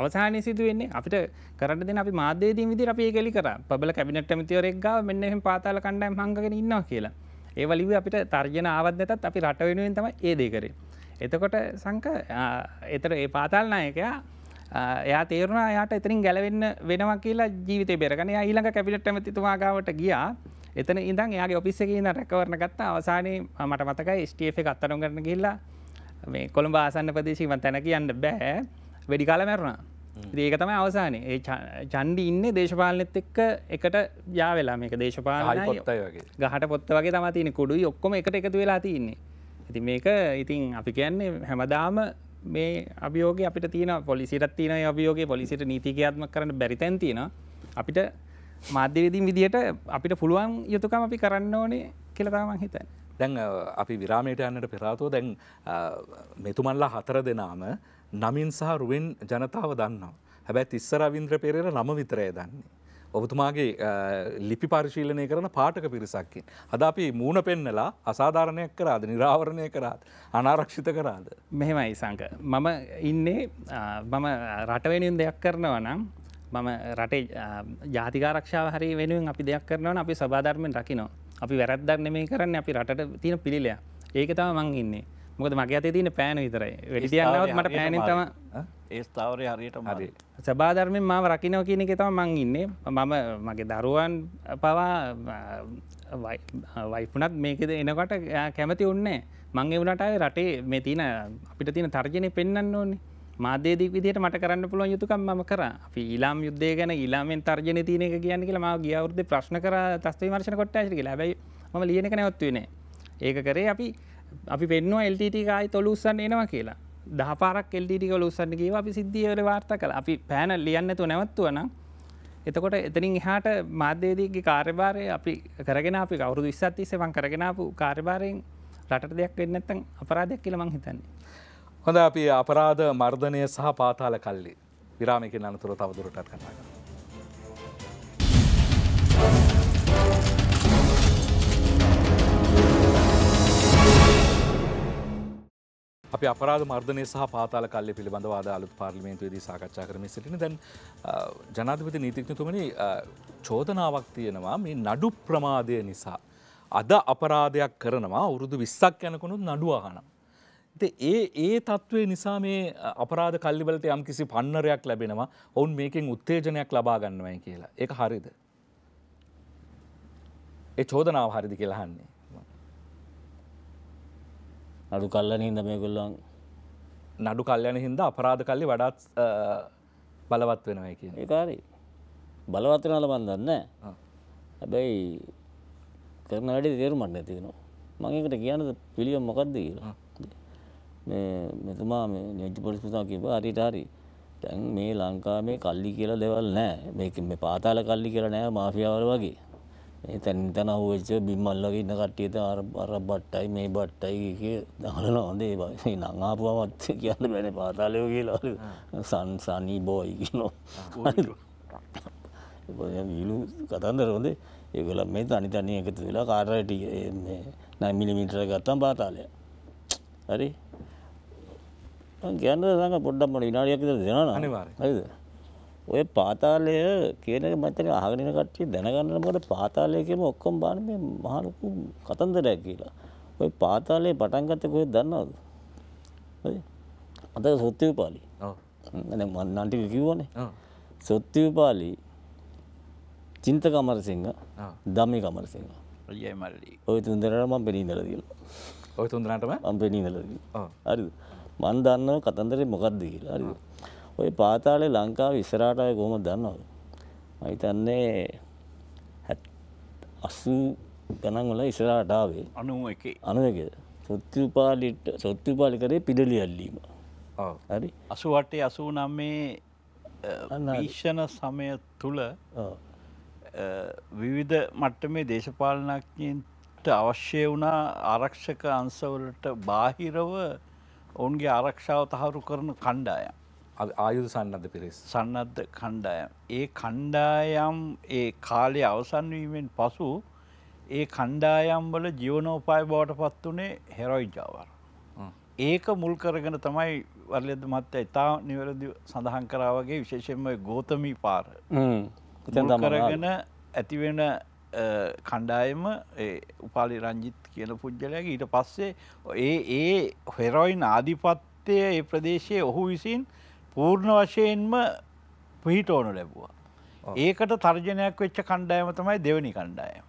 අවසානය සිදුවන්නේ අපිට කරට දෙන අපි මාධ්‍යේදී විදි අපේ කෙලි කර පබල කැබිනට මතිවරෙක් මෙන්න එහම පාතාල කණ්ඩයම් හංගෙන ඉන්නවා කියලා. ඒවලිව අපිට තර්ජන ආවද්‍යතත් අපි රට වෙනුවෙන් තම ඒදේ කරේ. එතකොට සංක එතර ඒ පාතාල්නායකයා එයා තේරුණා යාට එතරින් ගැලවෙන්න වෙනවා කියලා ජීවිතය බෙරගන ඊළඟ කැපිට ඇමතිතුමාගාවට ගියා එතන ඉඳන් එයාගේ ඔපිස්ස කියන රැකවරණ ගත්තා අවසානයේ මට මතකයි ස්ටේ කත්තරු කරන කියලා මේ කොළඹ ආසන්න ප්‍රදේශීම තැන කියන්න බෑ වැඩි කාල මැරුණා ඒක තමයි අවසානයේ ඒ චන්ඩි ඉන්න දේශපාලනෙත් එක්ක එකට යාවෙලා මේක දේශපාල ගහට පොත්ත වගේ තම තින කුඩු ඔක්කොම එකට එකතු වෙලා තින්නේ ඇති මේක ඉතින් අපි කියන්නේ හැමදාම මේ අභියෝග අපිට තියන පොලිසිට තියන අභියෝග පොලිසිට නීතිකයාත්ම කරන්න බැරිතැන් තියෙන අපිට මාධ්‍යවේදීන් විදිහට අපිට පුළුවන් යුතුකම අපි කරන්න ඕනේ කියලතාමක් හිතන්. දැන් අපි විරාමයට යන්නට පෙරාතෝ දැන් මෙතුමල්ලා හතර දෙනාම නමින් සහ රුවෙන් ජනතාව දන්නවා. හැබැත් ඉස්සර වින්ද්‍ර පෙරේර නම විතරය දන්නේ. ඔබතුමාගේ ලිපි පරිශීලනය කරන පාටක පිරිසක්කින්. අද අපි මූුණ පෙන්නලා අසාධාරණයක් කරාද නිරාවරණය කරාත් අනාරක්ෂිත කරාද. මෙහෙමයි සංක. මම ඉන්නේ මම රටවෙනින් දෙයක් කරනව නම් මම රටේ ජාතිකාරක්ෂාව හරි වෙනුවෙන් අපි දෙයක් කරනවන අපි සබාධර්මෙන් රකිනෝ. අපි වැරද්දරන්න මේ කරන්න අපි රට තියෙන පිළිලයා ඒක තම මං ඉන්නේ. මොකද මගේ අතේ තියෙන පෑන විතරයි වැඩිදියන්නවත් මට පෑනතම ඒ ස්ථාවරය හරියට හරි සබාධර්මෙන් මාව රකිනව කියන එක තම මං ඉන්නේ මම මගේ දරුවන් පවා වයිපනත් මේකද එනකොට කැමති උන්නේ මං එවුණට රටේ මේ තින අපිට තින තර්ජනය පෙන්න්න ඕනේ මාදේදී විදිහට මට කරන්න පුළුවන් යුතුකම් මම කර අපි ඊලාම් යුද්ධය ගැන ඊලාමෙන් තර්ජන තියන එක කියන්න කියලා මා ගියවුරුද්ද ප්‍රශ්න කර තස්ත විමර්ශන කොට ඇති කියලා හැබැයි මම ලියන එක නැවත්තු වෙන්නේ ඒක කරේ අපි අපි පෙන්නවා LTT කායි තොලු උස්සන්න එනවා කියලා දහපාරක් එල්ටික ලුස්සන්න කියව අපි සිද්ධියවල වාර්තා කළ අපි පෑන ලියන්න තු නැවත්තුවන එතකොට එතනින් එහාට මාධ්‍යේදීගේ කාර්යභාරය අපි කරගෙන අපි කවුරු විස්සත්තිසවන් කරගෙනපු කාර්යභාරයෙන් රට දෙයක් වෙන්නත්තන් අපරාධයක් කියලමං හිතන්නේ. හොඳ අපි අපරාධ මර්ධනය සහ පාතාල කල්ලි විරාමිකින් අනතුර තවදුරටත් කතාගන්න. අප අපරාධ මර්ධනය සහ පාතාල කල්ලෙ පිළිබඳව අදාලුත් පාර්ලිමේන්තුවේදී සාකච්ඡා කරමින් සිටින දැන් ජනාධිපති නීතිඥතුමනි චෝදනාවක් තියෙනවා මේ නඩු ප්‍රමාදය නිසා. අද අපරාධයක් කරනවා වුරුදු විස්සක් යනකුණුත් නඩුවාහන. ඒ ඒ තත්ත්වය නිසා මේ අපරාධ කල්ලිවලට යම් කිසි පන්නරයක් ලැබෙනවා ඔවුන් මේකින් උත්තේජනයක් ලබා ගන්නවයි කියලා. ඒ හරිද. ඒ චෝදනාව හරිදි කියලාහන්නේ. නඩු කල්ලන හිද මේගොල්ලන් නඩු කල්යන හින්ද අපරාධ කල්ලි වඩාත් බලවත් වෙනවා කිය ඒකාරි බලවත් වෙනල බන්දන්න හැබැයි කරන වැඩි තේරුමට නැතිෙනවා මගේකට කියනද පිළියම් මොකක්ද කියලා මෙතුමා මේ නිජ පොලිස්පුතා කිව අරිටාරි දැන් මේ ලංකා මේ කල්ලි කියලා දෙවල් නෑ මේ පාතාල කල්ලි කියලා නෑ මාෆියාවල වගේ ඒ තැන්තන අවච්ච බිම්මල්ලගේ ඉන්න කට්ටියත අර බට්ටයි මේ බට්ටයි දහලන හොඳේ බයි නංආපුවමත් කියන්න බැන පාතාලයෝ කියලාලු සංසනී බෝයි නො ගිලු කතන්දර හොඳේ ඒකල මේ තනි තනය එකතු වෙලා කාරට නයි මිලිමිටර ගත්තම් පාතාලය හරි කියන්න සඟ පොඩ්ඩක් මට විනාඩියක් දෙෙනන අනිවාර හද ඔය පාතාලය කියන එක මම හිතන්නේ අහගෙන ඉන කට්ටිය දැනගන්න මොකද පාතාලය කියම ඔක්කොම බාන්නේ මේ මහ ලොකු කතන්දරයක් කියලා. ඔය පාතාලේ පටන් ගත්තේ කොහෙද දන්නවද? හරි. අද සොත්ති විපාලි. ඔව්. මම නන්ටික කිව්වනේ. ඔව්. සොත්ති විපාලි චින්ත කමරසිංහ දමි කමරසිංහ ඔය මල්ලි ඔය තුන්දරට මම පෙනී ඉඳලා තියෙනවා ඔය තුන්දරටම මම පෙනී ඉඳලා තියෙනවා හරිද මම දන්නව කතන්දරේ මොකක්ද කියලා හරිද ඔය පාතාලේ ලංකාව ඉස්සරාට අය කොහොම දන්නවද මම හිතන්නේ අසූ ගණන් වල ඉස්සරහට ආවේ 91 91 සොත්තුපාලිට සොත්තුපාලි කරේ පිඩලි අල්ලීම. ඔව්. හරි. 88 89 භීෂණ සමය තුල විවිධ මට්ටමේ දේශපාලනඥයන්ට අවශ්‍ය වුණ ආරක්ෂක අංශවලට බාහිරව ඔවුන්ගේ ආරක්ෂාව තහවුරු කරන කණ්ඩායම් ආයුධ සන්නද පිරිස් සන්නද්ධ කණ්ඩායම්. ඒ කණ්ඩායම් ඒ කාලය අවසන්වීමෙන් පසු ඒ කණ්ඩායම් වල ජීවනෝපාය බවට පත් වනේ හෙරොයිජාවර. ඒක මුල් කරගෙන තමයි වර්ලද මත්ත ඉතා නිවැරදි සඳහන් කරාවගේ විශේෂෙන්ම ගෝතමී පාර කරගෙන ඇතිවෙන කණ්ඩායම උපාලි රංජිත් කියන පුද්ගලයක ඊට පස්සේ ඒ ඒ හෙරොයින් ආධිපත්තය ඒ ප්‍රදේශයේ ඔහු විසින් පූර්ණ වශයෙන්ම පිහිටෝනු ලැබවා. ඒකට තර්ජනයක් වෙච්ච කණ්ඩායම තමයි දෙවනි කණ්ඩායම.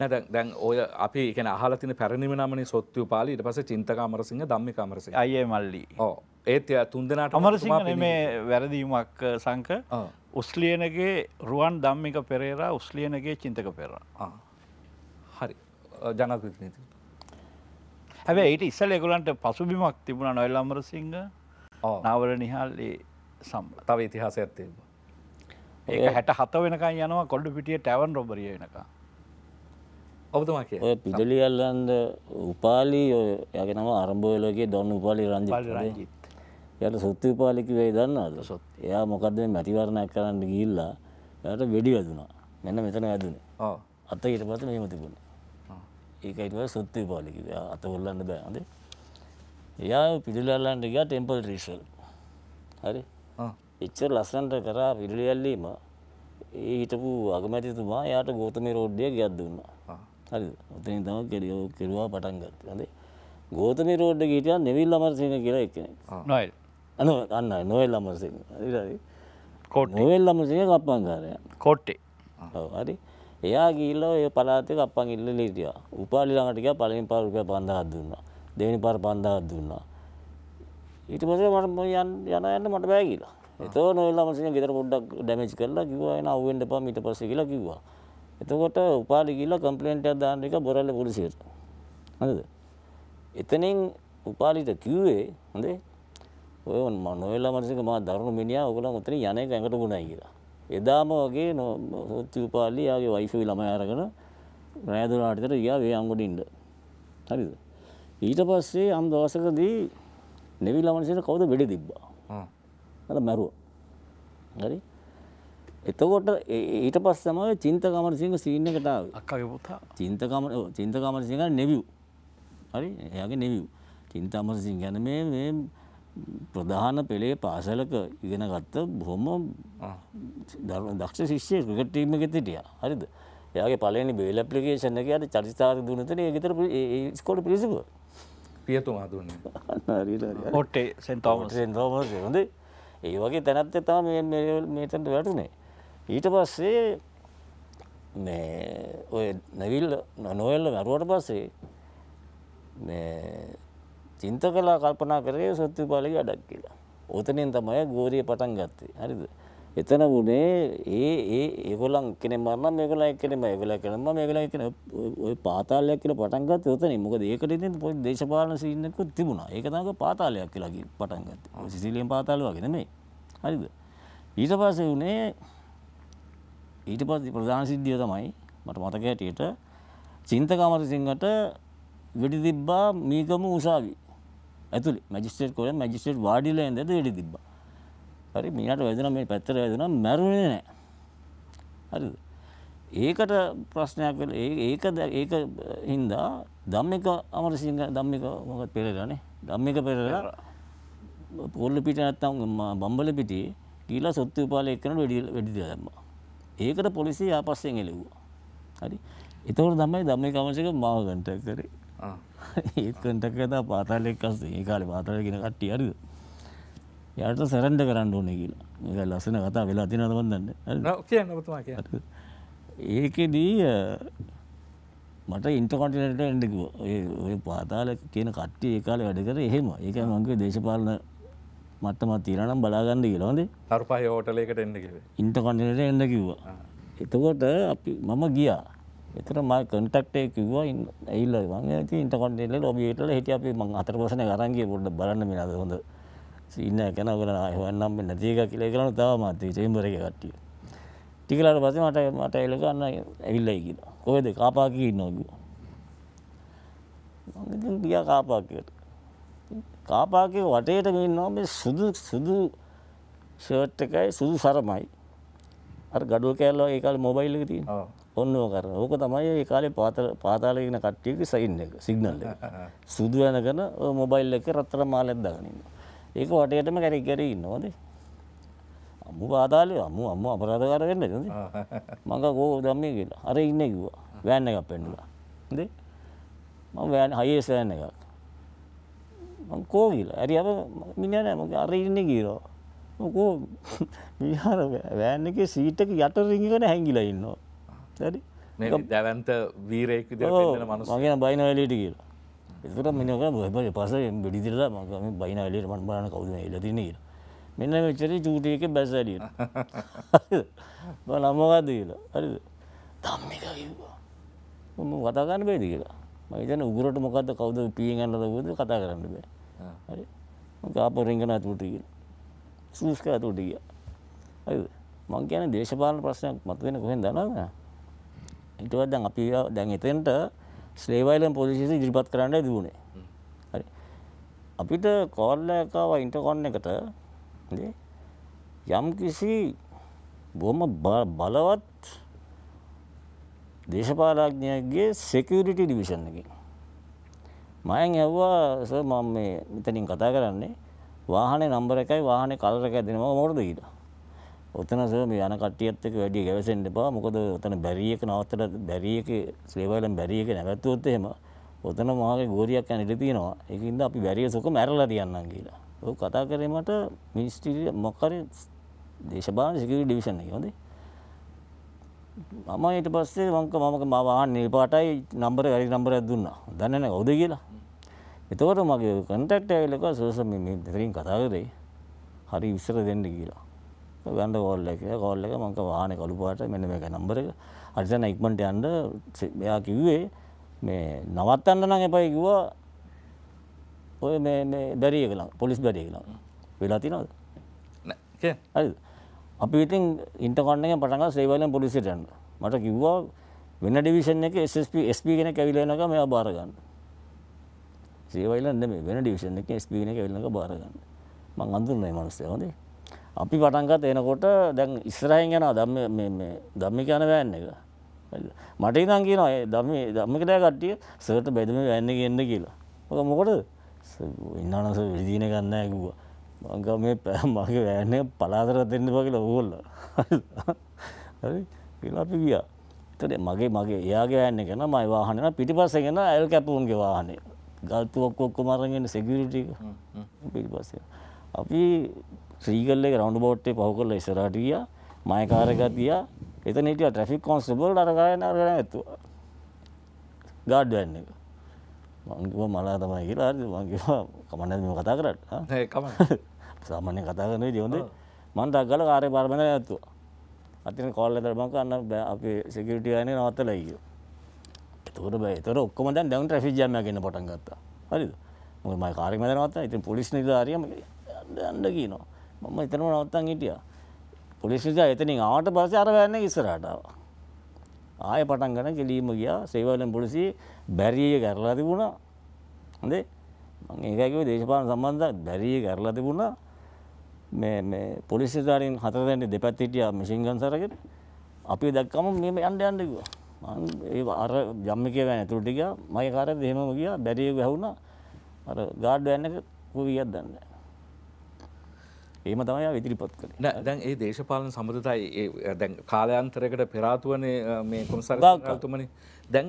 නැ දැන් ඔය අපි එකන අහලතින පැරණිම නමන සොත්තු පාලි ඉට පස චින්තක අමරසිංහ දම්මි කමරසි අය මල්ලි ඒත් තුන්දනට අමරසිංහ මේ වැරදීමක් සංක උස්ලියනගේ රුවන් දම්මික පෙරේරා උස්ලියනගේ චින්තක පෙරා හරි ජනත හැබ ඒට ඉස්සල එකුලන්ට පසුබිමක් තිබුණ නොයිල් අමරසිංහ නවල නිහල් සම් තව ඉතිහාස ඇත්තේ ඒ හැට හත වෙනක යනවා කොල්ඩු පිටිය ටැවන් රොබරිය වෙනක ඔබතුමා ඔය පිදලි අල්ලන්ද උපාලි ඔය යගෙනම අරම්භෝලගේ දොන්න උපාලි රංජි රංජිත් යට සොත්තු උපාලිකි වේ දන්නවාද සොත් එයා මොකක්ද මැතිවරණයක් කරන්න ගිල්ලා යට වෙඩි වැදුනා මෙන්න මෙතන වැදුන අත ඊට පස මෙහම තිබුණ ඒකයිට සොත්තු පාලිකි අත ඔොල්ලන්න බෑන්දේ එයා පිළිලල්ලන්ට ගා ටෙම්පල් රීශල් හරි එච්චර ලස්සන්ට කරා පිරිලියල්ලීම ඒ හිටපු අගමැතිතුමා යාට ගෝතමය රෝඩ්ඩිය ගත් දුන්න හරි ඔතන තම කෙරියෝ කෙරවා පටන් ගත් ඇදේ ගෝතම රෝඩ්ඩ ගීටයන් නෙවිල් අමරසින කියලා එක්කෙනෙක් නොයි අන අන්න නොවල් අමරසින කොට නොවල් අමරසිය කප්පංකාරය කොට්ටේ හරි එයා ගිල්ල ඔය පලාතක අපන් ඉල්ල ලීටිය උපාලිලඟටික පලින් පාරුපය පන්ඳහත් දුන්නා දෙවනි පාර පන්දාවක් දුන්නා. ඊට පස්සේ මට යන යන්න මට බෑ කියලා. එතකොට නොයලා මසින් ගෙදර පොඩ්ඩක් ඩැමේජ් කරලා කිව්වා එන අවුෙන්න එපා ඊට පස්සේ කියලා කිව්වා. එතකොට උපාලි ගිහලා කම්ප්ලේන්ට් එකක් දාන්න එක බොරැල්ල පොලිසියට. හරිද? එතනින් උපාලිට කිව්වේ හොඳේ ඔය නොයලා මනසික මා දරුණු මිනිහා ඔයගොල්ලෝ උතන යන එක ඇඟට ගුණයි කියලා. එදාම වගේ සොත්ති උපාලි යාගේ වයිෆ් ළමයි අරගෙන රෑ 12ට විතර ගියා වේ අංගොඩින්ද. හරිද? ඊට පස්සේ යම් දවසකදී නෙවිල් අමනසිට කවුද වෙඩි තිබ්බා අර මැරුව හරි එතකොට ඊට පස්සම චින්ත කමරසිංහ සීන් එකට ආවේ අක්කගේ පුතා චින්ත කමර චින්ත කමරසිංහ නෙවිව් හරි එයාගේ නෙවිව් චින්ත අමරසිංහ ගැන මේ මේ ප්‍රධාන පෙළේ පාසලක ඉගෙන ගත්ත බොහොම දක්ෂ ශිෂ්‍යය ක්‍රිකට් ටීම් එකෙත් හිටියා. හරිද? එයාගේ පළවෙනි බේල් ඇප්ලිකේෂන් එකේ අර චරිතාර්ථ දුන්නතට ඒ ගෙදර ඒ ස්කෝලේ පිරිසුදුවා. පියතුමා දුන්නේ ඔොට්ටේ සෙන්තෝම සෙන්තෝමසය හොඳ ඒ වගේ තැනත් එතා මේතට වැටනේ ඊට පස්සේ මේ ඔය නැවිල් නොනොවෙල්ල මැරුවට පස්සේ චින්ත කලා කල්පනා කරේ සොත්තු පාලි අඩක් කියලා ඕතනෙන් තමයි ගෝරිය පටන් ගත්තේ හරිද එතන වුණේ ඒ ඒ ඒගොල්ලන් එක්කෙනෙක් මරනවා මේගොල්ලෝ එක්කෙනෙක් මම ඒගොල්ලෝ එක්කෙනෙක් මම මේගොල්ලෝ එක්කෙනෙක් ඔය පාතාලයක් කියලා පටන් ගත්තේ උතනේ. මොකද ඒකට ඉතින් පොඩි දේශපාලන සීන් එකකුත් තිබුණා. ඒක තමයි පාතාලයක් කියලා කි පටන් ගත්තේ. ඔය සිසිලියෙන් පාතාල වගේ නෙමෙයි. හරිද? ඊට පස්සේ වුණේ ඊට පස්සේ ප්‍රධාන සිද්ධිය තමයි මට මතක හැටියට චින්තකාමරසිංහට වෙඩි තිබ්බා මීගම උසාවි. ඇතුලේ මැජිස්ට්‍රේට් කෝලේ මැජිස්ට්‍රේට් වාඩිලා ඉඳලා වෙඩි තිබ්බා. හරි මීට වැදන මේ පැත්තර වැදන මැරුණේ නෑ හරි ඒකට ප්‍රශ්නයක් වෙල ඒක ඒක හින්දා දම් එක අමරසිංහ දම් එක මොකත් පෙරලානේ දම් එක පෙරලා පොල්ල පිට නැත්තම් බම්බල පිටි ගිලා සොත්තු උපාලය කරන වැඩි වැඩි දැම්මා ඒකට පොලිසිය ආපස්සෙන් එළෙව්වා හරි එතකොට තමයි දම් එක අමරසිංහ මාව කන්ටැක්ට් කරේ ඒත් කන්ටැක්ට් කරලා පාතාලෙක් අස්සේ ඒ කාලේ පාතාලේ කියන කට්ටිය හරිද යට සැරන්ඩ කරන්න ඕන කියලා එක ලස්සන කතා වෙලා තිනද වදන්න ඒකෙදී මට ඉන්ටකොන්ටිනට එඩිකු ඔය පාතාල කියන කට්ටිය ඒකාල වැඩකර එහෙම ඒක මංගේ දේශපාලන මත්තමත් තිරනම් බලාගන්න කියලාද තර්පා හෝටලකට එඩ ඉන්ටකොන්ටිනට එඩ කිව්වා එතකොට මම ගියා එතර මයි කටක්ටේ කිවවා ඉල්ල වගේ ඉන්ටකොන්ටෙල ඔබියටල හිටිය අපි මං අතර පසන කරන්ගේ පොඩ්ඩ බලන්න මිලාද හොඳ ඉන්න කැන කරන හොන්නම් නැතික කියල කරන තව මත්තේ චේම්බර එක කට්ටිය ටිකලට පස මට මට එලකන්න ඇවිල්ලයි කියලා කොයද කාපාක ඉන්නෝග ගිය කාපාකට කාපාකය වටේට ඉන්නවා සුදු සුදු ෂර්ට් එකයි සුදු සරමයි අර ගඩුව කෑල්ලවා ඒකාල මොබයිල්ලක තිය ඔන්න කර ඕක තමයි ඒ කාලේ පාතල පාතාලගෙන කට්ටියක සයින්න එක සිගනල්ල සුදු යන කරන මොබයිල් එක රත්තර මාලෙත් දගනන්න ඒක වටයටම කැරෙක් ගැර ඉන්නවාද අමු පාතාලය අමු අම්ම අපරාධ කරගන්න ද මඟ ගෝ දම්ම කියලා අර ඉන්න කිවා වැෑන්න එකක් පෙන්ඩුලා ද මං වෑන් හයේ සෑන්න එකක් කෝ කියලා ඇරි අප මිනිනෑ මක අර ඉන්න කියීරෝ මොකෝ මිහාර වෑන් එක සීටක යට රිංගිකන හැංගිලා ඉන්නවා දැරි දැවන්ත වීරයෙක් මගේ බයිනවැලට කියලා එතකට මෙනක බ පස බිදිරල මම බයිනලට මන් බාන කවුද එලතින කියලා මෙන්න වෙච්චර චූටියක බැසැලිය නම්මකදීලා හරි දම්මික කිව්වා ම කතාගන්න බේද කියලා මහිතන උගරට මොකක්ද කවුද පියගන්නලකද කතා කරන්න බෑ හරි අප රංගන ඇතුට කියලා සූස්ක ඇතුට කිය මං කියන දේශපාලන ප්‍රශ්නයක් මත්වෙන කොහෙන් දනග ඉටවත් දැන් අපි දැන් එතෙන්ට ස්ලේවයිලන් පොලිසියට ඉදිරිපත් කරන්න දුවනේ හරි අපිට කෝල්ලකාව ඉන්ටකොන්න එකට යම් කිසි බොහම බලවත් දේශපාලාඥයක්ගේ සෙකරිටි ඩිවිෂන්නකින් මයන් ඇව්වා ම මේ මෙතනින් කතා කරන්නේ වාහනේ නම්බර එකයි වාහන කල්රක ඇදෙනවා මොරද කියලා ඔතන සර් මේ යන කට්ටියත් එක්ක වැඩි ගැවසෙන්න එපා. මොකද ඔතන බැරි එක නවත්තට බැරි එක ස්ලේවලෙන් බැරි එක නැවතුවොත් එහෙම ඔතන මාගේ ගෝරියක් යන ඉඩ තියෙනවා. ඒකින්ද අපි බැරිය සොකම ඇරලා තියන්නම් කියලා. ඔව් කතා කරේ මට මිනිස්ට්‍රිය මොකරි දේශපාලන සිකියුරිටි ඩිවිෂන් එකේ හොඳේ. මම ඊට පස්සේ මංක මම මාව ආන්නේ පාටයි නම්බර වැරදි නම්බරයක් දුන්නා. දන්නේ නැහැ කවුද කියලා. එතකොට මගේ කන්ටැක්ට් ඇවිල්ලා කිව්වා සර් සර් මේ මෙතනින් කතා කරේ. හරි ඉස්සර දෙන්න කියලා. ගන්න කෝල් එක කෝල් එක මංක වාහනේ කළු පාට මෙන්න මේක නම්බර එක අරිසන ඉක්මනට යන්න එයා කිව්වේ මේ නවත්තන්න නම් එපයි කිව්වා ඔය මේ මේ බැරිය කියලා පොලිස් බැරිය කියලා වෙලා තියනවද නෑ හරිද අපි ඉතින් ඉන්ටර්කොන්ට් එකෙන් පටන් ගන්න සේවලෙන් පොලිසියට යන්න මට කිව්වා වෙන ඩිවිෂන් එකේ SSP SP කෙනෙක් ඇවිල්ලා එනකම් මෙයා බාර ගන්න සේවයිලන් නෙමෙයි වෙන ඩිවිෂන් එකේ SP කෙනෙක් ඇවිල්ලා එනකම් බාර ගන්න මං අඳුරන්නේ මනුස්සයා හොඳේ අපි පටන්ගත් එනකොට දැන් ඉස්රහින් යනවා දම්ම දම්මි යන වැෑන්න එක. මට ඉතන් කියන අය දම දම්මකටෑ කට්ටිය සට බැදම වැන්න එන්න කියලා. ඔක මොකොට ඉන්නනස විදින ගන්න ඇගුව. මංග මේ පැ මගේ වැෑන්නේ පලාදර දෙන්න පකිල ඔහොල්ල අපි ගිය. තේ මගේ මගේ ඒයාගේ වැන්න ගෙන මයි වාහනෙන පිටි පස්සගෙන ඇල් කැපවුන්ගේ වාහනේ ගල්තු ඔක්කොක්කො මරගෙන සෙගිරිටික පිටි පස්සේ. අපි සීගල්ල එක රවුඩ් බෝට්ටේ පහු කරලා ඉස්සරහට ගියා මයකාර එකක් ගියා එතන හිටියා ට්‍රැෆික් කොන්ස්ටේබල් අර ගායන අරගෙන ඇතුවා ගාඩ් වැන් එක මං කිව්වා මලා තමයි කියලා හරිද මං කිව්වා කමන්න මේව කතා කරන්න ඒ කමන්න සාමාන්‍යයෙන් කතා කරන විදිය හොඳේ මං ඩක් ගාලා කාර්ය බාර බඳලා ඇතුවා අතින් කෝල් එකකට මං කන්න අපේ සිකියුරිටි ගානේ නවත්තලා ගියෝ එතකොට බෑ එතකොට ඔක්කොම දැන් ඩවුන් ට්‍රැෆික් ජෑම් එකක් එන්න පටන් ගත්තා හරිද මොකද මම කාර්යයක් මැද නවත්තා ඉතින් පොලිස් නිලධාරියම යන්න කියනවා මම එතනම නවත්තන් හිටියා පොලිසිනිසා එතනින් ආවට පස්සේ අර වැන්න ඉස්සරහටාව ආය පටන් ගන කෙලීම ගියා සේවලෙන් පොලිසි බැරිය කරලා තිබුණා හොඳේ මං ඒකකිව දේශපාලන සම්බන්ධ බැරිය කරලා තිබුණා මේ මේ පොලිසිධාරීන් හතර දෙනෙක් දෙපැත්ත හිටියා මැෂින් ගන් සරගෙන අපි දැක්කම මේ යන්න යන්න කිව්වා මං ඒ අර ජම්මිකේ වැන ඇතුළට ගියා මගේ කාරෙන් එහෙමම ගියා බැරිය වැහුණා අර ගාඩ් වැන් එක කුවියක් දන්නේ ඒම තමයි ඉදිරිපත් කළ දැන් ඒ දේශපාලන සමුදතයි දැන් කාලයන්තරකට පෙරාතුවන මේ කොන්සල්තුමන දැන්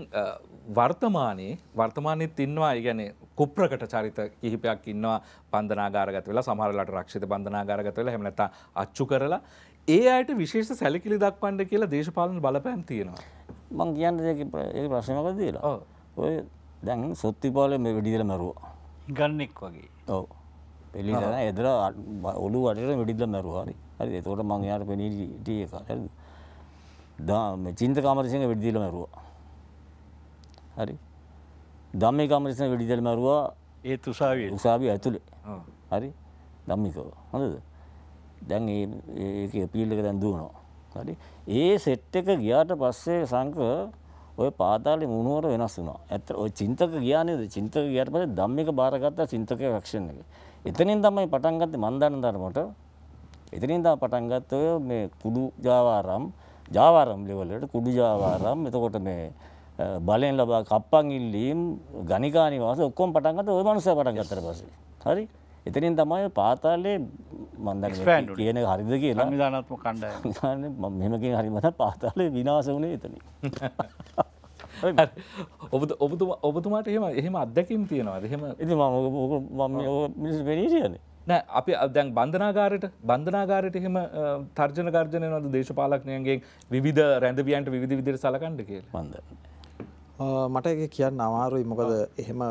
වර්තමානයේ වර්තමානය තින්නවා ඉගැන කුප්‍රකට චරිත කිහිපයක් ඉන්නවා පන්දනාගාරගත වෙලා සමහරලට රක්ෂිත බන්ධනාගාරගත වෙලා හැමනත අච්චු කරලා ඒ අයට විශේෂ සැලිකිලි දක්වන්ඩ කියලා දේශපාලන බලපෑම් තියෙනවා මං කියන්න ඒ ප්‍රශ්නකදලා ඔය දැන් සොත්තිපාලය මේ වැඩිදල මැරුවා ගන්නෙක් වගේ ඔව පෙල්ලිට එදර ඔලු වටට මිඩිල්ල මැරු හරි හරි එතකොට මං යාට පෙනීටිය එක දා චින්ත කාමරසිංහ වෙඩිදිල මැරුවා හරි දම්ම කාමරසිංහ වෙඩිදල් මැරුවා ඒ තුසාාව උසාාවී ඇතුළේ හරි දම්මිකව හඳද දැන් ඒ පිල්ලක දැන් දුවනවා හරි ඒ සෙට් එක ගියාට පස්සේ සංක ඔය පාතාලි මුණුවර වෙනස් වුණා ඇත ඔය චින්තක ගියානේද චින්තක ගියට පස්සේ ධම්මික බාරගත්තා චින්තක රක්ෂණ එක එතනින් තමයි පටන් ගත්තේ මන්දන ධර්මයට. එතනින් තමයි පටන් ගත්තේ මේ කුඩු ජාවාරම්, ජාවාරම් ලෙවල් එකට කුඩු ජාවාරම්. එතකොට මේ බලෙන් ලබා කප්පන් ඉල්ලීම්, ගණිකා නිවාස ඔක්කොම පටන් ගත්තේ ওই මනුස්සයා පටන් ගත්තට පස්සේ. හරි? එතනින් තමයි පාතාලේ මන්දන කියන හරිද කියලා. සංවිධානාත්මක කණ්ඩායම. මම මෙහෙම කියන හරි මට පාතාලේ විනාශ වුණේ එතනින්. ඔබතුමාට එහෙම එහෙම අත්දැකම් තියෙනවාද එහෙම ඉති මිනිස් පෙනීටයන නෑ අපි අදැන් බන්ධනාගාරයට බන්ධනාගාරයට එහෙම තර්ජන ගර්ජනය නොද දේශපාලක්නයන්ගේ විධ රැඳවියන්ට විධ විදිර සලකණ්ඩ කිය බඳ. මට එක කියන්න අමාරුයි මොකද එහෙම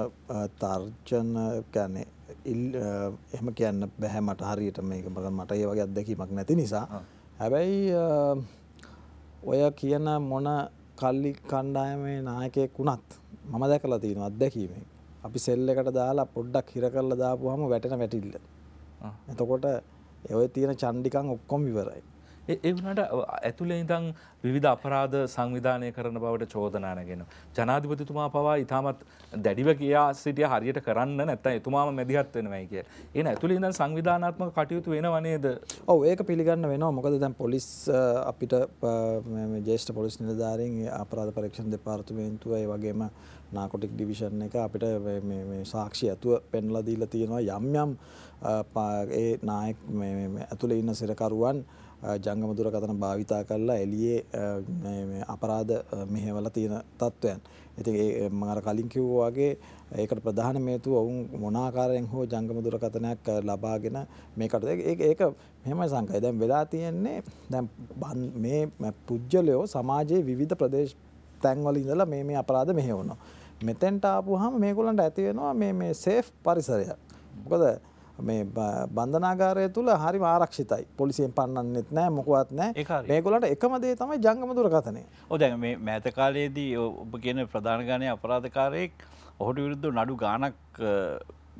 තර්ජන ගැන්නේ ඉල් එහෙම කියන්න බැහැ මට හරියට මේක බද මට ඒ වගේ අත්දැකීමක් නැති නිසා හැබැයි ඔය කියන මොන කල්ලි කණ්ඩායමේ නායකයෙක් වුණත් මම දැකලා තියෙනවා අත්දැකීමෙන්. අපි සෙල් එකට දාලා පොඩ්ඩක් හිර කරලා දාපුවාම වැටෙන වැටිල්ල. එතකොට ඔය තියෙන චණ්ඩිකන් ඔක්කොම ඉවරයි. එවනට ඇතුළේ ඉඳං විධ අපරාධ සංවිධානය කරන බවට චෝදනානගෙන. ජනාධිපතිතුමා පවා ඉතාමත් දැඩිව කියා සිටිය හරියට කරන්න නැත්ත එතුමාම මැදිහත් වෙනවයි කිය. එන ඇතුළේ ඉඳන් සංවිධානාත්මක කටයුතු වෙනවනේද ඔව ඒක පිළිගන්න වෙනවා මොකද දැන් පොලිස් අපිට ජේෂ්ඨ පොලිස් නිලධාරීන් අපරාධ පරීක්ෂණ දෙපාර්තමේන්තුව ඒ වගේම නාකොටික් ඩිවිෂන් එක අපිට සාක්ෂි ඇතුව පෙන්ලදීල තියෙනවා යම් යම් ඒ නායක් ඇතුළ ඉන්න සිරකරුවන් ජංගම දුරකතන භාවිතා කරලා එලියේ අපරාධ මෙහෙවල තියෙන තත්ත්වයන්. ඉතින් ඒ මර කලින් කිව්වාගේ ඒකට ප්‍රධාන මේතු ඔවුන් මොනාකාරයෙන් හෝ ජංගම දුරකථනයක් ලබාගෙන මේකට ඒක මෙහෙම සංකය දැන් වෙලා තියෙන්නේ දැන් මේ පුද්ගලයෝ සමාජයේ විවිධ ප්‍රදේශ තැන්වල ඉඳලා මේ මේ අපරාධ මෙහෙවුණා. මෙතෙන්ට ආපුවාම මේගොල්ලන්ට ඇති වෙනවා මේ මේ සේෆ් පරිසරයක්. මොකද මේ බන්ධනාගාරය තුළ හරි ආරක්ෂිතයි පොලිසියෙන් පන්නන්නෙත් නෑ මොකවත් නෑ මේකොලට එකමදේ තමයි ජංගම දුරකථනය ඕදැ මේ මෑතකාලයේදී ඔබ කියන ප්‍රධානගානය අපරාධකාරයෙක් ඔහුට විරුද්ධ නඩු ගානක්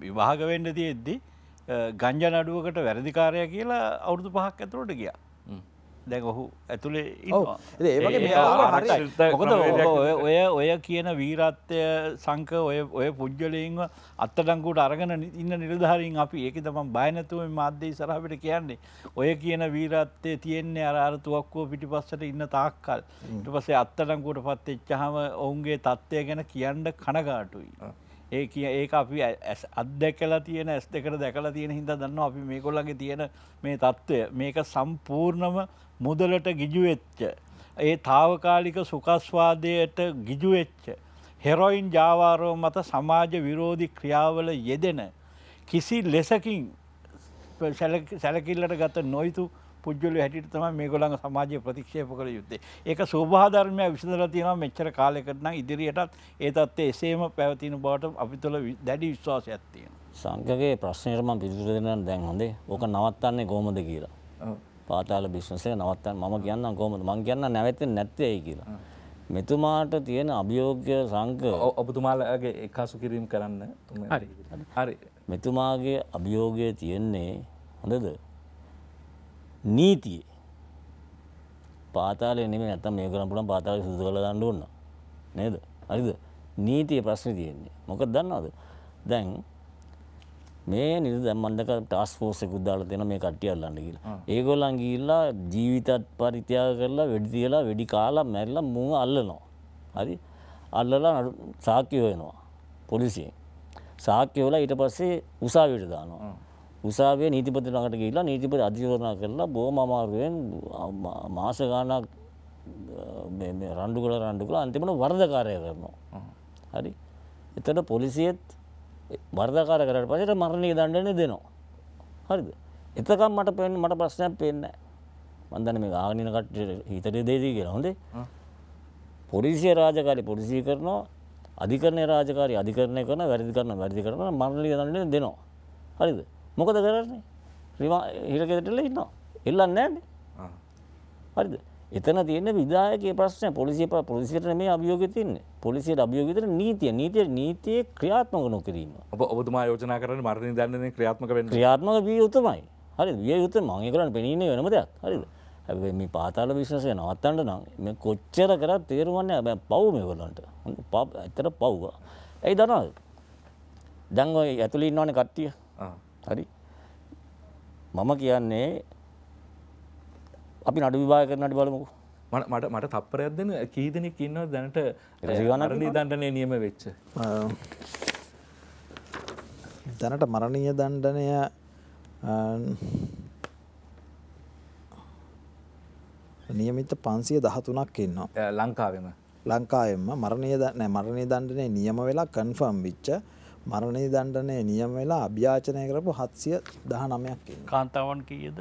විවාහගවෙන්ඩ තියෙද්දි ගංජ නඩුවකට වැරදිකාරය කියලා අවුරුදු පහක් ඇතුරට ගියා දැ ඔහු ඇතුළේ ඒකොද ඔය ඔය කියන වීරත්වය සංක ඔය ඔය පුද්ගලයන්ව අත්තඩංකුට අරගෙන ඉන්න නිර්ධාරීන් අපි ඒක තමන් බයනැතුව මාධ්‍යය සරහපිට කියන්නේ ඔය කියන වීරත්වය තියෙන්නේ අරතුවක්කෝ පිටිපස්සට ඉන්න තාක්කල් ඉට පසේ අත්තඩංකුට පත් එච්චහම ඔවුන්ගේ තත්ත්වය ගැන කියන්න කනගාටුයි. ඒ කිය ඒක අපි ඇස් අත්දැකලා තියෙන ඇස් දෙකට දැකලා තියෙන හිද දන්න අපි මේ කොල්ලගේ තියෙන මේ තත්ත්වය මේක සම්පූර්ණම මුදලට ගිජුවෙච්ච. ඒ තාවකාලික සුකස්වාදයට ගිජුවෙච්ච. හෙරොයින් ජාවාරෝ මත සමාජ විරෝධි ක්‍රියාවල යෙදෙන. කිසි ලෙසකින් සැලකිල්ලට ගත නොයිතු පුද්ගලයෝ හැටියට තමයි මේගොල්ලන්ගේ සමාජයේ ප්‍රතික්ෂේප කළ යුත්තේ. ඒක සෝභා ධර්මයක් විසඳලා තියෙනවා මෙච්චර කාලයකට නම් ඉදිරියටත් ඒ தත්ත්වය එසේම පැවතින බවට අපි තුළ දැඩි විශ්වාසයක් තියෙනවා. සංඝගේ ප්‍රශ්නෙට මම පිළිතුරු දෙන්නම් දැන් හොඳේ. ඕක නවත්තන්නේ කොහොමද කියලා. ඔව්. පාතාල බිස්නස් එක නවත්තන්න මම කියන්නම් කොහොමද? මම කියන්නම් නැවැත්තේ නැත්තේ ඇයි කියලා. මෙතුමාට තියෙන අභියෝග්‍ය සංක ඔබතුමාලගේ එකසු කිරීම් කරන්න හරි හරි මෙතුමාගේ අභියෝගය තියෙන්නේ හොඳද නීතියේ පාතාලය නෙමෙයි නැත්තම් මේක කරන්න පුළුවන් පාතාලය සුදු කරලා දාන්න ඕන නේද හරිද නීතියේ ප්‍රශ්නේ තියෙන්නේ මොකද දන්නවද දැන් මේ නිර දැම්මන්දක ටස් ෆෝස් එකකුත් දාලා තියෙනවා මේ කට්ටිය අල්ලන්න කියලා. ඒගොල්ලන් ගිහිල්ලා ජීවිතත් පරිත්‍යාග කරලා වෙඩි තියලා වෙඩි කාලා මැරිලා මුව අල්ලනවා. හරි? අල්ලලා සාක්ෂි හොයනවා පොලිසියෙන්. සාක්ෂි හොයලා ඊට පස්සේ උසාවියට දානවා. උසාවියේ නීතිපති ළඟට ගිහිල්ලා නීතිපති අධිකරණ කරලා බොහොම අමාරුවෙන් මාස ගාණක් මේ මේ රණ්ඩු කළ රණ්ඩු කළා අන්තිමට වරදකාරය කරනවා. හරි. එතන පොලිසියත් වරදකාර කරලා පස්සේ මරණීය දඬුවම දෙනවා. හරිද? එතකම් මට පේන්නේ මට ප්‍රශ්නයක් පේන්නේ නැහැ. මම දන්නේ මේ ආගෙන ඉන කට්ටියට හිතට දෙදී කියලා. හොඳේ. පොලිසිය රාජකාරි පොලිසිය කරනවා අධිකරණය රාජකාරි අධිකරණය කරන වැරදි කරන වැරදි කරන මරණීය දඬුවම දෙනවා. හරිද? මොකද කරන්නේ රිවා හිරකෙදටල ඉන්නවා එල්ලන්න නෑනේ හරිද එතන තියෙන විදායකයේ ප්‍රශ්නය පොලිසිය පොලිසියට මේ අභියෝග තින්නේ පොලිසියට අභියෝගතර නීතිය නීතිය නීතියේ ක්‍රියාත්මක නොකිරීම ඔබ ඔබතුමා යෝජනා කරන මරණ දන්නන්නේ ක්‍රියාත්මක වෙන්න ක්‍රියාත්මක විය යුතුමයි හරි විය යුතු මම ඒ කරන්නේ පෙනීනේ වෙනම දෙයක් හරිද හැබැයි මේ පාතාල විශ්වාසය නවත්තන්න නම් මේ කොච්චර කරත් තේරුවන්නේ හැබැයි පව් මේගොල්ලන්ට පව් ඇත්තට පව්වා ඇයි දනවද දැන් ඔය ඇතුළේ ඉන්නවනේ කට්ටිය හරි මම කියන්නේ අපි නඩු විභාග කරනට බලමුකෝ මට මට තප්පරයක් දෙන කී දෙනෙක් ඉන්නවා දැනට මරණීය දණ්ඩනය නියම වෙච්ච දැනට මරණීය දණ්ඩනය නියමිත පන්සිය දහතුනක් ඉන්නවා ලංකාවෙම ලංකාවෙම මරණය නෑ මරණය දණ්ඩනය නියම වෙලා කන්ෆර්ම් විච්ච මරණයේ දණ්ඩනය නියම වෙලා අභ්‍යාචනය කරපු හත්සිය දහ නමයක් කාන්තාවන් කියද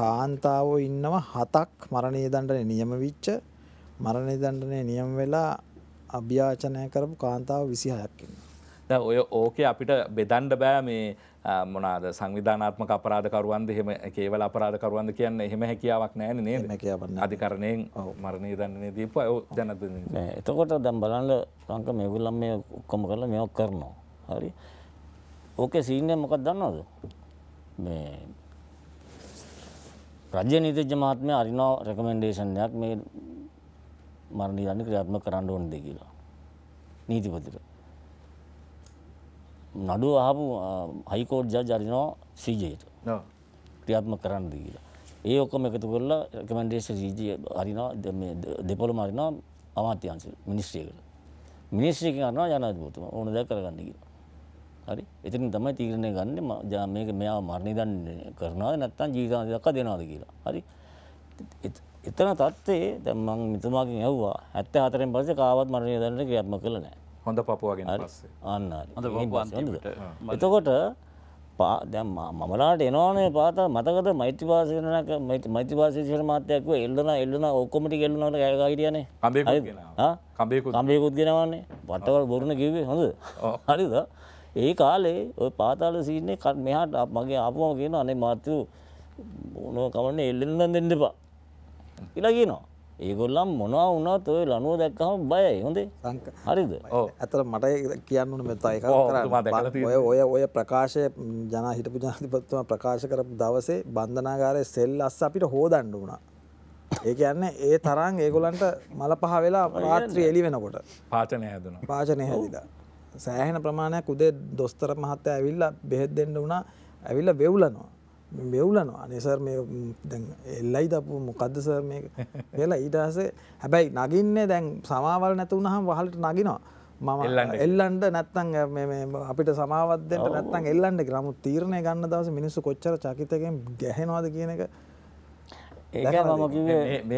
කාන්තාවෝ ඉන්නවා හතක් මරණයේ දණ්ඩනය නියම විච්ච මරණය දණ්ඩනය නියම වෙලා අභ්‍යාචනය කරපු කාන්තාව විසි හයක්කින්න ද ඔය ඕකේ අපිට බෙදන්ඩ බෑ මේ මොනාද සංවිධානාත්ම අපරාධකරුවන්ද හෙම කේවල අපරාධකරුවන්ද කියන්න එහෙම හැකියාවක් නෑන නේද කියන්න අධිකරණයෙන් මරණය දන්නේ දීප ඔය ජනත එතකොට දැම් බලන්න ලංක මෙගුල්ලම් මේ ඔක්කොම කරලා මෙයක් කරනවා හරි ඕක සීනය මොකක් දන්නවද මේ රජ්‍ය නීතිජ්‍ය මහත්මය අරිනෝ රැකමෙන්ඩේෂන්යක් මේ මරණී දන්න ක්‍රියාත්ම කරන්න ඕන දෙ කියලා නීතිපතිට නඩුව අහපු හයිකෝඩ් ජජ් අරිනවා සීජයට ක්‍රියාත්මක කරන්න කියලා. ඒ ඔක්කොම එකතු කරලා රෙකමෙන්ඩේෂන් සීජය හරිනවා දෙපළම හරිනවා අමාත්‍යාංශ මිනිස්ට්‍රියකට. මිනිස්ට්‍රිය කරනවා ජනාධිපතිතුමා ඕන දේ කරගන්න කියලා. හරි. එතනින් තමයි තීරණය ගන්න මේක මෙයා මරණිදන් කරනවද නැත්නම් ජීවිතාන්ත දක්වා දෙනවද කියලා. හරි. එතන තත්ත්වයේ දැන් මම මෙතුමාගෙන් ඇහුවා 74න් පස්සේ කාවත් මරණිදන්ට ක්‍රියාත්මක කළේ නැහැ. හොඳ පපුවාගෙන අන්න එතකොට පා දැම් මමලාට එනවානේ පාත මතකද මෛත්‍ර පාසනක මෛත්‍ර පාසිසිර මාතයක්ව එල්ලන එල්ලන ඔක්කොමටි කෙල්ලනට ඇයකාහිටියන කම්බේකුත් ගෙනවන්නේ පටවල් බොරුණ කිවේ හොඳ හරිද ඒ කාලේ ඔය පාතාල සීන්නේ කට මෙහාට මගේ අපම කියෙන අනේ මාතය ඕනකමන්න එල්ලන්න දෙන්නපා ඉලා කියනවා ඒගොල්ලම් මොනවා වුණත් ඔය ලනුව දැක්කහම බයයි හොඳේ හරිද ඇතර මට කියන්න මෙතයික ඔය ඔය ඔය ප්‍රකාශය ජන හිටපු ජාතිපත්තුම ප්‍රකාශ කරපු දවසේ බන්ධනාගාරය සෙල් අස්ස අපිට හෝදණ්ඩ වුණා ඒ කියන්නේ ඒ තරන් ඒගොලන්ට මල පහ වෙලා පාත්‍රී එලි වෙනකොට පාචනය හැදන පාචනය හැදිලා සෑහෙන ප්‍රමාණයක් උදේ දොස්තර මහත්තය ඇවිල්ලා බෙහෙත් දෙන්න වුණා ඇවිල්ල වෙව්ලනවා බෙව්ලනවා අනිසර් මේ එල්ලයි දපු මොකක්දසර් මේ කියලා ඊටස හැබැයි නගින්නේ දැන් සමාවල් නැතුවනහම් වහලට නගිනවා මම එල්ලන්ට නැත්තං අපිට සමාවදට නැත්තන් එල්ලන්ට නමුත් තීරණය ගන්න දවස මිනිස්සු කොච්චර චකිතකෙන් ගැහෙනවාද කියන එක ඒ මම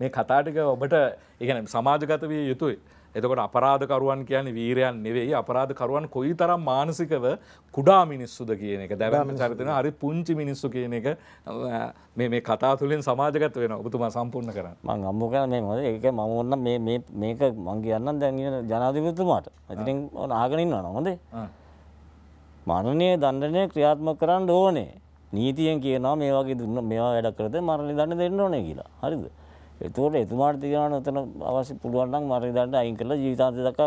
මේ කතාටික ඔබට ඉගැන සමාජගත විය යුතුයි එතකොට අපරාධකරුවන් කියන්නේ වීරයන් නෙවෙයි අපරාධකරුවන් කොයි තරම් මානසිකව කුඩා මිනිස්සුද කියන එක දැවෑම චරිතන හරි පුංචි මිනිස්සු කියන එක මේ කතා තුළින් සමාජගත වෙන ඔබතුමා සම්පූර්ණ කරන්න මං අම්ම කරන මේ මොකද ඒක මම ඕන්න මේ මේක මං කියන්නම් දැන් ජනාධිපතිතුමාට ඉතින් ඕන අහගෙන ඉන්නවනේ හොඳේ මරණීය දණ්ඩනය ක්‍රියාත්මක කරන්න ඕනේ නීතියෙන් කියනවා මේ වගේ දුන්න මේවා වැඩ කරද මරණ දන්න දෙන්න ඕනේ කියලා හරිද එතුවට එතුමාට තියෙනන එතන අවශ්‍ය පුළුවන්නම් මරදට අයින් කළ ජීවිතාන්ත දක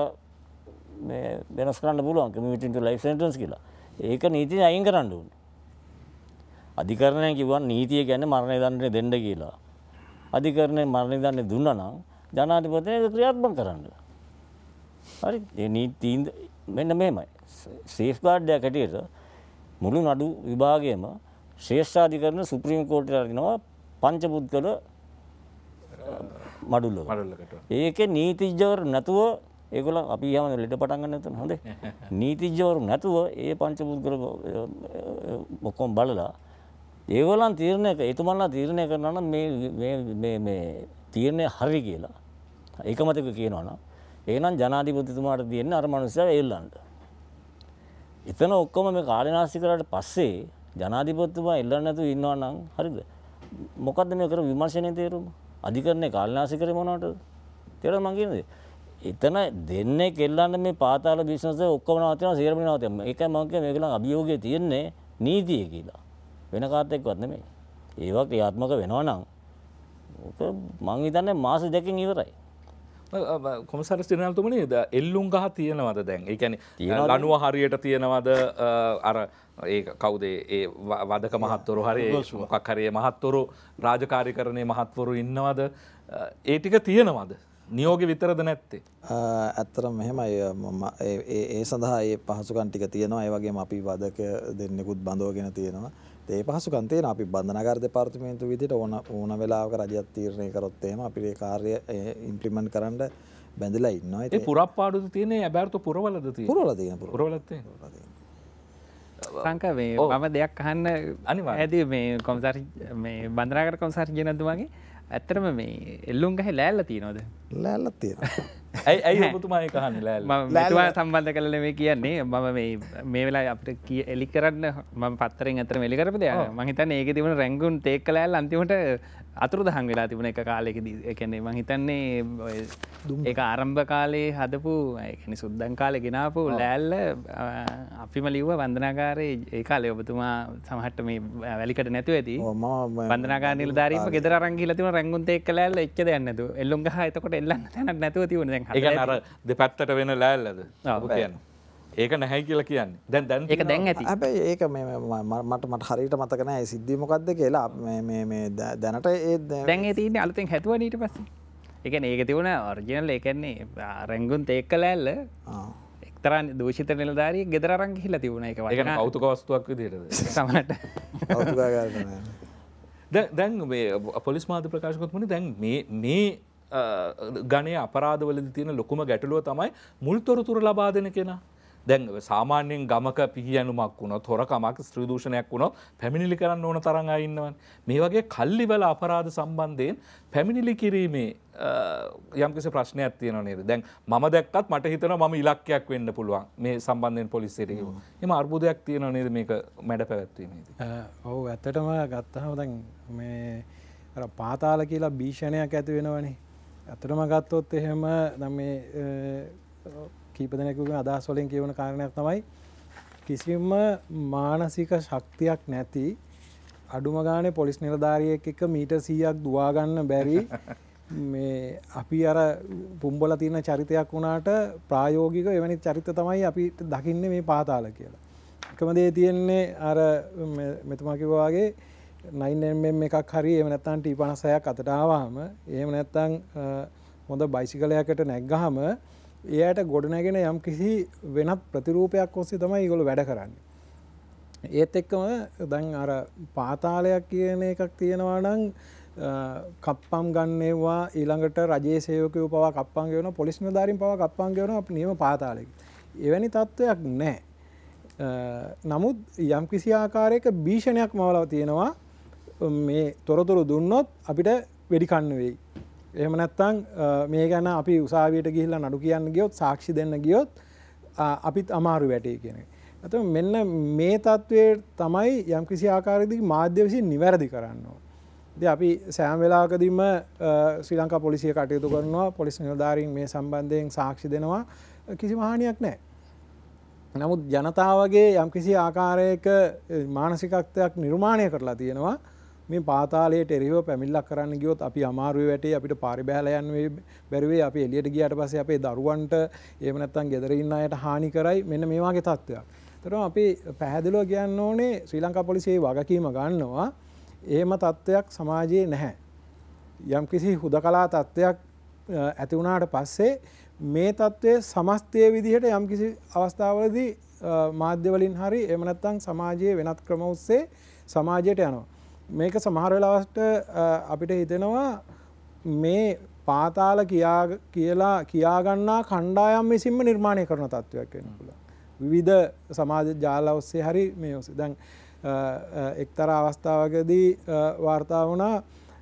වෙනස් කරන්න පුළුවන් කමිටිට ලයි සටන්ස් කියලා ඒක නීති අයින් කරන්න ඕන අධිකරණය කිවන් නීතිය ගැන මරණය දන්නට දෙන්න කියලා අධිකරණය මරණය දන්නේ දුන්න නම් ජනාධිපතය ක්‍රියාත්ම කරන්න හරි නීතිීන් මෙන්න මේමයි සේෆ්ගාඩ්ඩයක් කටියට මුළු නඩු විභාගයම ශේෂ්ඨාධිකරන සුප්‍රීම් කෝට්ට අරගෙනවා පංචපුද්ගල මඩුල්ල ඒක නීතිජ්ජවරු නැතුව ඒගොල අපි යම ලෙට පටන්ගන්න නතුන හොඳ නීතිජ්‍යවරු නැතුව ඒ පංචපුද්ගල මොකොම් බලලා ඒවලන් තීරණයක එතුමල්ලා තීරණය කරනන මේ තීරණය හරි කියලා ඒකමතක කියනවනම් ඒනම් ජනාධිපතිතුමාට තියන්න අරමනුසය එල්ලන්ට එතන ඔක්කොම මේ කාලනාසි කරට පස්සේ ජනාධිපත්තුමා එල්ලන්න නැතු ඉන්නවනම් හරිද මොකක්ද මේ කර විමර්ශණය තේරුම අධිකරණය කාලනාශ කරේ මොනවටද? තේරෙනවද මං කියන්නේ? එතන දෙන්නේ කෙල්ලන්න මේ පාතාල බිස්නස් එක ඔක්කොම නවතිනවා සියරම නවතිනවා. ඒකයි මං කියන්නේ මේක නම් අභියෝගය තියෙන්නේ නීතිය කියලා. වෙන කාත් එක්කවත් නෙමෙයි. ඒවා ක්‍රියාත්මක වෙනවා නම් ඕක මං හිතන්නේ මාස දෙකකින් ඉවරයි. කොමසර සිනල්තුමනි ද එල්ලුම් ගහ තියෙනවද දැන් ඒකැන ලනුව හරියට තියෙනවද අර ඒ කවුදේ ඒ වදක මහත්තොරු හරි මොකක් හරය මහත්තොරු රාජකාරි කරණය මහත්වරු ඉන්නවද ඒටික තියෙනවද නියෝග විතරද නැත්තේ ඇත්තරම් මෙහෙමයි ඒ සඳහා ඒ පහසුකන් ටික තියෙනවා ඒ වගේ අපි වදක දෙන්නෙකුත් බඳෝගෙන තියෙනවා ඒ පහසුකම් තියෙන අපි බන්ධනාගාර දෙපාර්තමේන්තුව විදිහට ඕන ඕන වෙලාවක රජයක් තීරණය කරොත් එහෙම අපි මේ කාර්ය ඉම්ප්ලිමන්ට් කරන්න බැඳලා ඉන්නවා. ඒ පුරප්පාඩුද තියෙන්නේ ඇබෑරතු පුරවලද තියෙන්නේ? පුරවල තියෙන පුරවල තියෙන. මේ මම දෙයක් අහන්න අනිවාර්යයෙන්. ඇදී මේ කොම්සාරි මේ බන්ධනාගාර කොම්සාරි ජනතුමාගේ ඇත්තරම මේ එල්ලුම් ගහ ලෑල්ල තියනොද ලෑල්ල තියෙන ඇයි තුමාය කහන්න ලෑවා සම්බන්ධ කලන මේ කියන්නේ මම මේ මේ වෙලා අපට කිය එලි කරන්න ම පත්තර ඇතර එලිකරප දෙය මහිතන් ඒක තිවන රැංගුන් තේක් කලෑල් අන්තිමට අතුරු දහන් වෙලා තිබුණ එක කාලෙක එකන්නේ මං හිතන්නේ ඒ ආරම්භ කාලේ හදපු එකනි සුද්දන් කාලෙ ගෙනාපු ලෑල්ල අපිම ලිව්ව බන්ධනාකාරය ඒ කාලය ඔබතුමා සමහට මේ වැලිකට නැතුව ඇති බන්ධනාකා නිලධාරීම ගෙදර රංගිල තිබුණ රැංගුන්ත එක් ලෑල්ල එක්ක දැන්නතු එල්ලුම් ගහ එතකොට එල්ලන්න තැනක් නැතුව තිබුණ දැන් දෙපැත්තට වෙන ලෑල්ලද කියන්න ඒක නැහැ කියලා කියන්න දැන් දැන් ඒක දැන් ඇති හැබැයි ඒක මේ මට මට හරියට මතක නැහැ ඒ සිද්ධිය මොකද්ද කියලා මේ මේ දැනට ඒ දැන් ඒ තියෙන්නේ අලුතෙන් හැදුවා ඊට පස්සේ ඒ කියන්නේ ඒක තිබුණා ඔරිජිනල් ඒ කියන්නේ රැංගුන් තේක් කළ ඇල්ල එක්තරා දූෂිත නිලධාරියෙක් ගෙදර අරන් ගිහිල්ලා තිබුණා ඒක වටිනා ඒක කෞතුක වස්තුවක් විදිහටද සමහරට කෞතුකාගාරද දැන් දැන් මේ පොලිස් මාධ්‍ය ප්‍රකාශකතුමනි දැන් මේ මේ ගණය අපරාධවලදී තියෙන ලොකුම ගැටලුව තමයි මුල් තොරතුරු ලබා දෙන කෙනා දැන් සාමාන්‍යයෙන් ගමක පිහියනුමක් වුණොත් හොරකමක් ස්ත්‍රී දූෂණයක් වුණොත් පැමිණිලි කරන්න ඕන තරම් අය ඉන්නවනේ. මේ වගේ කල්ලිවල අපරාධ සම්බන්ධයෙන් පැමිණිලි කිරීමේ යම්කිසි ප්‍රශ්නයක් තියෙනවා නේද? දැන් මම දැක්කත් මට හිතෙනවා මම ඉලක්කයක් වෙන්න පුළුවන් මේ සම්බන්ධයෙන් පොලිසියට කිව්වොත්. එහෙම අර්බුදයක් තියෙනවා නේද මේක මැඩ පැවැත්වීමේදී? ඔව් ඇත්තටම ගත්තහම දැන් මේ අර පාතාල කියලා භීෂණයක් ඇති වෙනවනේ. ඇත්තටම ගත්තොත් එහෙම දැන් මේ කීපදනයකුගේ අදහස් වලින් කියවන කාරණයක් තමයි කිසිම මානසික ශක්තියක් නැති අඩුම ගානේ පොලිස් නිලධාරියෙක් එක මීට සීයක් දවාගන්න බැරි මේ අපි අර පුම්බල තියෙන චරිතයක් වුණාට ප්‍රායෝගික එවැනි චරිත තමයි අපිට දකින්න මේ පාතාල කියලා. එකම දේ තියෙන්නේ අර මෙතුමාකිවවාගේ නයින් එකක් හරි එම නැත්තන් ටී පනසයක් අතටාවාම එහෙම නැත්තං හොඳ බයිසිකලයකට නැක්ගහම ඒයට ගොඩනැගෙන යම් කිසි වෙනත් ප්‍රතිරූපයක් ඔස්සේ තමයි ගොල වැඩ කරන්න. ඒත් එක්කම දැන් අර පාතාලයක් කියන එකක් තියෙනවා නං කප්පම් ගන්නවා ඊළඟට රජේ සයෝකය පවා කප්පන් ගෙන පොලිස්ම ධරින් පව කප්පන් ගෙන අප නියම පාතාලෙක්. එවැනි තත්ත්වයක් නෑ. නමුත් යම් කිසි ආකාරයක භීෂණයක් මවලව තියෙනවා මේ තොරතුරු දුන්නොත් අපිට වෙඩිකන්න වෙයි එහෙම නැත්තං මේ ගැන අපි උසාවියට ගිහිල්ලා නඩු කියන්න ගියොත් සාක්ෂි දෙන්න ගියොත් අපිත් අමාරු වැටේ කියන. ඇත මෙන්න මේ තත්ත්වය තමයි යම් කිසි ආකාරදි මාධ්‍ය විසින් නිවැරදි කරන්නවා. ද අපි සෑම් වෙලාකදිම ශ්‍රී ලංකා පොලිසිය කටයුතු කරනවා පොලිස් නිලධාරීන් මේ සම්බන්ධයෙන් සාක්ෂි දෙනවා කිසි මහනයක් නෑ. නමුත් ජනතාවගේ යම් කිසි ආකාරයක මානසිකක්තයක් නිර්මාණය කරලා තියෙනවා මේ පාතාලයට එරෙහිව පැමිණිලක් කරන්න ගියොත් අපි අමාරුවේ වැටේ අපිට පාරේ බැහැලා යන්න බැරුවේ අපි එළියට ගියාට පස්සේ අපේ දරුවන්ට එහෙම නැත්නම් ගෙදර ඉන්න අයට හානි කරයි මෙන්න මේ වගේ තත්ත්වයක්. ඒතරම අපි පැහැදිලිව කියන්න ඕනේ ශ්‍රී ලංකා පොලිසිය වගකීම ගන්නවා එහෙම තත්ත්වයක් සමාජයේ නැහැ. යම්කිසි හුදකලා තත්ත්වයක් ඇති වුණාට පස්සේ මේ තත්ත්වය සමස්තය විදිහට යම්කිසි අවස්ථාවලදී මාධ්‍යවලින් හරි එමනත්තං සමාජයේ වෙනත් ක්‍රම ඔස්සේ සමාජයට යනවා. මේක සමහරවෙලාවට අපිට හිතෙනවා මේ පාතාල කියලා කියාගන්නා කණ්ඩායම් විසින්ම නිර්මාණය කරන තත්ත්වයක් වෙන පුළ. විවිධ සමාජ ජාල ඔස්සේ හරි මේ ඔස්සේ දැන් එක්තර අවස්ථාවකදී වාර්තා වනා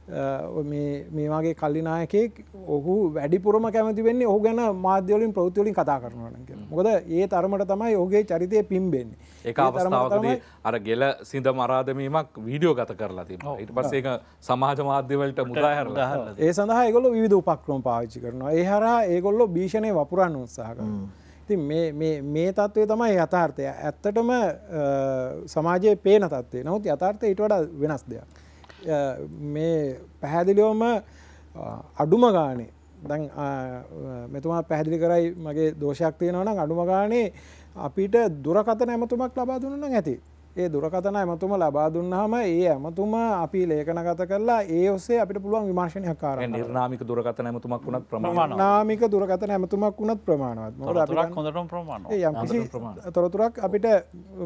මේ වගේ කල්ලිනායකෙක් ඔහු වැඩිපුරම කැමති වෙන්නේ ඔහු ගැන මාධ්‍යවලින් ප්‍රෞතිවලින් කතා කරනවනක මොකද ඒ තරමට තමයි ඔහුගේ චරිතය පිම්බෙන්නේ ඒ අවස්ථාවකදී අර ගෙල සිඳ මරාදමීමක් වීඩියෝ ගත කරලා තිබ ඉට පස්සේ සමාජ මාධ්‍යවලට මුදාහර ඒ සඳහා ඒගොල්ලො විධ උපක්‍රම පාවිච්චි කරනවා ඒ හරා ඒගොල්ලො භීෂණය වපුරන්න උත්සාහ කරනවා ඉතින් මේ තත්ත්වය තමයි යථාර්ථය ඇත්තටම සමාජයේ පේන තත්වේ නමුත් යථාර්ථය ඉට වඩා වෙනස් දෙයක්. මේ පැහැදිලිවම අඩුම ගානේ දැන් මෙතුමා පැහැදිලි කරයි මගේ දෝෂයක් තියෙනවනම් අඩුම ගානේ අපිට දුරකත නැමතුමක් ලබා දුන්නනම් ඇති ඒ දුරකතන ඇමතුම ලබා දුන්නහම ඒ ඇමතුම අපි ලේකනගත කරලා ඒ ඔස්සේ අපිට පුළුවන් විමර්ශනයක් කාර නිර්නාමික දුරකත ඇමතුමක් වුණත් ප්‍රමාණ නාමික දුරකත ඇමතුමක් වුණත් ප්‍රමාණවත් තොරතුරක් අපිට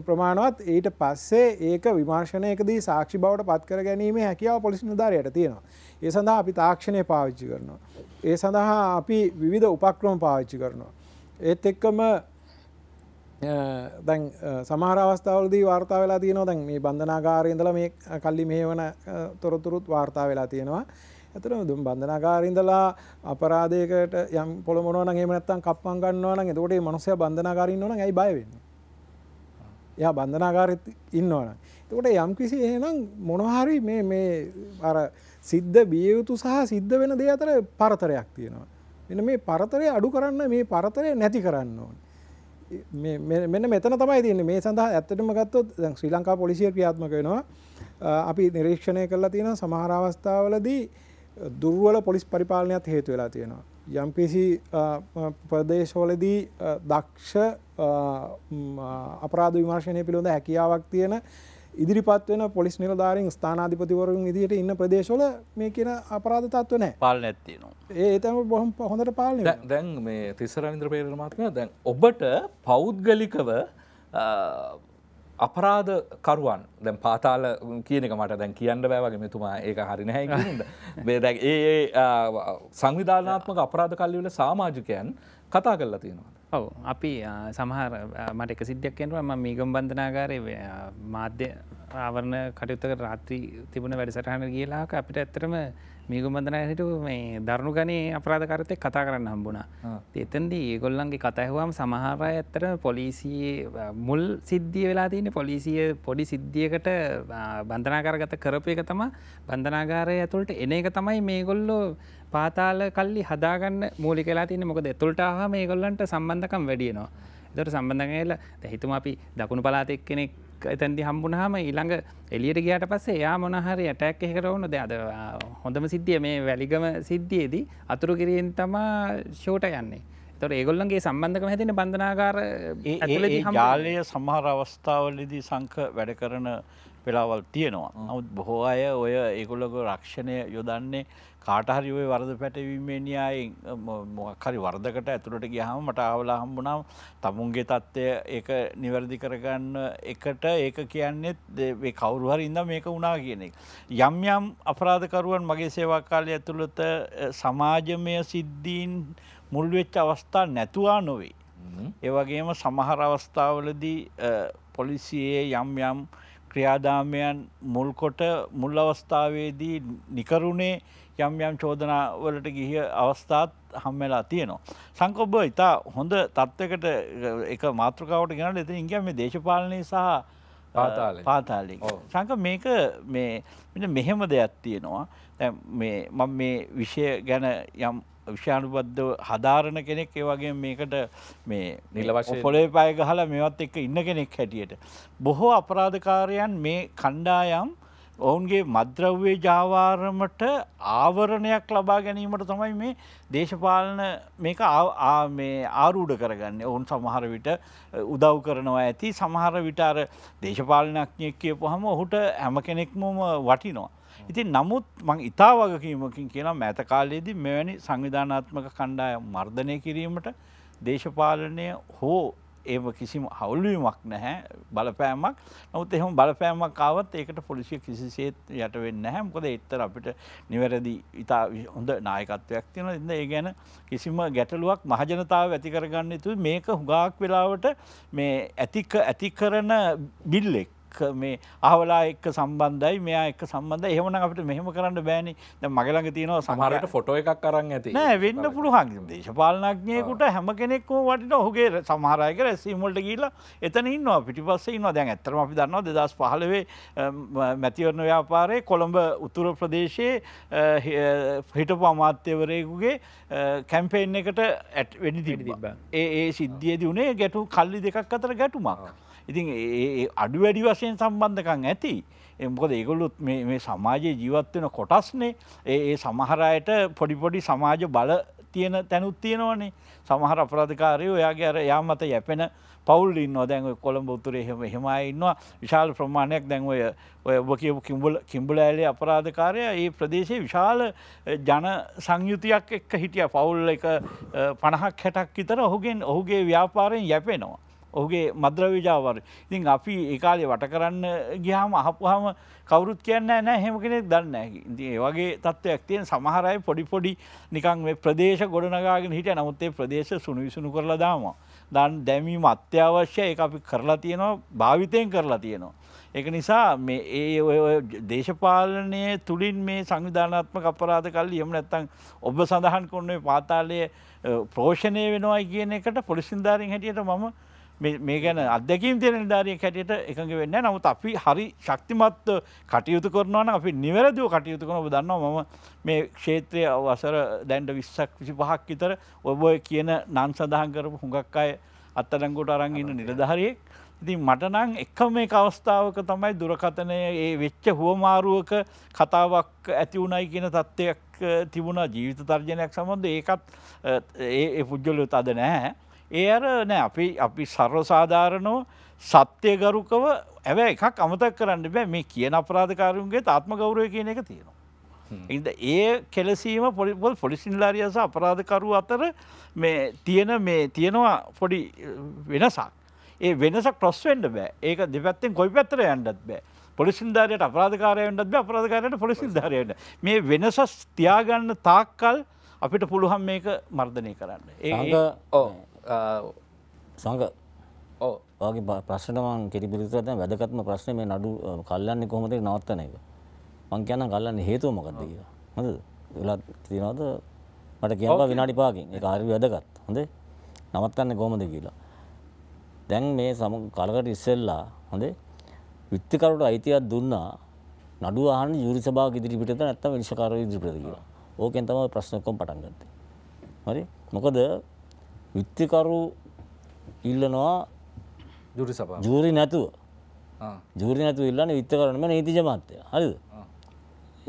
ප්‍රමාණවත් ඊට පස්සේ ඒක විමර්ශනයකදී සාක්ෂි බවට පත්කර ගැනීම හැකියාව පොලිසි නිධාරයට තියෙනවා ඒ සඳහා අපි තාක්ෂණය පාවිච්චි කරනවා ඒ සඳහා අපි විවිධ උපක්‍රම පාවිච්චි කරනවා ඒත් එක්කම දැන් සමහර අවස්ථාවලදී වාර්තා වෙලා තියෙනවා දැන් මේ බන්ධනාකාරයඉඳල මේ කල්ලි මේ වන තොරතුරුත් වාර්තා වෙලා තියෙනවා. ඇතර දුම් බන්ධනාකාරඉඳලා අපරාධයකට යම් පොළොමොන ඒමනත්තන් කප්පන් ගන්නවන එතකොට මනුසය බන්ධනාකාරන්න ඕන ඇයි බයවෙන්න. ය බන්ධනාකාරත් ඉන්නවන. එතකොට යම් කිසි එහෙනම් මොනහරි මේ අර සිද්ධ බියයුතු සහ සිද්ධ වෙන දේ අතර පරතරයක් තියෙනවා. එන මේ පරතරය අඩු කරන්න මේ පරතරය නැති කරන්න ඕන. මෙන්න මෙතන තමයි තියන්නේ මේ සඳහා ඇත්තටම ගත්තොත් දැන් ශ්‍රී ලංකා පොලිසිය ක්‍රියාත්මක වෙනවා අපි නිරීක්ෂණය කරලා තියෙනවා සමහර අවස්ථාවලදී දුර්වල පොලිස් පරිපාලනයත් හේතු වෙලා තියෙනවා යම්කිසි ප්‍රදේශවලදී දක්ෂ අපරාධ විමර්ශනය පිළිබඳ හැකියාවක් තියෙන ඉදිරිපත් වෙන පොලිස් නිලධාරීන් ස්ථානාධිපතිවරුන් විදිහට ඉන්න ප්‍රදේශවල මේ කියන අපරාධ තත්ත්ව නැහැ. පාලනය තියෙනවා. ඒ ඒතම බොහොම හොඳට පාලනය. දැන් මේ තිස්සර රවීන්ද්‍ර පෙරේරා මහත්මයා දැන් ඔබට පෞද්ගලිකව අපරාධ කරුවන් දැන් පාතාල කියනක මට දැන් කියන්න බෑවගේ මෙතුමා ඒක හරි නැහැ කියන්න බේ දැන් ඒ සංවිධානාත්මක අපරාධ කල්ලිවල සාමාජිකයන් කතා කරලා තියෙනවා ඔව අපි සමහර මට එක සිද්ධයක් කෙනවා ම මීගම් බන්ධනාගාරය මාධ්‍ය ආවරණ කටයුත්තක රාත්‍රී තිබුණ වැඩසටහන කියලාක අපිට ඇත්තරම මීගම් බන්ධනායට මේ දරුණු ගනේ අපරාධකරතය කතා කරන්න හම්බුණා එතන්දී ඒගොල්ලන්ගේ කතැහවාම් සමහරය ඇත්තර පොලිසියේ මුල් සිද්ධිය වෙලා තියන පොලිසිය පොඩි සිද්ධියකට බන්ධනාකාරගත කරපය එක තම බන්ධනාගාරය ඇතුළට එන එක තමයි මේගොල්ලෝ පාතාල කල්ලි හදාගන්න මූලිකලා තින මොකද තුළට හම මේ ගොල්ලන්ට සම්බන්ධකම් වැඩියනවා. එතට සම්බඳගල හිතුම අපි දකුණු පලාතෙක් කෙනෙක් එතැදි හම්බුණහම ඊළඟ එලියට ගියට පස්සේ යා මොනහරි ඇටැක් එකට ඕන දෙ හොඳම සිද්ධිය මේ වැලිගම සිද්ධියේදී අතුරු කිරයෙන් තමා ෂෝට යන්නේ. තොට ඒගොල්ලන්ගේ සම්බන්ධක හැතින බඳනාකාර ජාලය සමහර අවස්ථාවලදී සංක වැඩ කරන පෙලාවල් තියෙනවා. නමුත් බොහෝ අය ඔය ඒගොල්ලක රක්ෂණය යොදන්නේ කාටහරි ඔය වරද පැටවීමේ න්‍යායෙන් මොකක් හරි වරදකට ඇතුළට ගියාම මට ආවලා හම්බුනම් තමුන්ගේ தත්ත්වය ඒක නිවැරදි කරගන්න එකට ඒක කියන්නේ මේ කවුරු හරි ඉඳන් මේක වුණා කියන එක. යම් යම් අපරාධකරුවන් මගේ සේවා කාලය ඇතුළත සමාජමය සිද්ධීන් මුල් වෙච්ච අවස්ථා නැතුවා නොවේ. ඒ වගේම සමහර අවස්ථාවලදී පොලිසියේ යම් යම් ක්‍රියාදාමයන් මුල්කොට මුල් අවස්ථාවේදී නිකරුණේ යම් යම් චෝදනාවලට ගිහිය අවස්ථාත් හම්මලා තියනවා. සංකොබ්බ ඉතා හොඳ තත්ත්වකට එක මාතෘකාවට ගෙනට එති ඉගම දේශපාලනය සහ පාතාලි සංක මේක මෙ මෙහෙම දෙයක් තියෙනවා මම මේ විෂය ගැන යම් විෂානුබද්ධ හදාරණ කෙනෙක් ඒවගේ මේකට මේ නිලවශ පොලේ පය ගහලා මෙවත් එක්ක ඉන්න කෙනෙක් හැටියට. බොහෝ අපරාධකාරයන් මේ කණ්ඩායම් ඔවුන්ගේ මද්‍රව්වේ ජාවාරමට ආවරණයක් ලබා ගැනීමට තමයි මේ දේශපාලන මේක ආරූඩ කරගන්න ඔවුන් සමහර විට උදව් කරනවා ඇති සමහර විටාර දේශපාලනඥය කියපුහම ඔහුට හැම කෙනෙක්මම වටිනවා. ඉතින් නමුත් මං ඉතා වගකීමකින් කියලා මෑතකාලයේදී මෙවැනි සංවිධානාත්මක කණ්ඩාය මර්ධනය කිරීමට දේශපාලනය හෝ ඒ කිසිම හවුල්ලුවමක් නැහැ බලපෑමක් නොත් එහෙම බලපෑමක් ආවත් ඒකට පොලිසිය කිසිසේත් යට වෙන්න නැහැ මොකද එත්තර අපිට නිවැරදි ඉතා හොඳ නායකත්වයක් තියෙන ඉන්න ඒ ගැන කිසිම ගැටලුවක් මහජනතාව ඇති කරගන්න යුතු මේක හුඟක් වෙලාවට මේ ඇතික ඇති කරන බිල්ලෙක් මේ අහවලා එක්ක සම්බන්ධයි මෙයා එක්ක සම්බන්ධ එහමන අපට මෙහෙම කරන්න බෑනි ද මගලඟ තියෙනවා සමහරට ෆොටෝ එකක් කරන්න ඇති නෑ වෙන්න පුළුවන් දේශපාලනඥයකුට හැම කෙනෙක්ම වටිට ඔහුගේ සමහරයක රැසීමල්ට කියීලා එතන ඉන්නවා පිටිපස්ස ඉන්නවා දැන් ඇතරම අපි දන්නවා දෙදස් පහලවේ මැතිවරණ ව්‍යාපාරය කොළඹ උතුර ප්‍රදේශයේ හිටපු අමාත්‍යවරයකුගේ කැම්පේෙන් එකට ඇට් වැඩි තිබ ඒ ඒ සිද්ධියද වුණේ ගැටු කල්ලි දෙකක් අතර ගැටුමක්. ඉතින් ඒ අඩු වැඩි වශයෙන් සම්බන්ධකම් ඇති මොකද ඒගොල්ලුත් මේ සමාජයේ ජීවත්වෙන කොටස්නේ ඒ සමහරයට පොඩිපොඩි සමාජ බල තියෙන තැනුත් තියෙනවනේ සමහර අපරාධකාරය ඔයාගේ අර යා මත යැපෙන පවුල් ඉන්නවා දැන් කොළඹ උතුර එහෙම එහෙමයි ඉන්නවා විශාල ප්‍රමාණයක් දැන් ඔය ඔය ඔබ කියපු කිඹුල කිඹුල ඇලේ අපරාධකාරය ඒ ප්‍රදේශයේ විශාල ජන සංයුතියක් එක්ක හිටිය පවුල් එක 50ක් 60ක් විතර ඔහුගෙන් ඔහුගේ ව්‍යාපාරයෙන් යැපෙනවා ඔහුගේ මද්‍රවිජාවර ඉතින් අපි ඒකාලේ වට කරන්න ගිහාම අහපුහම කවුරුත් කියන්න නෑ හෙම කෙනෙක් දන්න ඉති ඒවගේ තත්ත්වයක් තියෙන් සමහරයි පොඩි පොඩි නිකන් ප්‍රදේශ ගොඩනගාගෙන හිට නමුත්තේ ප්‍රදේශ සුනිවිසුණු කරලා දාම දන් දැමීම අත්‍යවශ්‍ය ඒ අපි කරලා තියෙනවා භාවිතයෙන් කරලා තියෙනවා. එක නිසා මේ ඒ ඔය දේශපාලනය තුළින් මේ සංවිධානත්ම අපරාධ කල්ලි යම නැත්තං ඔබ සඳහන් කොන්නේ පාතාලය ප්‍රෝෂණය වෙනවා කියන එකට පොලිසින්ධාරෙන් හැටියට මම මේ ගැන අදැකීම් තියෙන නිධාරිය කැටියට එකඟ වෙන්න නමුත් අපි හරි ශක්තිමත් කටයුතු කරනවන අපි නිවැරදිව කටයුතු කරන දන්නවා මම මේ ක්ෂේත්‍රය අවසර දැන්ට විස්සක් විසි පහක් විතර ඔබය කියන නන් සඳහන් කරපු හුඟක් අය අත්තඩංගොට අරංගන්න නිලධාරියෙක් ඉතින් මටනං එක මේ අවස්ථාවක තමයි දුරකතනය ඒ වෙච්ච හුවමාරුවක කතාවක් ඇති වුණයි කියන තත්ත්වයක් තිබුණා ජීවිත තර්ජනයක් සම්බන්ධ ඒකත් ඒ පුද්ගලයොත් අද නැහැ ඒ අර නෑ අපි අපි සර්ව සාධාරණෝ සත්‍යය ගරුකව ඇව එකක් අමතක් කරන්න බෑ මේ කියන අපරාධකාරුන්ගේ ආත්ම ගෞරය කියන එක තියෙනවා. එද ඒ කෙලසීම පොලිබොල් පොලිසිල්ලාරියස අපරාධකරු අතර මේ තියෙන මේ තියෙනවා පොඩි වෙනසක්. ඒ වෙනසක් ප්‍රස්වෙන්ඩ බෑ ඒක දෙපැත්තෙන් කොයි පැත්තර යන්නත් බෑ පොලිසිල්ධාරයට අපරාධකාරයටත් බෑ අපරාධකාරයට පොලිසිල්ධාරයට මේ වෙනසස් තියාගන්න තාක්කල් අපිට පුළුවන් මේක මර්ධනය කරන්න. ඒ ඕ. සංග ඕගේ ප්‍රශ්නමන් කිරිපිරිතරද වැදකත්ම ප්‍රශ්න මේ නඩු කල්ලන්නේ කොහොමද නවත්තන එක මං කියන්න කල්ලන්න හේතුව මොකක්ද කියලා හද වෙලා තිනවද මට කියවා විනාඩි පාකින් එක හරි වැදගත් හොඳේ නවත්තන්න කොහොමද කියලා දැන් මේ සම කලකට ඉස්සෙල්ලා හොඳේ විත්තිකරුට අයිතියක් දුන්නා නඩුව අහන්න ජූරි සභාව ඉදිරිපිටද නැත්නම් විනිශ්චයකාරයෝ ඉදිරිපිටද කියලා ඕකෙන් තමයි ප්‍රශ්න ඔක්කොම පටන් ගත්තේ හරි මොකද විත්තිකරු ඉල්ලනවා ජුරි සභා ජූරි නැතුව ජූරි නැතුව ඉල්ලන්නේ විත්තිකරුනම නීතිජ මහත්තය හරිද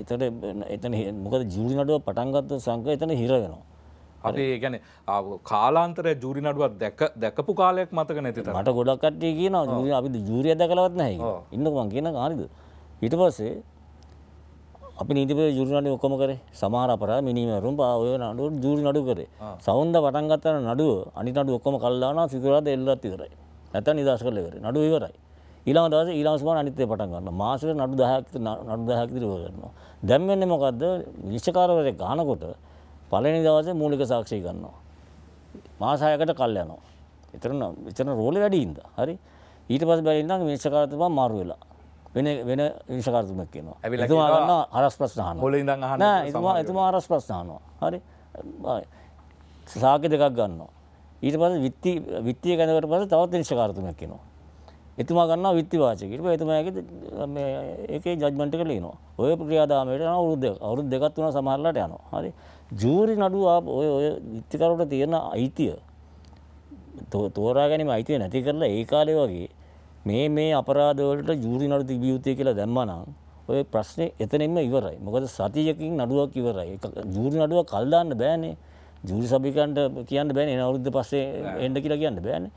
එතට එතන මොකද ජූරි නඩුව පටන්ගත්ත සංක එතන හිර වෙනවා අපි ගැන කාලාන්තර ජූරි නඩුවත් දැක දැකපු කාලයක් මතක නැති මට ගොඩක්ටය කියන අපි ජූරිය දැකලවත් නැයි ඉන්නකමන් කියන කාරිද ඊට පස්සේ අපි නීතිපති ජුරි නඩුව ඔක්කොම කරේ. සමහර අපරාධ මිනීමරුම් පා ඔය නඩුව ජුරි නඩුව කරේ. සවුන්ද පටන් ගත්තා නඩුව අනිත් නඩුව ඔක්කොම කල්ලානා සිතුරාද එල්ලලත් ඉවරයි. නැත්තම් නිදාස් කරලා ඉවරයි. නඩුව ඉවරයි. ඊළඟ දවසේ ඊළඟ සුමාන අනිත් දේ පටන් ගන්නවා. මාසෙට නඩු 10ක් නඩු 10ක් විතර ඉවර කරනවා. දැන් වෙන්නේ මොකද්ද? විනිශ්චයකාරවරයෙක් ගන්නකොට පළවෙනි දවසේ මූලික සාක්ෂි ගන්නවා. මාස 6කට කල් යනවා. එතරම් එතරම් රෝලේ වැඩි ඉඳා. හරි. ඊට පස්සේ බැරි නම් විනිශ්චයකාරතුමා මාරු වෙලා වෙන වෙන විශකරතුමක් කියනවා ඇතුමා ගන්න අරස් ප්‍රශ්නහන හොල ඉඳන් අහන එතුමා එතුමා අරස් ප්‍රශ්නහනවා හරි සාක දෙකක් ගන්නවා ඊට පස්සේ විත්ති විත්තිය ගැනකට පස්සේ තවත් විශකරතුමක් කියනවා එතුමා ගන්නවා විත්ති වාචක ඊට පස්සේ එතුමාගේ මේ ඒකේ ජජ්මන්ට් එක ලියනවා ඔය ක්‍රියාදාමයට අවුරුදු දෙක අවුරුදු දෙකක් තුනක් සමහරලාට යනවා හරි ජූරි නඩුව ඔය ඔය විත්තිකරුට තියෙන අයිතිය තෝරා ගැනීම අයිතිය නැති කරලා ඒ කාලේ වගේ මේ මේ අපරාධවලට ජූරි නඩු තිබිය යුතුය කියලා දැම්මනම් ඔය ප්‍රශ්නේ එතනින්ම ඉවරයි. මොකද සතියකින් නඩුවක් ඉවරයි. ජූරි නඩුව කල් දාන්න බෑනේ. ජූරි සභිකන්ට කියන්න බෑනේ එන අවුරුද්ද පස්සේ එන්න කියලා කියන්න බෑනේ.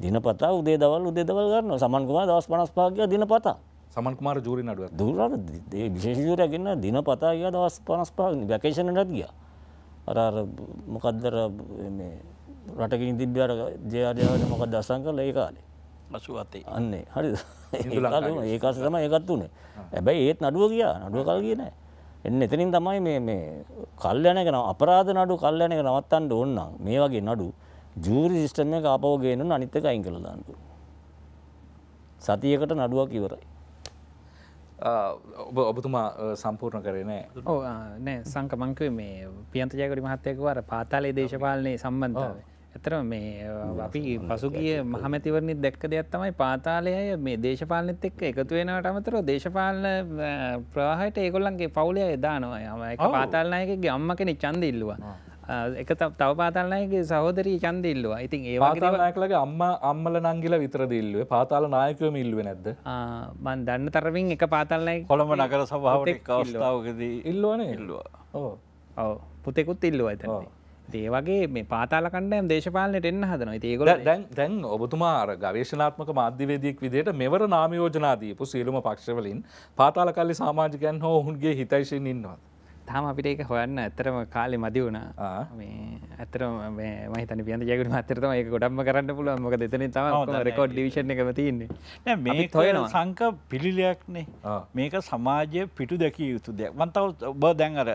දිනපතා උදේ දවල් උදේ දවල් ගන්නවා. සමන් කුමාර දවස් 55 කියලා දිනපතා. සමන් කුමාර ජූරි නඩුවක්. දුරට ඒ විශේෂ ජූරියක් ගෙන්න දිනපතා ගියා දවස් 55 වැකේෂන් එකටත් ගියා. අර අර මොකද්ද මේ රටකින් තිබ්බ අර ජේ ආර්යවද මොකද්ද අසං කරලා ඒ කාලේ. පසු අතේ අන්නේ හරි ඒකාස තම ඒකත් වනේ ඇබැයි ඒත් නඩුව කියා නඩුව කල් කියන එන්න එතනින් තමයි මේ මේ කල්යනක නම් අපරාධ නඩු කල්යනක නවත්තන්න ඕන්නම් මේ වගේ නඩු ජූරි සිිස්ටම්ය කාපවගේනු අනිත්තක අයින් කළ දන්නු සතියකට නඩුවක් ඉවරයි ඔබ ඔබතුමා සම්පූර්ණ කරනෑ ඕ නෑ සංකමංකව මේ පියන්තජයකට මහත්තයක වර පාතාලේ දේශපාලනය සම්බන්ධාවේ ඇතර මේ අපි පසුගිය මහමැතිවරණි දැක්ක දෙයක් තමයි පාතාලය මේ දේශපාලනත් එක්ක එකතු වෙනට අමතර දේශපාලන ප්‍රවාහට ඒගොල්ලන්ගේ පවුලය එදානවා යම එක පාතාල්නායකගේ අම්ම කෙනෙ චන්ද ඉල්ලවා එක තව පාතාලනායගේ සහෝදරී චන්ද ඉල්ලවා ඉතින් ඒ පාතාලනායකලගේ අම්ම අම්මල නංගිල විතර දිල්ලුවේ පාතාල නායකයම ඉල්ලුවේ නැද්ද මන් දන්න තරමින් එක පාතාලනාය කොළඹ නගර සභාවට අවස්ථාවකදී ඉල්ලුවනේ ඉල්ලුවා ඔව් ඔව් පුතෙකුත් ඉල්ලුවා එතනදී ඒවගේ මේ පාතාල කණ්ඩයම් දේශපාලනයට එන්න හදන ඒකල දැන් දැන් ඔබතුමා ගවේශනාත්මක මාධ්‍යවේදයෙක් විදියට මෙවර නාමයෝජනාදීපු සියලුම පක්ෂවලින් පාතාල කල්ලි සාමාජිකයන් හෝ ඔහුන්ගේ හිතයිශයෙන් ඉන්නවා. තාම අපිට හොයන්න ඇතරම කාලෙ මදි වුණ ඇතර මහිතන පිය ජගට අතරම ඒ ගොඩම්ම කරන්න පුළුව මොක දෙතන තම රෙකෝඩ් ඩිවිශණ එකම තියන්නේ මේ හොයන සංක පිළිලයක්නේ මේක සමාජය පිටු දැකිය යුතු දෙයක් වන්තව බ දැන් අර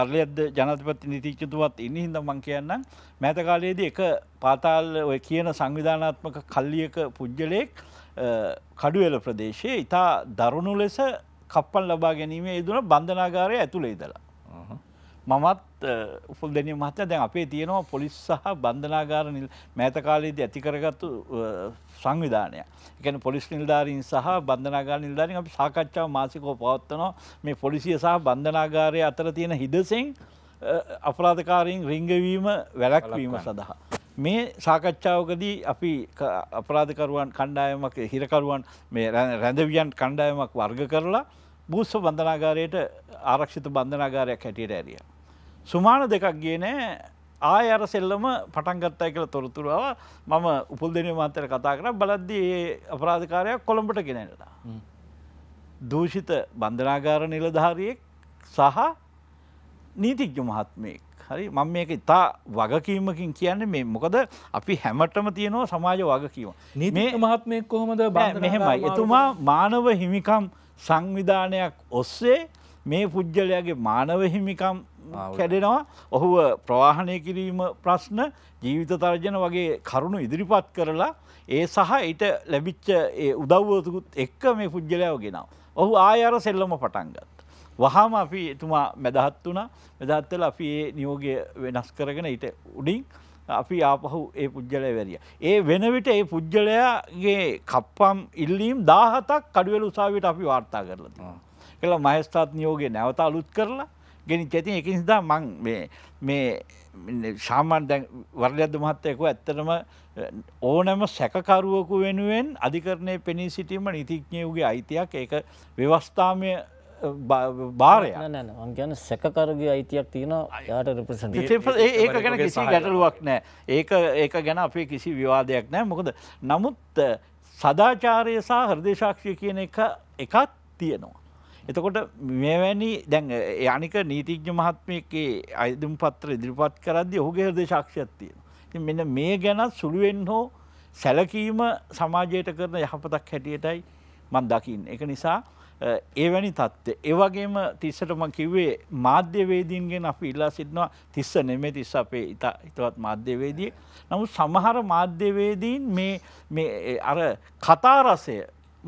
වර්ලයද ජනතපති නිතිච්චතුවත් ඉන්න හිද මං කියන්නම් මෑතකාලයේද එක පාතාල් ඔය කියන සංවිධානාත්මක කල්ලියක පුද්ගලයෙක් කඩුවෙල ප්‍රදේශයේ ඉතා දරුණු ලෙස කප්පන් ලබා ගැනීමේ යෙදුන බන්ධනාගාරය ඇතුළේ ඉඳලා. මමත් උපුල් දෙනිය මහත්තයා දැන් අපේ තියෙනවා පොලිස් සහ බන්ධනාගාර මෑත කාලයේදී ඇති කරගත්තු සංවිධානය. ඒ කියන්නේ පොලිස් නිලධාරීන් සහ බන්ධනාගාර නිලධාරීන් අපි සාකච්ඡාව මාසිකව පවත්වනවා මේ පොලිසිය සහ බන්ධනාගාරය අතර තියෙන හිදසෙන් අපරාධකාරීන් රිංගවීම වැළැක්වීම සඳහා. මේ සාකච්ඡාවකදී අපි අපරාධකරුවන් කණ්ඩායමක් හිරකරුවන් මේ රැඳවියන් කණ්ඩායමක් වර්ග කරලා බූස්ස බන්ධනාගාරයට ආරක්ෂිත බන්ධනාගාරයක් හැටියට ඇරිය. සුමාන දෙකක් ගේ නෑ ආය අර සෙල්ලම පටන්ගත්තයි කළ තොරතුරාව මම උපල් දෙනය මන්තර කතා කර බලද්දී අපරාධකාරයක් කොළඹට ගෙනනලා. දූෂිත බන්ධනාගාර නිලධාරියෙක් සහ නීතිජ්‍ය මහත්මයෙක් හරි මම මේක ඉතා වගකීමකින් කියන්න මේ මොකද අපි හැමටම තියෙනවා සමාජ වගකීම. මේ මහත්මය කොහොමද මෙහෙමයි. එතුමා මානව හිමිකම් සංවිධානයක් ඔස්සේ මේ පුද්ගලයාගේ මානව හිමිකම් කැඩෙනවා ඔහුව ප්‍රවාහණය කිරීම ප්‍රශ්න ජීවිත තර්ජන වගේ කරුණු ඉදිරිපත් කරලා ඒ සහ ඊට ලැබිච්ච උදව්වතුකුත් එක්ක මේ පුද්ගලයාව ගෙනාව. ඔහු ආයර සෙල්ලම පටන්ගත්. වහාම අපි එතුමා මැදහත් වුණා මෙදහත්වල අපි ඒ නියෝගය වෙනස් කරගෙන ඊට උඩින් අපි ආපහු ඒ පුද්ගලය වැරිය. ඒ වෙනවිට ඒ පුද්ගලයාගේ කප්පම් ඉල්ලීම් දාහතක් කඩුවල උසාවිට අපි වාර්තා කරලති. කළ මහස්ථාත් නියෝගේ නැවත අලුත් කරලා ගෙන චැති එක නිදා මං මේ ශාමාන් දැ වර්ලයද මහත්තයකු ඇත්තටම ඕනෑම සැකකරුවකු වෙනුවෙන් අධිකරණය පෙනී සිටීම නිතිඥයවගේ අයිතියක් ඒක ව්‍යවස්ථාමය භාරය ගැන සැකකරගේ අයිතියක් තියෙන යාට රපසට ඒක ගැන කිසි ගැටලුවක් නෑ ඒක ඒක ගැන අපේ කිසි විවාදයක් නෑ මොකද නමුත් සදාචාරය සහ හර්දේශක්ෂය කියන එක එකත් තියෙනවා. එතකොට මෙවැනි දැන් යනික නීතිජ්‍ය මහත්මයකේ අයදුම් පත්‍ර ඉදිරිපත් කරද්දි ඔහුගේ හර්දේශක්ෂයක් තියෙන. ති මෙන්න මේ ගැනත් සුළුවෙන් හෝ සැලකීම සමාජයට කරන යහපතක් හැටියටයි මන් දකිින්. එක නිසා ඒවැනි තත්ත්වය. ඒවගේම තිස්සටම කිව්වේ මාධ්‍යවේදීන්ගෙන් අපි ඉල්ලා සිටිනවා තිස්ස නෙමේ තිස්ස අපේ හිතවත් මාධ්‍යවේදී. නමුත් සමහර මාධ්‍යවේදීන් මේ අර කතාරසය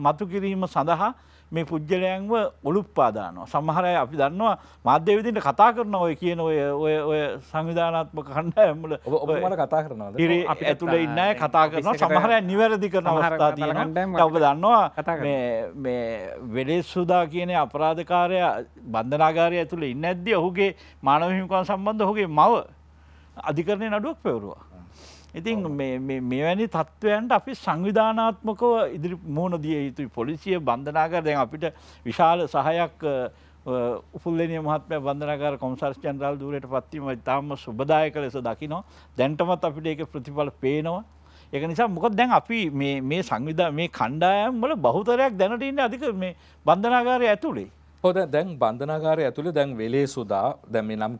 මතු කිරීම සඳහා මේ පුද්ගලයන්ව ඔලුප්පාදානවා සමහරය අපි දන්නවා මාධ්‍ය විදිට කතා කරන ඔය කියන ඔය ඔය ඔය සංවිධානත්ම කණ්ඩ ඇමල ඔබමට කතා කරනවා ඇතුළ ඉන්න කතා කරන සමහරය නිවැරදි කරන අවස්ථා තියෙනට ඔබ දන්නවා මේ වෙඩෙස් සුදා කියන අපරාධකාරය බන්ධනාගාරය ඇතුළ ඉන්න ඇද්දි ඔහුගේ මානවහිමිකන් සම්බන්ධ ඔහුගේ මව අධිකරණය නඩුවක් පැවරුවා ඉතින් මෙවැනි තත්ත්වයන්ට අපි සංවිධානාත්මකව ඉදිරි මුහුණ දිය යුතුයි පොලිසිය බන්ධනාකර දැන් අපිට විශාල සහයක් උපුල්ලනය මහත්ම බන්ධනකර කොමසර් චන්රල් දුරට පත්වීම ඉතාම සුබදායක ලෙස දකිනවා දැන්ටමත් අපිට ඒක ප්‍රතිඵල පේනවා. ඒක නිසා මොකද දැන් අපි මේ සංවිධ මේ කණ්ඩායම් වල බහුතරයක් දැනට ඉන්න අධික මේ බන්ධනාකාරය ඇතුළේ. හොද දැන් බන්ධනාකාරය ඇතුළේ දැන් වෙලේ සුදා දැන් මේ නම්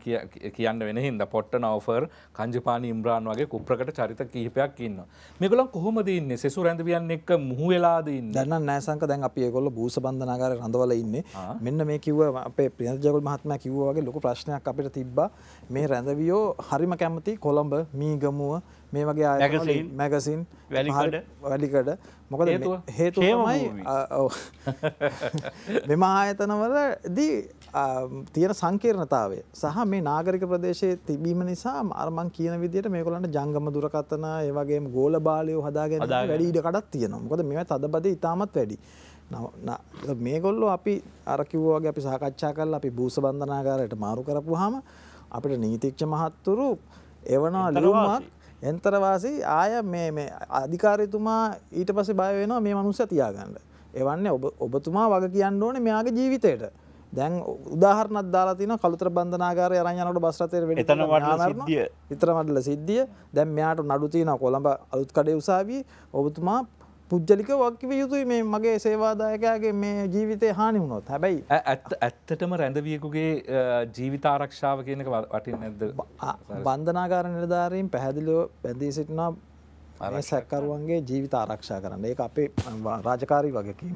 කියන්න වෙන හින්දා පොට්ටන ඕෆර් කංජපානි ඉම්රාන් වගේ කුප්‍රකට චරිත කිහිපයක් ඉන්නවා. මේගොල්ලන් කොහොමද ඉන්නේ? සෙසු රැඳවියන් එක්ක මුහු වෙලාද ඉන්නේ? දැන් නම් නෑසංක දැන් අපි ඒගොල්ලෝ බූස බන්ධනාකාරය රඳවලා ඉන්නේ. මෙන්න මේ කිව්ව අපේ ප්‍රියන්ත ජගොල් මහත්මයා කිව්වා වගේ ලොකු ප්‍රශ්නයක් අපිට තිබ්බා. මේ රැඳවියෝ හරිම කැමති කොළඹ, මීගමුව මේ වගේ ආයතන මැගසින් වැලිකඩ වැලිකඩ මොකද හේතුව තමයි මෙම ආයතනවලදී තියෙන සංකීර්ණතාවය සහ මේ නාගරික ප්‍රදේශයේ තිබීම නිසා අරමන් කියන විදිහට මේගොල්ලන්ට ජංගම දුරකථන ඒ වගේම ගෝල බාලයෝ හදාගෙන වැඩි ඉඩ කඩක් තියෙනවා. මොකද මේවා තදබද ඉතාමත් වැඩි. මේගොල්ලෝ අපි අර කිව්වා වගේ අපි සාකච්ඡා කරලා අපි භූස බන්ධනාගාරයට මාරු කරපුවාම අපිට නීතිඥ මහත්තුරු එවනවා ලියුමක් එන්තරවාසී ආය මේ අධිකාරයතුමා ඊට පස්සේ බය වෙනවා මේ මනුස්ස තියාගන්න. එවන්න ඔබ ඔබතුමා වග කියන්න ඕන මෙයාගේ ජීවිතයට. දැන් උදාහරණත් දාලා තින කළුතර බන්ධනාගාරය අරන් යනකොට බස් රථයට වෙන එතන සිද්ධිය විතර මඩල සිද්ධිය දැන් මෙයාට නඩු තියෙනවා කොළඹ අලුත් කඩේ උසාවියේ ඔබතුමා පුද්ජලික වක්කිව යුතුයි මේ මගේ සේවාදායකයාගේ මේ ජීවිතය හානි වුණොත් හැබැයි ඇත්තටම රැඳවියකුගේ ජීවිතාරක්ෂාව කියනක වටින් නැද බන්ධනාකාර නිලධාරීම් පැහැදිලිෝ පැදී සිටිනා සැකරුවන්ගේ ජීවිත ආරක්ෂා කරන්න ඒ අපේ රාජකාරී වගකීම.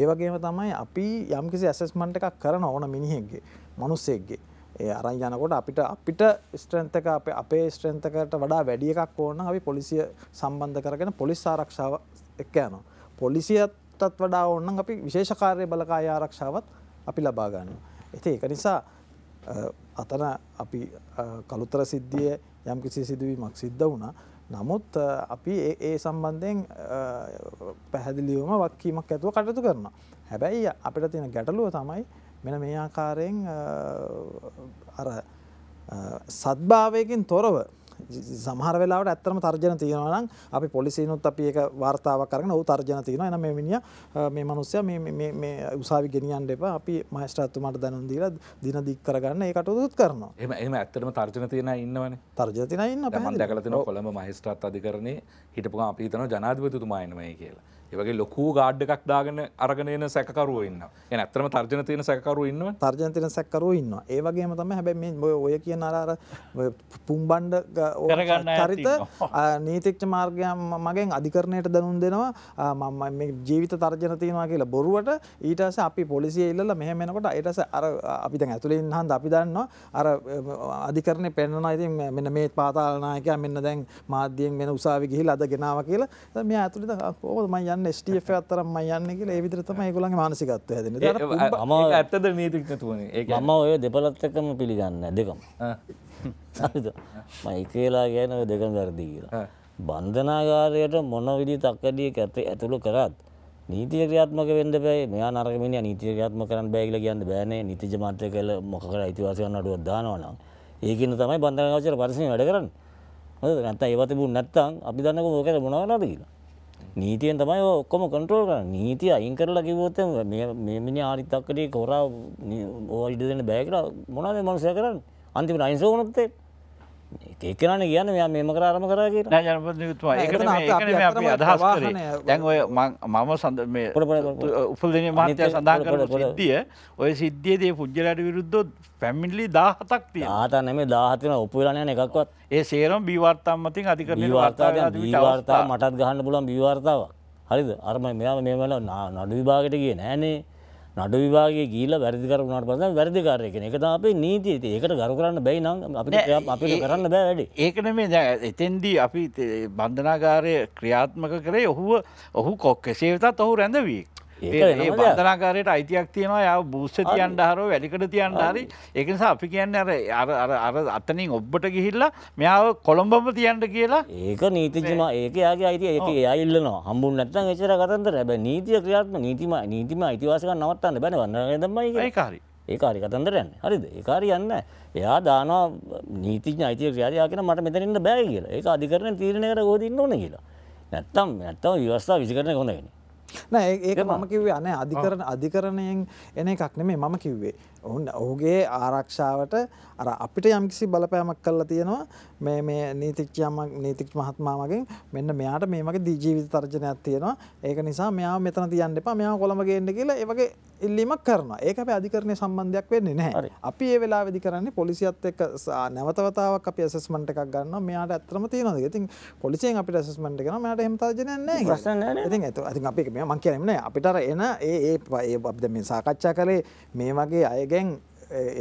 ඒ වගේම තමයි අපි යම්කිසි ඇසස්මන්ට එකක් කරන ඕන මිනිහෙක්ගේ මනුස්සෙක්ගේ ඒ අරන් යනකොට අපිට අපිට ස්ත්‍රන්තක අප අපේ ස්ත්‍රන්තකට වඩා වැඩිය එකක් ඕන අපි පොලිසිය සම්බන්ධ කරගෙන පොලිස් ආරක්ෂාව එක්ක යනවා. පොලිසියටත් වඩා ඕනනම් අපි විශේෂ කාර්ය බලකාය ආරක්ෂාවත් අපි ලබා ගන්නවා. ඉතින් ඒක නිසා අතන අපි කළුතර සිද්ධිය යම් කිසි සිදුවීමක් සිද්ධ වුණා. නමුත් අපි ඒ සම්බන්ධයෙන් පැහැදිලිවම වක්කීමක් ඇතුව කටයුතු කරනවා. හැබැයි අපිට තියෙන ගැටලුව තමයි මෙන මේ ආකාරයෙන් අර සත්භාවයකින් තොරව සමහර වෙලාවට ඇත්තම තර්ජන තියෙනවා නම් අපි පොලිසියනොත් අපි ඒක වார்த்தාවක් කරගෙන ඔව් තර්ජන තියෙනවා එහෙනම් මේ මිනිහා මේ මිනිස්සයා මේ මේ මේ උසාවි ගෙනියන්න එපා අපි මහේස්ත්‍රාත්තුමාට දැනුම් දීලා දින දික් කරගන්න ඒකට උදව් කරනවා එහෙම එහෙම ඇත්තටම තර්ජන තියෙන අය ඉන්නවනේ තර්ජන තියෙන අය ඉන්න අපහසුයි මම දැකලා තියෙනවා කොළඹ මහේස්ත්‍රාත් අධිකරණේ හිටපු ගමන් අපි හිතනවා ජනාධිපතිතුමා එනවායි කියලා ඒවගේ ලොකු ගාඩ් එකක් දාගෙන අරගෙන එන සැකකරුවෝ ඉන්නවා. يعني ඇත්තටම තර්ජන තියෙන සැකකරුවෝ ඉන්නවනේ. තර්ජන තියෙන සැකකරුවෝ ඉන්නවා. ඒ වගේම තමයි හැබැයි මේ ඔය කියන අර අර පුම්බණ්ඩ චරිත නීතිඥ මාර්ගය මගෙන් අධිකරණයට දැනුම් දෙනවා මම මේ ජීවිත තර්ජන තියෙනවා කියලා බොරුවට ඊට පස්සේ අපි පොලිසිය ඉල්ලලා මෙහෙම එනකොට ඊට පස්සේ අර අපි දැන් ඇතුලේ ඉන්නහන්ද අපි දන්නවා අර අධිකරණේ පෙන්නනවා ඉතින් මෙන්න මේ පාතාල නායකයා මෙන්න දැන් මාධ්‍යයෙන් මෙන්න උසාවි ගිහිල්ලා අද ගෙනාවා කියලා. දැන් මෙයා ඇතුලේ කොහොමද මම යන්නේ යන්න ස්ටF අතරම්ම යන්න කියලා ඒ විදිහට තමයි ඒගොල්ලන්ගේ මානසිකත්වය හැදෙන්නේ. අම ඇත්තද නීතිඥතුමනි? ඒක මම ඔය දෙපළත් එක්කම පිළිගන්නේ දෙකම. හරිද? මම ඒකේලා කියන ඔය දෙකම වැරදි කියලා. බන්ධනාගාරයට මොන විදි තක්කඩියක් ඇතුළු කරත් නීතිය ක්‍රියාත්මක වෙන්න බෑ මෙයා නරක මිනිහා නීතිය ක්‍රියාත්මක කරන්න බෑ කියලා කියන්න බෑනේ නීතිජ මන්ත්‍රය කියලා මොකකට අයිතිවාසිකම් නඩුවක් දානවා නම් ඒකින තමයි බන්ධනාගාරයට පරිස්සමින් වැඩ කරන්නේ හරිද නැත්නම් ඒව තිබුණ නැත්නම් අපි දන්නකො මොකද මොනවා කරලාද කියලා නීතියෙන් තමයි ඔක්කොම කන්ට්‍රෝල් කරන්න නීතිය අයින් කරලා කිව්වොත් මේ මිනිහා ආරිත්තක්කදී කොරා ඕවා ඉඩ දෙන්න බෑ කියලා මොනවද මේ මනුස්සයා කරන්නේ අන්තිමට අයින්සෝ වුණොත් ඒ ඒකනන කියන මෙයා මෙම කරාරම කරගේ ජනපතුමා ඒ අදහස් දැන් ඔය මම සඳ උපදන මාත්‍ය සඳහන් කරන සිද්ධිය ඔය සිද්ධියදේ පුද්ජලට විරුද්ධ පැමිල්ලි දාහතක් තිය ආතනම දාහතන උපවිලනය එකක්වත් ඒ සේරම් බීවර්තාම් මතින් අධික වාර්තා මටත් ගහන්න පුලන් බීවර්තාව හරිද අරම මෙයා මෙමල නඩු විභාගට කිය නෑනේ නඩු විවාගේ ගීල වැරදිකරුණට පස වැරදිකාරය කෙන එක අපේ නීති ඒකට ගරු කරන්න බැයි නම් අපි කරන්න බෑ වැඩි ඒකන මේ එතෙන්දී අපි බන්ධනාකාරය ක්‍රියාත්මක කරේ ඔහුව ඔහු කොක්කෙසේ වෙතත් ඔහු රැඳවී ඒ බන්ධනාකාරයට අයිතියක් තියෙනවා ය බූස්ස තියන් හරෝ වැඩිකට තියන් හරි එකනිසා අපි කියන්න අර අර අර අතනින් ඔබ්බට ගිහිල්ලා මෙයාව කොළඹම තියන්ට කියලා ඒක නීතිජම ඒකයාගේ අයිති ඒක අයිල්ලනවා හම්බුන් නැත්තන් එචර කතන්ද රැබ නීතිය ක්‍රියාත්ම නීතිම නීතිම අයිතිවාසක නවත්තන්න බැනවන්න දමයි කාරි ඒකාරි කතන්දරයන්න හරිද ඒකාරි යන්න එයා දානවා නීතිඥ අයිතිය ක්‍රියාදයා කියෙන මට මෙතැනන්න බෑ කියලා ඒ අධිකරන තීරණයකට ගෝදන්න ඕන කියලා නැත්තම් නැත්තම විවස්ථාව විසිකරන කොඳගෙන නෑ ඒක මම කිව්වේ අනේ අධිකරණ අධිකරණයෙන් එන එකක් නෙමෙයි මම කිව්වේ ඔහුන් ඔහුගේ ආරක්ෂාවට අර අපිට යම්කිසි බලපෑමක් කරලා තියෙනවා මේ මේ නීතිච්චයමක් නීතිච් මහත්මාමගෙන් මෙන්න මෙයාට මේමගේ දීජීවිත තර්ජනයක් තියෙනවා ඒක නිසා මෙයා මෙතන තියන්න එපා මෙයා කොළඹගේන්න කියලා ඒවගේ ඉල්ලීමක් කරනවා ඒක අප අධිකරණය සම්බන්ධයක් වෙන්නේ නැහැ අපි ඒ වෙලා වෙදි කරන්නේ පොලිසියත් එක්ක නැවතවතාවක් අපි ඇසස්මන්ට් එකක් ගන්නවා මෙයාට ඇත්තම තියෙනවද ඉතින් පොලිසියෙන් අපිට ඇසස්මන්ට් කරනවා මෙයාට එහෙම තර්ජනයක් නැහැ ඉතින් ඒත් ඉතින් අපි මේ මං කියන්නේ නැහැ අපිට අර එන ඒ ඒ අපිට මේ සාකච්ඡා කරේ මේ වගේ අයගේ ඒකෙන්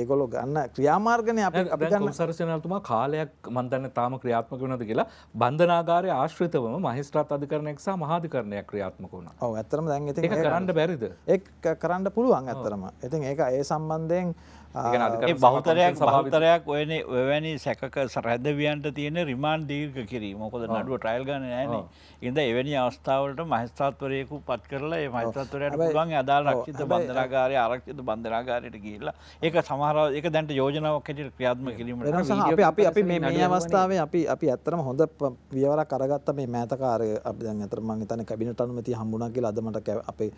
ඒගොලො ගන්න ක්‍රියාමාර්ගන අප අපිගන්න සරසනතුමා කාලයක් මන්දන්න තාම ක්‍රියාත්මක වනද කියලා බන්ධනාගාරය ආශ්‍රිතවම මහිස්ත්‍රාත් අධිකරණයක් සහ මහාධිකරණය ක්‍රියාත්මක වුණ ඇතරම දැන් ඉති කරන්න බැරිද එක් කරන්න පුළුවන් ඇත්තරම ඉතින් ඒක ඒ සම්බන්ධයෙන් බෞතරයක් බෞතරයක් ඔයන ඔවැනි සැකක සරැදවියන්ට තියෙන රිමාන් දීර්ක කිරීම මොකද නඩුව ට්‍රයිල් ගන්න නෑන ඉඳ එවැනි අවස්ථාවලට මහස්ථාත්වරයකු පත් කරලා ඒ මහිස්තත්වරයට පුුවන් අදාල් රක්ෂිත බන්ධනාගාරය ආරක්ෂිත බන්ධනාගාරයට ගිල්ලා ඒක සමහර එක දැන්ට යෝජනාවක් හැටියට ක්‍රියාත්ම කිරීමට අපි අපි මේ මේ අවස්ථාවේ අපි අපි ඇත්තරම හොඳ පියවර කරගත්ත මේ මෑතකාර අපි දැන් ඇතර මං හිතන්නේ කැබිනට් අනුමැතිය හම්බුණා කියලා අද මට අපේ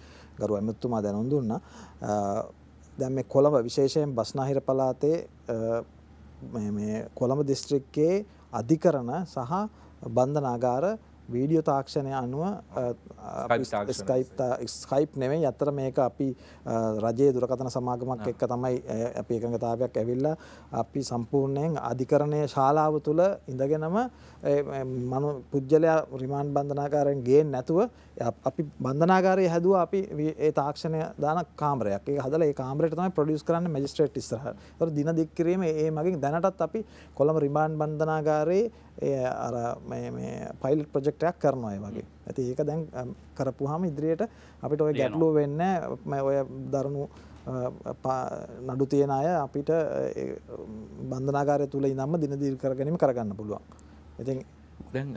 ගරු ඇමතුමා දැනුම් දුන්නා දැන් මේ කොළඹ විශේෂයෙන් බස්නාහිර පළාතේ කොළඹ දිස්ත්‍රික්කයේ අධිකරණ සහ බන්ධනාගාර වීඩියෝ තාක්ෂණය අනුව ස්කයිප් නෙමේ අතර මේක අපි රජයේ දුරකතන සමාගමක් එක්ක තමයි අපි එකඟතාවයක් ඇවිල්ල අපි සම්පූර්ණයෙන් අධිකරණය ශාලාව තුළ ඉඳගෙනම මනු පුද්ගලයා රිමාන්් බන්ධනාකාරයෙන් ගේ නැතුව අපි බන්ධනාගාරය හැදුව අපි ඒ තාක්ෂණය දාන කාමරයක් හදල කාමරට තම පොඩියස් කරන්න මජිස්ට්‍රේට් ස්රහ තොර දින දික්කිරීම ඒ මගින් දැනටත් අපි කොළම රිමාන්් බන්ධනාගාරයේ ඒ අර පයිල් ප්‍රජෙක්ටයක් කරනවාය වගේ ඇති ඒක දැන් කරපුහම ඉදිරියට අපිට ඔය ගැටලෝ වෙන්න ඔය දරුණු නඩු තියෙන අය අපිට බන්ධනාගාරය තුළ ඉනම්ම දිනදීල් කරගනීම කරගන්න පුළුවන් ඉතින් දැන්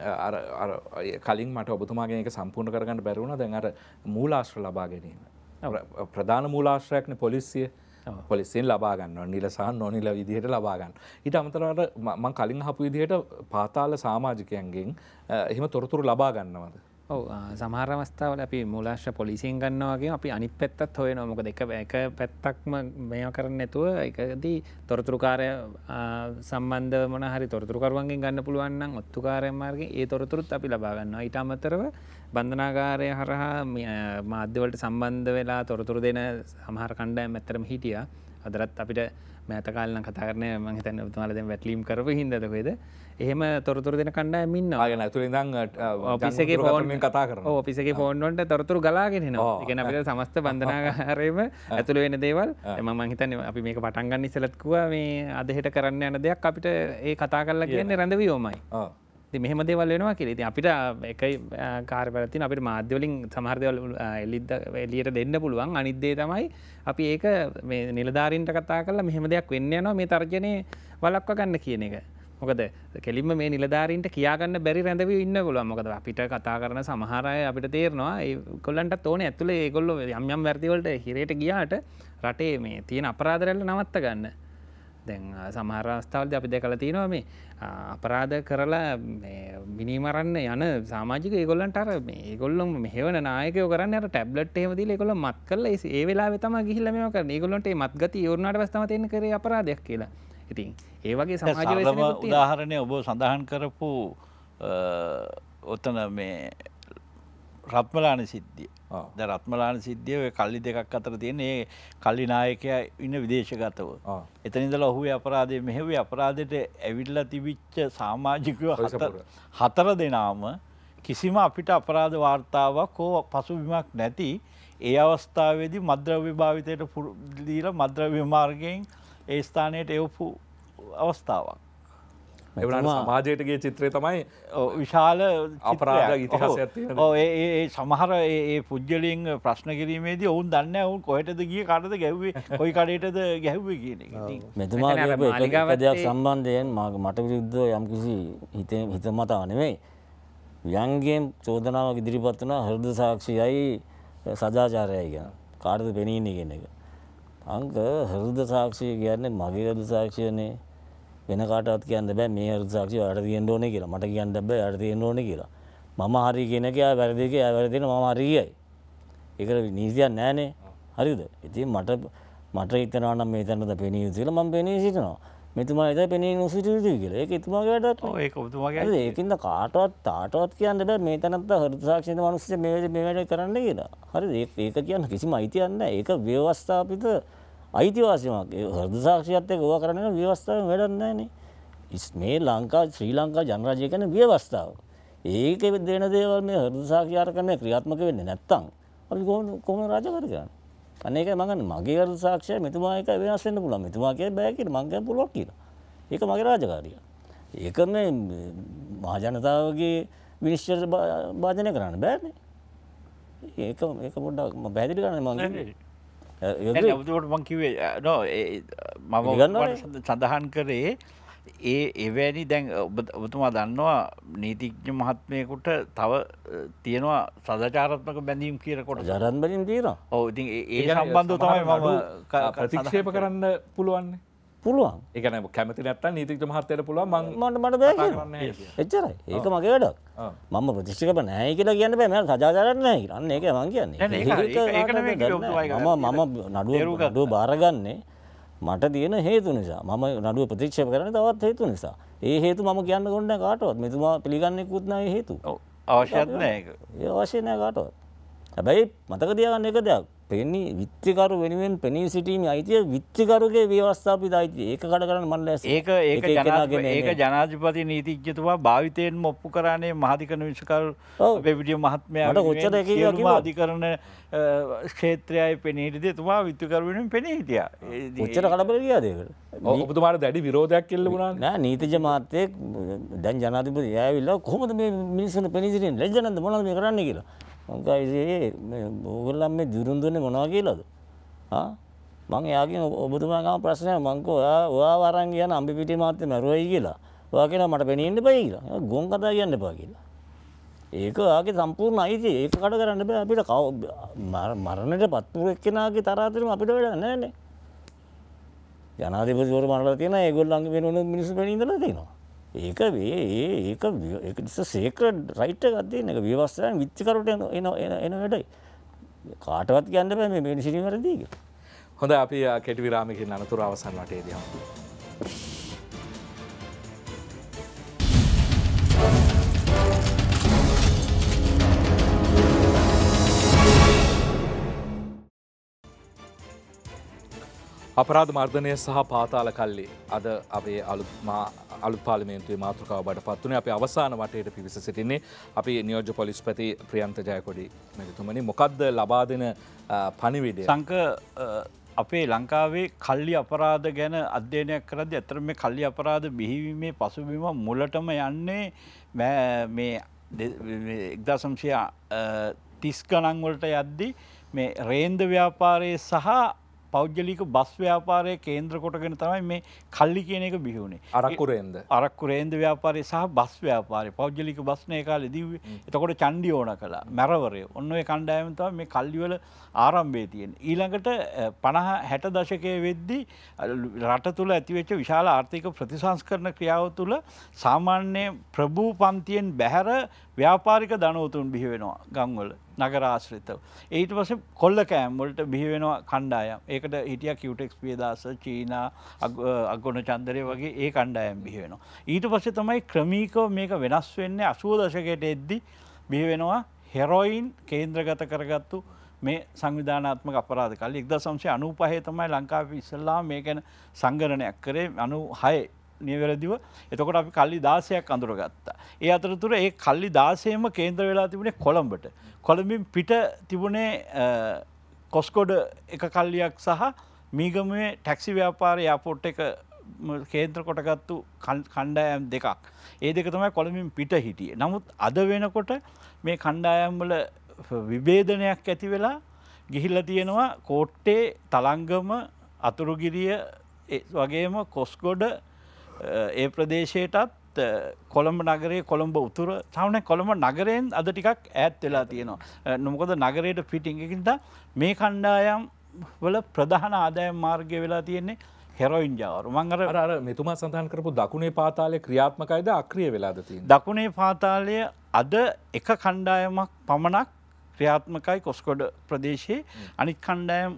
කලින් මට ඔබතුමාගේ එක සම්පූර්ණ කරගන්න බැරවුණ දැන් අර මූලාශ්‍ර ලබා ගැනීම ප්‍රධාන මූලාශ්‍රයක්න පොලිසිය පොලිසින් ලබාගන්න නිලසාහන් නොනිල විදිහට ලබාගන්න. ඊට අමතරට මං කලින් හපු විදිහට පාතාල සාමාජිකයන්ගෙන් එහෙම තොරතුරු ලබාගන්නවද. ඔව සමහර අවස්ථාවට අපි මුලාශ්‍ර පොලිසින් ගන්නවාගේ අපි අනි පැත්තත් හොය නොමක දෙක එක පැත්තක්ම මෙය කරන්න නැතුව එකදී තොරතුරුකාරය සම්බන්ධ මොන හරි තොරතුරුකරුවන්ගේ ගන්න පුළුවන්න්න ඔත්තුකාරයමාර්ගේ ඒ තොරතුරුත් අපි ලබාගන්න ඊට අමතරව බන්ධනාකාරය හරහා මාධ්‍යවලට සම්බන්ධ වෙලා තොරතුරු දෙන සමහර කණ්ඩෑ මැත්තරම හිටිය අදරත් අපිට මෑතකාලන කතරන මහිතන තුමාලද වැටලීම් කරපු හිදකොේද එහෙම තොරතුර දෙන කණ්ඩායමින් ආගෙන ඇතුළ දං ඔපිසගේ පෝර්ම කතා කර ඔපිසගේ ෆෝන්ඩොන්ට තොරතුරු ගලාගෙනවා එකන අපිට සමස්ත බන්ධනාගහරයම ඇතුළ වෙන දේවල් එම මහිතන අපි මේක පටන්ගන්න ඉසලත්කුව මේ අදහෙට කරන්න යන දෙයක් අපිට ඒ කතා කරලා කියන්නේ රැඳවී ෝමයි මෙහම දෙවල් වෙනවා කිය ති අපිට එකයි කාරපරතින අපිට මාධ්‍යවලින් සමහර්දවල එලිද එලියට දෙන්න පුළුවන් අනිද්දේ තමයි අපි ඒක නිලධාරීන්ට කතා කල මෙහම දෙයක් වෙන්න නවා මේ තර්ජනය වලක්ව ගන්න කියන එක මොකද කෙලින්ම මේ නිලධාරීන්ට කියාගන්න බැරි රැඳව ඉන්න ගොලුව මොකද අපිට කතා කරන සමහරය අපිට තේරනවා කොල්ලන්ට තෝන ඇතුළ ඒගොල්ල යම්යම් වැරතිවලට හිරයට ගියාට රටේ මේ තියෙන අපරාධරැල්ල නවත්ත ගන්න දැන් සමහරස්ථාවද අපි දෙකල තියෙනවා මේ අපරාධ කරලා මිනිමරන්න යන සාමාජික ඒගොල්ලන්ට අර ඒගොල්ලොම මෙහවන නායකය කරන්න ටැබ්ලට් හෙමදි එකොල මත් කල ඒ වෙලා තම ගිහිල්ල මේ කර ගොලොට මත්ගත යවරුණට වස්තමතයෙන් කර අපරාධයක් කියලා ඉතින් ඒවගේ සමාජ උදාහරණය ඔබ සඳහන් කරපු ඔත්තන මේ රත්මලාන සිද්ධිය ද රත්මලාන සිද්ධිය කල්ලි දෙකක් අතර තියෙන ඒ කල්ලි නායකය ඉන්න විදේශගතව. එතනිදල ඔහු අපරාධය මෙහෙව අපරාධයට ඇවිල්ල තිබිච්ච සාමාජිකව හතර දෙනාම කිසිම අපිට අපරාධ වාර්තාවක් හෝ පසුබිමක් නැති ඒ අවස්ථාවේදී මද්‍රව්‍ය භාවිතයට පුරදීල මද්‍රව්‍ය මාර්ගයෙන් ඒ ස්ථානයට එවපු අවස්ථාවක්. එවට සමාජයටගේ චිත්‍රය තමයි විශාල අපරාධ ඉතිහාස ඒ සමහර ඒ පුද්ගලින් ප්‍රශ්න කිරීමේදී ඔවුන් දන්න ඔවුන් කොහටද ගිය කරද ගැව්වේ කොයි කඩයටද ගැහ්ව කියන මෙතුමා දෙයක් සම්බන්ධයෙන් මග මට විරුද්ධ යම්කිසි හිතේ හිත මතා නෙවෙයි යන්ගේම් චෝදනාවක් ඉදිරිපත් වන හෘද සාක්ෂියයි සදාචාරයයි ගැන කාටද පෙනීන්නේ කියන එක. අංක හෘද සාක්ෂිය කියන්නේ මගේ හෘද සාක්ෂියනේ වෙන කාටවත් කියන්න බෑ මේ අර්සාක්ෂි වැරදිෙන් ඕනේ කියලා මට කියන්න බෑ වැරදිෙන් ඕනේ කියලා මම හරි කියනක යා වැරදික යා වැරදින මම හරියයි ඒක නීතියක් නෑනේ හරිද ඉතින් මට මට හිතනවා නම් මේ තැනද පෙනී සිල මම පෙනී සිටිනවා මෙතුමා එත පෙනී නොසිටිටි කියලා ඒක එතුමාගේ වැඩක් ඒක ඔබතුමාගේ ඒකින්ද කාටවත් තාටවත් කියන්න බෑ මේ තැනත් හෘදසාක්ෂිත මිනිස්සු මේ මේ වැඩ කරන්න කියලා හරිද ඒක කියන්න කිසිම අයිතියක් නෑ ඒක ව්‍යවස්ථාපිත අයිතිවාසිමක් හද සාක්ෂියත් එක ඕවා කරන්න ව්‍යවස්ථාවෙන් වැඩක් නැහැනේ. මේ ලංකා ශ්‍රී ලංකා ජනරජය කියන්නේ ව්‍යවස්ථාව. ඒක දෙන දේවල් මේ හෘද සාක්ෂියාරකරණය ක්‍රියාත්මක වෙන්නේ නැත්තම් අපි කොහොම කොහොම රාජකාරී කරන්නේ? අනේ ඒකයි මම කියන්නේ මගේ හෘද සාක්ෂිය මෙතුමා එක වෙනස් වෙන්න පුළුවන්. මෙතුමා කියන්නේ බෑ කියලා මං කියන්නේ පුළුවන් කියලා. ඒක මගේ රාජකාරිය. ඒක මේ මහ ජනතාවගේ විනිශ්චය වාදනය කරන්න බෑනේ. ඒක ඒක පොඩ්ඩක් මම පැහැදිලි කරන්න මම කියන්නේ ඔට මං කිවේ නෝ මම සඳහන් කරේ ඒ එවැනි දැන් ඔබතුමා දන්නවා නීතිඥ මහත්මයකුට තව uh, තියෙනවා සදචාරත්මක බැඳීම් කියරකොට ජරන් බලින් දීර ඔ ඉතින් ඒ සම්බන්ධ තමයි මම ප්‍රතික්ෂේප කරන්න පුළුවන්නේ පුළුවන් එකන කැමති නැත්තන් නීතික මහත්තයට පුළුවන් මට මට බෑ එච්චරයි ඒක මගේ වැඩක් මම ප්‍රතිෂ්ිකප නෑ කියලා කියන්න බෑ මෙ සජාචරන්න රන්න එක මං කියන්නේ මම නඩුව නඩුව බාරගන්නේ මට තියෙන හේතු නිසා මම නඩුව ප්‍රතික්ෂප කරන තවත් හේතු නිසා ඒ හේතු මම කියන්න ගොන්න කාටවත් මෙතුමා පිළිගන්නෙක් කුත්නය හේතු අවශ්‍යනෑ ඒ අවශ්‍යනය කාටවත් හැබැයි මතක තියගන්න එක දෙයක් පෙනී විත්්‍යකරු වෙනුවෙන් පෙනී සිටීම අයිතිය විච්චකරුගේ ව්‍යවස්ථාපිත අයිති ඒක කඩ කරන්න මල්ලස ඒක ඒක ජනාගෙන ඒක ජනාජපති නීතිජ්‍යතුවා භාවිතයෙන් ඔප්පු කරන්නේ මහධිකන විශකරු පෙවිඩිය මහත්මයට ගොච්චර අධිකරන ක්ෂේත්‍රයයි පෙනීටදේ තුමා විත්්‍යකරුවෙන පෙනී හිටිය ච්චර කලබල ගියාදකට ඔබතුමාට දැඩි විරෝධයක් කෙල්ල වුණා නෑ නීතිජ මාත්‍යය දැන් ජනාතිපති යඇවිල්ලා කොහොමද මේ මිනිසන පෙනසිරෙන් ලජනද මොන මේ කරන්න කියලා මංකයිසේ ඕගොල්ලම් මේ දුරුන්දුන්නේ මොනා කියලාද මං යාගේ ඔබතුමාගම ප්‍රශ්නය මංකෝ වා වරන් කියන අම්පිපිටි මාත්‍ය මැරුවයි කියලා වා කියලා මට පෙනීන්න පයි කියලා ගොන් කතා කියන්න එපා කියලා ඒක ආගේ සම්පූර්ණ අයිති ඒක කඩ කරන්න බෑ අපිට කව මරණයට පත්පුර එක්කෙනාගේ තරාතරම අපිට වැඩ නෑනේ ජනාධිපතිවරු මරලා තියෙන ඒගොල්ලන්ගේ වෙන මිනිස්සු පෙනීඳලා තියෙනවා ඒක ඒක ඒක සේකට රයිට් ගත්තිය එක ව්‍යවස්ථාන විච්චකරට එන එන වැඩයි කාටවත් ගන්න බෑ මේ මිනිසිරි වැරදිීක හොඳ අපි කෙටි විරාමිකින් අනතුර අවසන් වටේ දම. අපරාධ මර්ධනය සහ පාතාල කල්ලි අද අපේ අලුත්මා අලු පාලිමේන්තුවේ මාතෘකාව බට පත්වන අප අවසාන වටයට පිවිස සිටින්නේ අපි නියෝජ පොලිස්පති ප්‍රියන්ත ජයකොඩි මෙතුමනි මොකක්ද ලබා දෙන පනිවිඩ සංක අපේ ලංකාවේ කල්ලි අපරාධ ගැන අධ්‍යයනයක් කරද ඇතර මේ කල්ලි අපරාධ බිහිවීමේ පසුබිම මුලටම යන්නේ මේ එක්දාසංශය තිස් ගණන්වලට යද්දි මේ රේන්ද ව්‍යාපාරයේ සහ පෞද්ගලික බස් ව්‍යාපාරය කේන්ද්‍ර කොටගෙන තමයි මේ කල්ලි කියන එක බිහිවුණේ අරක්කුරේන්ද අරක්කුරේන්ද ව්‍යාපාරය සහ බස් ව්‍යාපාරය පෞද්ගලික බස්නය කාලේ දීවේ එතකොට චණ්ඩි ඕන කළා මැරවරය ඔන්න ඔය කණ්ඩායම තමයි මේ කල්ලිවල ආරම්භය තියෙන ඊළඟට 50 60 දශකයේ වෙද්දී රට තුල ඇතිවෙච්ච විශාල ආර්ථික ප්‍රතිසංස්කරණ ක්‍රියාව තුල සාමාන්‍ය ප්‍රභූ පන්තියෙන් බැහැර ව්‍යාපාරික ධනවතුන් බිහි වෙනවා ගම්වල නගරාශ්‍රිතව. ඊට පස කොල්ල කෑම්වලට බිහිවෙනවා කණ්ඩායම් ඒකට හිටිය කිවටෙක්ස් පියදස චීන අගොන චන්දරය වගේ ඒ කණ්ඩායම් බිහිවෙනවා. ඊට පස්සේ තමයි ක්‍රමීකව මේක වෙනස් වෙන්නේ අසුව දශකයට එද්දි බිහිවෙනවා හෙරොයින් කේන්ද්‍රගත කරගත්තු මේ සංවිධානාත්මක අපරාධ කල එක්ද සංශය අනූපහය තමයි ලංකාව ඉස්සල්ලා මේ ගැන සංගරණයක් කරේ අනු හය නියවැරදිව එතකොට අපි කල්ලි දාසයක් අඳුරගත්තා. ඒ අතරතුර ඒ කල්ලි දාසයම කේන්ද්‍ර වෙලා තිබුණේ කොළඹට. කොළඹින් පිට තිබුණේ කොස්කොඩ එක කල්ලියක් සහ මීගමේ ටැක්සි ව්‍යාපාර යාපෝට් එක කේන්ද්‍ර කොටගත්තු කණ්ඩායම් දෙකක්. ඒ දෙක තමයි කොළමින් පිට හිටිය. නමුත් අද වෙනකොට මේ කණ්ඩායම්වල විබේධනයක් ඇති වෙලා ගිහිල්ල තියෙනවා කෝට්ටේ තලංගම අතුරුගිරිය වගේම කොස්ගොඩ ඒ ප්‍රදේශයටත් කොළඹ නගරේ කොළඹ උතුර සාමන කොළඹ නගරයෙන් අද ටිකක් ඈත් වෙලා තියෙනවා. නොමකොද නගරයට පිටිංගකින්ද මේ කණ්ඩායම් වල ප්‍රධාන ආදායම් මාර්ගය වෙලා තියෙන්නේ හෙරොයින් ජාවරු මංගර අර මෙතුමා සඳහන් කරපු දකුණේ පාතාලය ක්‍රියාත්මකයිද අක්‍රිය වෙලාද තියෙන. දකුණේ පාතාලය අද එක කණ්ඩායමක් පමණක් ක්‍රියාත්මකයි කොස්කොඩ ප්‍රදේශයේ අනික් කණ්ඩයම්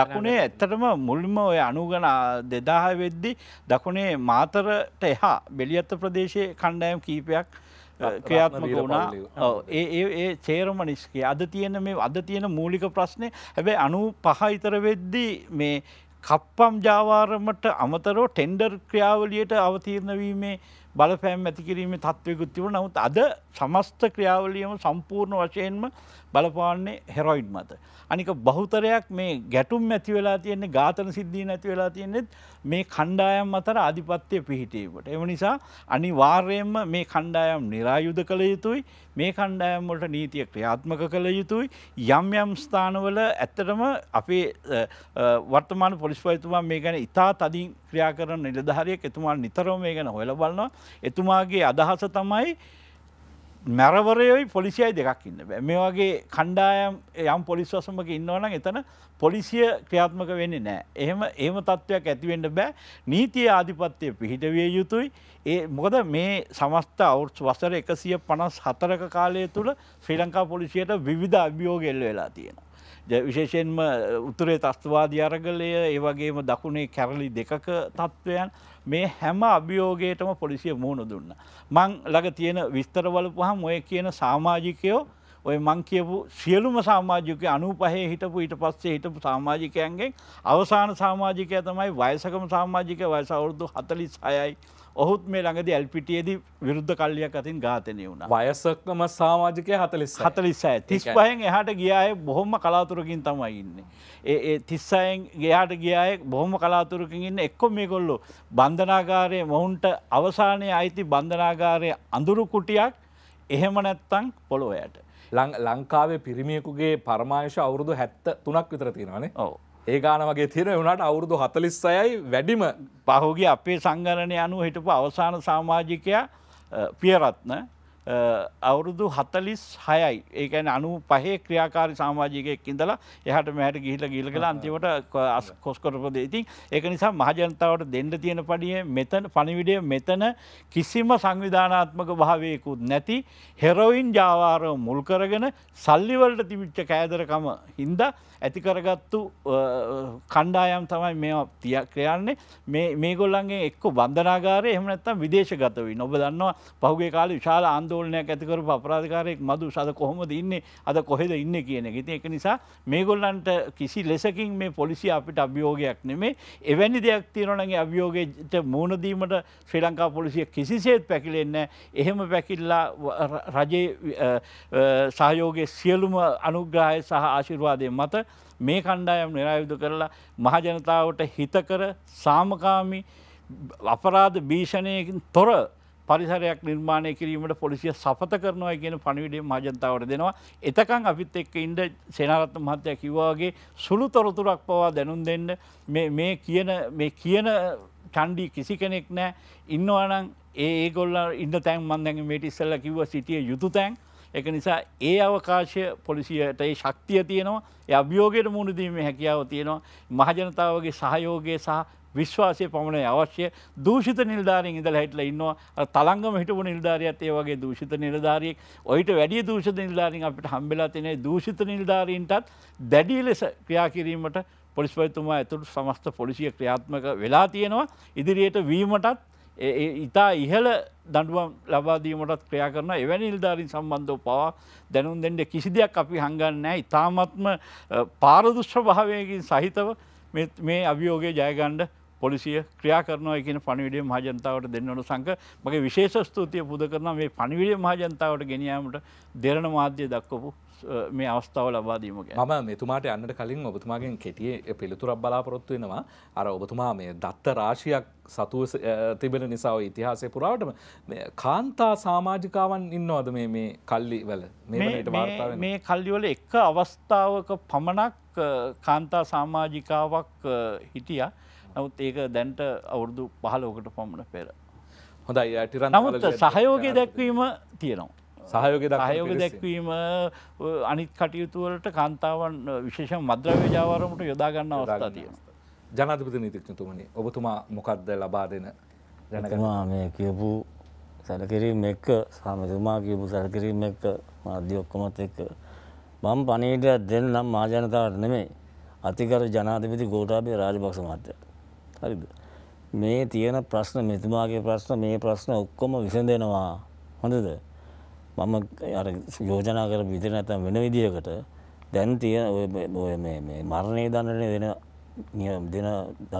දකුණේ ඇත්තටම මුල්ම ඔය අනුගන දෙදාහ වෙද්දි දකුණේ මාතරට එහා බෙලියත්ත ප්‍රදේශයේ කණ්ඩයම් කීපයක් ක්‍රියාත්මක වුණා ඒ ඒ චේරම නිස්කේ අද තියෙන මේ අද තියෙන මූලික ප්‍රශ්නය හැබැයි අනු පහහිතර වෙද්දි මේ කප්පම් ජාවාරමට අමතරෝ ටෙන්ඩර් ක්‍රියාවලියට අවතීරණවීමේ බලපෑම් ඇති කිරීමේ තත්ත්වයකුත් තිබුණා. නමුත් අද සමස්ත ක්‍රියාවලියම සම්පූර්ණ වශයෙන්ම බලපාන්නේ හෙරොයිඩ් මත. අනික බහුතරයක් මේ ගැටුම් ඇති වෙලා තියෙන්නේ ඝාතන සිද්ධීන් ඇති වෙලා තියෙන්නේත් මේ කණ්ඩායම් අතර ආධිපත්‍ය පිහිටීමට. එම නිසා අනිවාර්යයෙන්ම මේ කණ්ඩායම් નિરાයුධ කළ යුතුයි. මේ කණ්ඩායම් වලට නීතිය ක්‍රියාත්මක කළ යුතුයි. යම් යම් ස්ථානවල ඇත්තටම අපේ වර්තමාන පොලිස්පතිතුමා මේ ගැන ඉතා තදින් ක්‍රියා කරන නිලධාරියෙක් එතුමා නිතරම මේ ගැන හොයලා බලනවා. එතුමාගේ අදහස තමයි මැරවරයයි පොලිසියයි දෙකක් ඉන්න මේ වගේ කණ්ඩායම් යම් පොලිස්වසමක ඉන්නවනම් එතන පොලිසිය ක්‍රියාත්මක වෙන්නේ නෑ එහෙම ඒම තත්ත්වයක් ඇතිවෙන්න බෑ නීතිය ආධිපත්‍යය පිහිටවිය යුතුයි ඒ මොකද මේ සමස්ත අවුට් වසර එකසිය පනස් හතරක කාලය තුළ ශ්‍රී ලංකා පොලිසියට විධ අභියෝගෙල්ල වෙලා තියෙනවා. විශේෂයෙන්ම උතුරේ තස්ත්වාදී අරගලය ඒවගේම දකුණේ කැරලි දෙකක තත්ත්වයන් මේ හැම අභියෝගයටම පොලිසිය මුහුණ දුන්න. මං ළඟ තියෙන විස්තරවල පහම ඔය කියන සාමාජිකයෝ ඔය මං කියපු සියලුම සාමාජිකය අනු පහේ හිටපු ඊට පස්සේ හිටපු සාමාජිකයන්ගෙන් අවසාන සාමාජිකය තමයි වයසකම සාමාජික වයස අවුරුදු හතලිස් හයයි ඔහුත් මේ ළඟද ඇල්පිටියේදී විරුද්ධ කල්ලියක් අතින් ඝාතනය වුණ. වයසක්ම සාමාජිකය හතලිස් හතලිස්සය තිස් පහෙන් එහට ගියාය බොහොම කලාතුරකින් තමයි ඉන්නේ. ඒ තිස්සයෙන් ගේයාට ගියාය බොහොම කලාතුරකින් ඉන්න එක්කො මේ කොල්ලු බන්ධනාගාරය මොවුන්ට අවසානය අයිති බන්ධනාගාරය අඳුරු කුටියක් එහෙම නැත්තං පොළොවයට. ලංකාවේ පිරිමියකුගේ පර්මායශ අවුරුදු හැත්ත තුනක් විතර තියෙනවානේ ඕ ඒ ගාන වගේ තිර වුණට අවුරුදු හතලිස්සයයි වැඩිම පහුගේ අපේ සංගරණය අනුව හිටපු අවසාන සාමාජිකයා පියරත්න අවුරුදු හතලිස් හයයි ඒකන අනු පහේ ක්‍රියාකාරි සාමාජිකයක් ඉඳලා එහට මැහට ගිහිල ගිල කලා අන්තිමට කොස්කොරපද ඉතින් ඒක නිසා මහජනතාවට දෙන්න තියෙන පඩිය මෙතන පණිවිඩය මෙතන කිසිම සංවිධානාත්මක භාවයකුත් නැති හෙරොයින් ජාවාරව මුල් කරගෙන සල්ලිවලට තිබිච්ච කෑදරකම හින්දා ඇතිකරගත්තු කණ්ඩායම් තමයි මේ තියක් ක්‍රයන්නේ මේ ගොල්ලන්ගේ එක්ක බන්ධනාගාරය එහමනත්තම් විදේශගතවී නොබ දන්නවා පහුගේ කාල විශාල ආන්ද ආන්දෝලනයක් ඇතිකර පරාධකාරයෙක් මදු සද කොහොමද ඉන්න අද කොහෙද ඉන්න කියන ගති එක නිසා මේගොල්ලන්ට කිසි ලෙසකින් මේ පොලිසි අපිට අභියෝගයක් නෙමේ එවැනි දෙයක් තියෙනනගේ අභියෝගයට මූුණදීමට ශ්‍රී ලංකා පොලිසිය කිසිසේත් පැකිලෙන්න එහෙම පැකිල්ලා රජේ සහයෝගේ සියලුම අනුග්‍රහය සහ ආශිර්වාදය මත මේ කණ්ඩායම් නිරායුදු කරලා මහජනතාවට හිතකර සාමකාමි අපරාධ භීෂණයකින් තොර පරිසරයක් නිර්මාණය කිරීමට පොලිසිය සපත කරනවා කියන පණිවිඩේ මජන්තාවට දෙනවා. එතකං අපිත් එක්ක ඉන්ඩ සේනාරත්න මහත්තය කිව්වාගේ සුළු තොරතුරක් පවා දැනුම් දෙන්න මේ කියන කියන චන්්ඩී කිසි කෙනෙක් නෑ ඉන්නවනම් ඒගොල්ල ඉන්න තැන් මන්දැන් මේටිස්සල්ල කිව සිටිය යුතු තැන්. එක නිසා ඒ අවකාශය පොලිසියට ඒ ශක්තිය තියෙනවා අභියෝගයට මුණදීම හැකියාව තියෙනවා මහජනතාවගේ සහයෝගය සහ විශ්වාසය පමණයි අවශ්‍ය දූෂිත නිල්ධාරින් ඉඳල හිටලා ඉන්නවා තලංගම හිටපු නිල්ධාරියත් ඒ වගේ දූෂිත නිලධාරියෙක් ඔයිට වැඩිය දූෂිත නිල්ධාරින් අපිට හම්බෙලා තිනේ දූෂිත නිල්ධාරීන්ටත් දැඩිය ලෙස ක්‍රියා කිරීමට පොලිස්පතිතුමා ඇතුළු සමස්ත පොලිසිය ක්‍රියාත්මක වෙලා තියෙනවා ඉදිරියට වීමටත් ඉතා ඉහළ දඩුවම් ලබාදීමටත් ක්‍රියා කරන එවැනි නිල්ධාරින් සම්බන්ධව පවා දැනුම් දෙන්නට කිසි දෙයක් අපි හඟන්න ඉතාමත්ම පාරදුෂ්‍ය භාවයකින් සහිතව මේ අභියෝගය ජයගණ්ඩ පොලිසිය ක්‍රියා කරනවා කියන පණිවිඩය මහජනතාවට දෙන්නට සංක මගේ විශේෂ ස්තුතිය පුද කරන මේ පණිවිඩය මහජනතාවට ගෙනයාමට දෙරණ මාධ්‍ය දක්වපු මේ අවස්ථාව ලබාදීමක ම මෙතුමාට අන්නට කලින් ඔබතුමාගෙන් කෙටිය පිළිතුරක් බලාපොරොත්තු වෙනවා අර ඔබතුමා මේ දත්ත රාශියක් සතුව තිබෙන නිසාව ඉතිහාසය පුරාවටම කාන්තා සාමාජිකාවන් ඉන්නවද මේ කල්ලි වල මේ කල්ලිවල එක අවස්ථාවක පමණක් කාන්තා සාමාජිකාවක් හිටියා නවත් ඒක දැන්ට අවුරුදු පහලෝකට පමණ පෙර. හොඳයි ඇටිර නමුත් සහයෝගය දැක්වීම තියෙනවා. සහයෝග සහයෝග දැක්වීම අනිත් කටයුතුවලට කාන්තාවන් විශේෂ මද්‍රව්‍ය ජාවරමට යොදාගන්න අවස්ථා තියෙන. ජනාධපති නීතික්නතුමනි ඔබතුමා මොකක්ද ලබා දෙන ජනතුමා මේ කියපු සැලකිරීම එක්ක සාමතුමා කියපු සැලකිරීම එක්ක මාධ්‍යඔක්කොමත් එක්ක මම පනීට දෙන්නම් මාජනතාවට නෙමේ අතිකර ජනාධපති ගෝටාබේ රාජපක්ෂ මත්‍යය. හරිද. මේ තියෙන ප්‍රශ්න මෙතුමාගේ ප්‍රශ්න මේ ප්‍රශ්න ඔක්කොම විසඳෙනවා හොඳද. මම අර යෝජනා කර විදිර නැතම් වෙන විදිහකට දැන් තියෙන ඔය මරණය දන්නන දෙන දෙන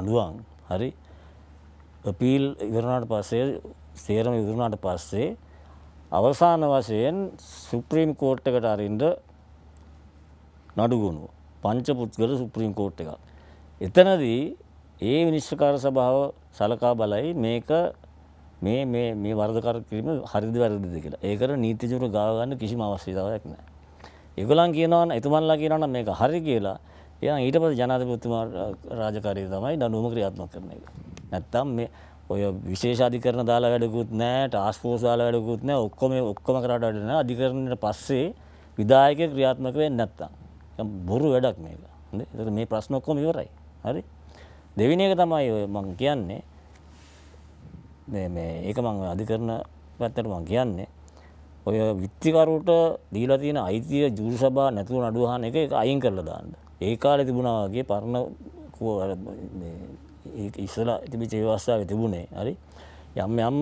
දඩුවන් හරි පීල් ඉවරණට පස්සේ සේරම ඉවරුණාට පස්සේ අවසාන වශයෙන් සුප්‍රීම් කෝට් එකට අරින්ද නඩුගුණුව පංච පුද්ගල සුප්‍රීම් කෝට් එකක්. එතනදී ඒ විනිශ්චකාර සභාව සලකා බලයි මේක මේ මේ මේ වරදකර කිරීම හරිද වැරදිද කියලා. ඒකට නීතිජුරු ගාව ගන්න කිසිම අවශ්‍යතාවයක් නැහැ. ඒගොල්ලන් කියනවා නම් එතුමන්ලා කියනවා නම් මේක හරි කියලා. එහෙනම් ඊට පස්සේ ජනාධිපතිතුමා රාජකාරිය තමයි දඬුවම ක්‍රියාත්මක කරන එක. නැත්තම් මේ ඔය විශේෂ අධිකරණ දාලා වැඩකුත් නෑ ටාස්ක් ෆෝස් දාලා වැඩකුත් නෑ ඔක්කොම ඔක්කොම කරාට වැඩ නෑ අධිකරණයට පස්සේ විධායකය ක්‍රියාත්මක වෙන්නේ නැත්තම්. බොරු වැඩක් මේක. හරි? මේ ප්‍රශ්න ඔක්කොම ඉවරයි. හරි? දෙවෙනි එක තමයි ඔය මම කියන්නේ මේ මේ ඒක මම අධිකරණ පැත්තට මම කියන්නේ ඔය විත්තිකරුට දීලා තියෙන අයිතිය ජූරි සභා නැතුව නඩුව අහන එක ඒක අයින් කරලා දාන්න. ඒ කාලේ තිබුණා වගේ පරණ මේ ඉස්සලා තිබිච්ච ව්‍යවස්ථාවේ තිබුණේ. හරි. යම් යම්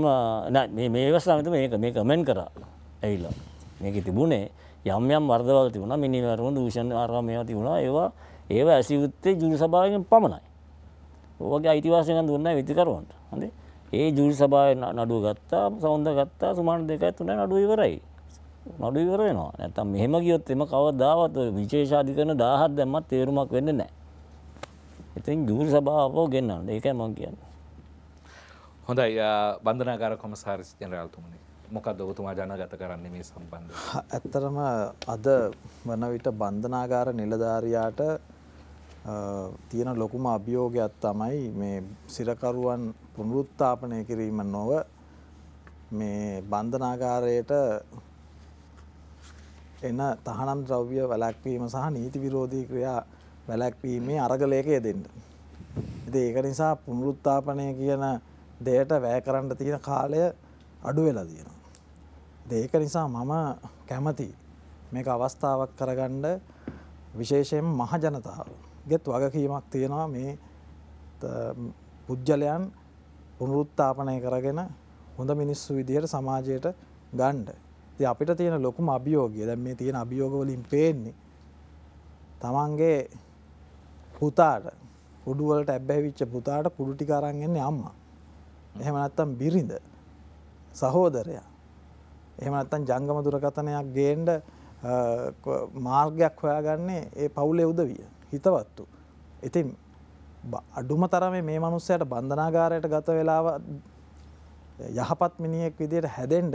මේ මේ ව්‍යවස්ථාවේ තමයි මේක මේ කමෙන්ට් කරා. ඇවිල්ලා. මේකේ තිබුණේ යම් යම් වර්ධවල් තිබුණා මිනිවරුන් දූෂණ ආරවා මේවා තිබුණා. ඒවා ඒවා ඇසියුත්තේ ජූරි සභාවෙන් පමණයි. ඕගේ අයිතිවාසයකන් දුන්න විතිකරුවන්ට හඳ ඒ ජුරි සභාය නඩුව ගත්තා සෞන්ද ගත්තා සුමාන දෙකයි තුන නඩු ඉවරයි නඩු ඉවරයනවා නැත්තම් මෙහෙම ගියොත් එම කවදාවත් විශේෂාධි කරන දාහත් දැම්මත් තේරුමක් වෙන්න නෑ ඉතින් ජූරි සභාවෝ ගෙන්න්නන්න ඒකයි මං කියන්න හොඳයි බන්ධනාගාර කොමසාරි ජනරාල්තුමනි මොකක්ද ඔබතුමා ජනගත කරන්නේ මේ සම්බන්ධ ඇත්තරම අද වන විට බන්ධනාගාර නිලධාරයාට තියෙන ලොකුම අභියෝගයක් තමයි මේ සිරකරුවන් පුනරුත්ථාපනය කිරීම නොව මේ බන්ධනාගාරයට එන තහනම් ද්‍රව්‍ය වැලැක්වීම සහ නීති විරෝධී ක්‍රියා වැලැක්වීමේ අරගලයකය දෙන්න. ඉති ඒක නිසා පුනරුත්ථාපනය කියන දෙයට වැෑ කරන්න තියෙන කාලය අඩු වෙලා තියෙනවා. ඒක නිසා මම කැමති මේක අවස්ථාවක් කරගණ්ඩ විශේෂයෙන් මහජනතාව. ගෙත් වගකීමක් තියෙනවා මේ පුද්ගලයන් පුනරුත්තාපනය කරගෙන හොඳ මිනිස්සු විදිහට සමාජයට ගණ්ඩ ති අපිට තියෙන ලොකුම අභියෝගය දැ මේ තියෙන අභියෝගවලින් පේන්නේ තමන්ගේ පුතාට උඩුවලට ඇබ්බැවිච්ච පුතාට පුඩුටි කරන්ගන්නේ අම්මා එහෙමනත්තම් බිරිඳ සහෝදරයා එහෙමනත්තන් ජංගම දුරකථනයක් ගේන්ඩ මාර්ගයක් හොයාගන්නේ ඒ පවුලෙ උදවිය හිතවත්තු. ඉතින් අඩුම තරම මේ මනුස්සයට බන්ධනාගාරයට ගත වෙලාව යහපත් මිනිියෙක් විදියට හැදෙන්ඩ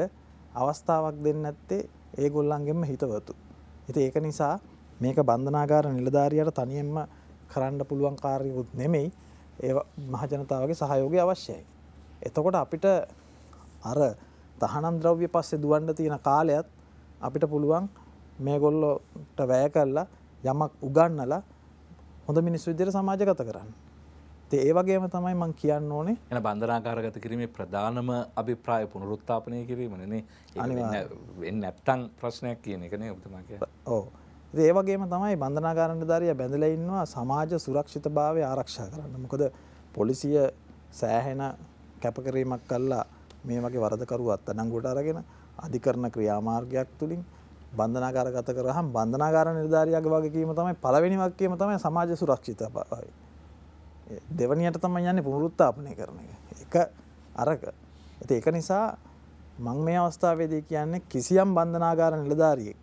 අවස්ථාවක් දෙන්න ඇත්තේ ඒ ගොල්ලන්ගෙම හිතවතු. හිති ඒක නිසා මේක බන්ධනාගාර නිලධාරයට තනියෙන්ම කරන්න පුළුවන් කාරයකුත් නෙමෙයි ඒ මහජනතාවගේ සහයෝගය අවශ්‍යයි. එතකොට අපිට අර තහනම් ද්‍රව්‍ය පස්සේ දුවන්ඩ තියෙන කාලයත් අපිට පුළුවන් මේ ගොල්ලොට වැය කරලා යමක් උගන්නලා හොඳ මිනිස් විදිර සමාජගත කරන්න. ඒ වගේම තමයි මං කියන්න ඕනේ එන බන්ධනාකාරගත කිරීමේ ප්‍රධානම අභිප්‍රාය පුනරුත්ථාපනය කිරීමනේ වෙන්න නැත්තම් ප්‍රශ්නයක් කියන එකනේ ඔබතුමා කියන්නේ. ඔව්. ඒ වගේම තමයි බන්ධනාගාර නිලධාරියා බැඳලා ඉන්නවා සමාජ සුරක්ෂිතභාවය ආරක්ෂා කරන්න. මොකද පොලිසිය සෑහෙන කැපකිරීමක් කළා මේ වගේ වරදකරුවත් අඩංගුවට අරගෙන අධිකරණ ක්‍රියාමාර්ගයක් තුලින් බන්ධනාකාරගත කරහම් බන්ධනාකාර නිර්ධාරියගේ වගකීම තමයි පළවෙනි වගකීම තමයි සමාජ සුරක්ෂිතභාවය. දෙවනියට තමයි යන්නේ පුනරුත්ථාපනය කරන එක. එක අරක. ඒත් ඒක නිසා මම මේ අවස්ථාවේදී කියන්නේ කිසියම් බන්ධනාකාර නිලධාරියෙක්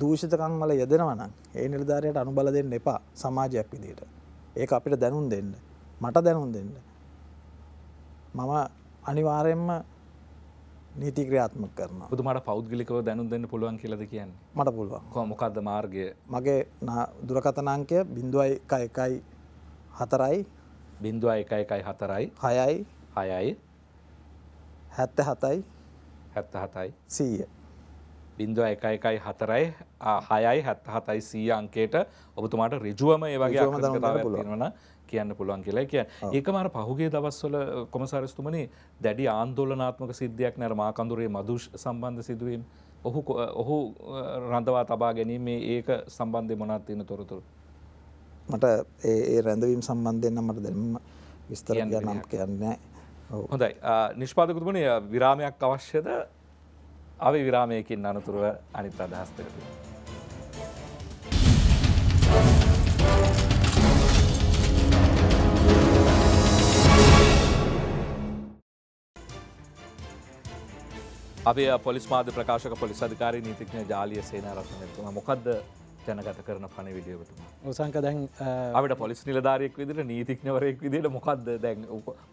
දූෂිතකම් වල යෙදෙනවා නම් ඒ නිලධාරියට අනුබල දෙන්න එපා සමාජයක් විදියට. ඒක අපිට දැනුම් දෙන්න. මට දැනුම් දෙන්න. මම අනිවාර්යයෙන්ම නීති ක්‍රියාත්මක කරනවා. ඔබතුමාට පෞද්ගලිකව දැනුම් දෙන්න පුළුවන් කියලාද කියන්නේ? මට පුළුවන්. කොහොම මොකද්ද මාර්ගය? මගේ දුරකථන අංකය 0111 4යි 0111 4යි 6යි 6යි 77යි 77යි 100යි බින්දුව එක එකයි හතරයි හයයි හැත්ත හතයි සී අංකේට ඔබතුමාට රිජුවම ඒ වගේ අකතාව තියෙනවන කියන්න පුළුවන් කියලා කිය ඒකම අර පහුගේ දවස්වල කොමසාරස්තුමනි දැඩි ආන්දෝලනාත්මක සිද්ධියක් නෑර මාකඳුරේ මදු සම්බන්ධ සිදුවීම් ඔහු ඔහු රඳවා තබා ගැනීම ඒක සම්බන්ධය මොනත් තියෙන තොරතුරු මට ඒ රැඳවීම් සම්බන්ධයෙන් මට දැම විස්තර නම් කියන්නේ හොඳයි නිෂ්පාදකතුමන විරාමයක් අවශ්‍යද අවි විරාමයකින් අනතුරුව අනිත් අදහස්තකතුවා අපේ පොලිස්මාධ ප්‍රකාශක පොලිස් අධකාරි නීතිඥ ජාලිය සේනාරත්නතුම මොකක්ද තැනගත කරන පණ විඩියවතුම උසංක දැන් අපට පොලිස් නිලධාරයෙක් විදිර නීතිඥවරයෙක් විදිට මොකක්ද දැන්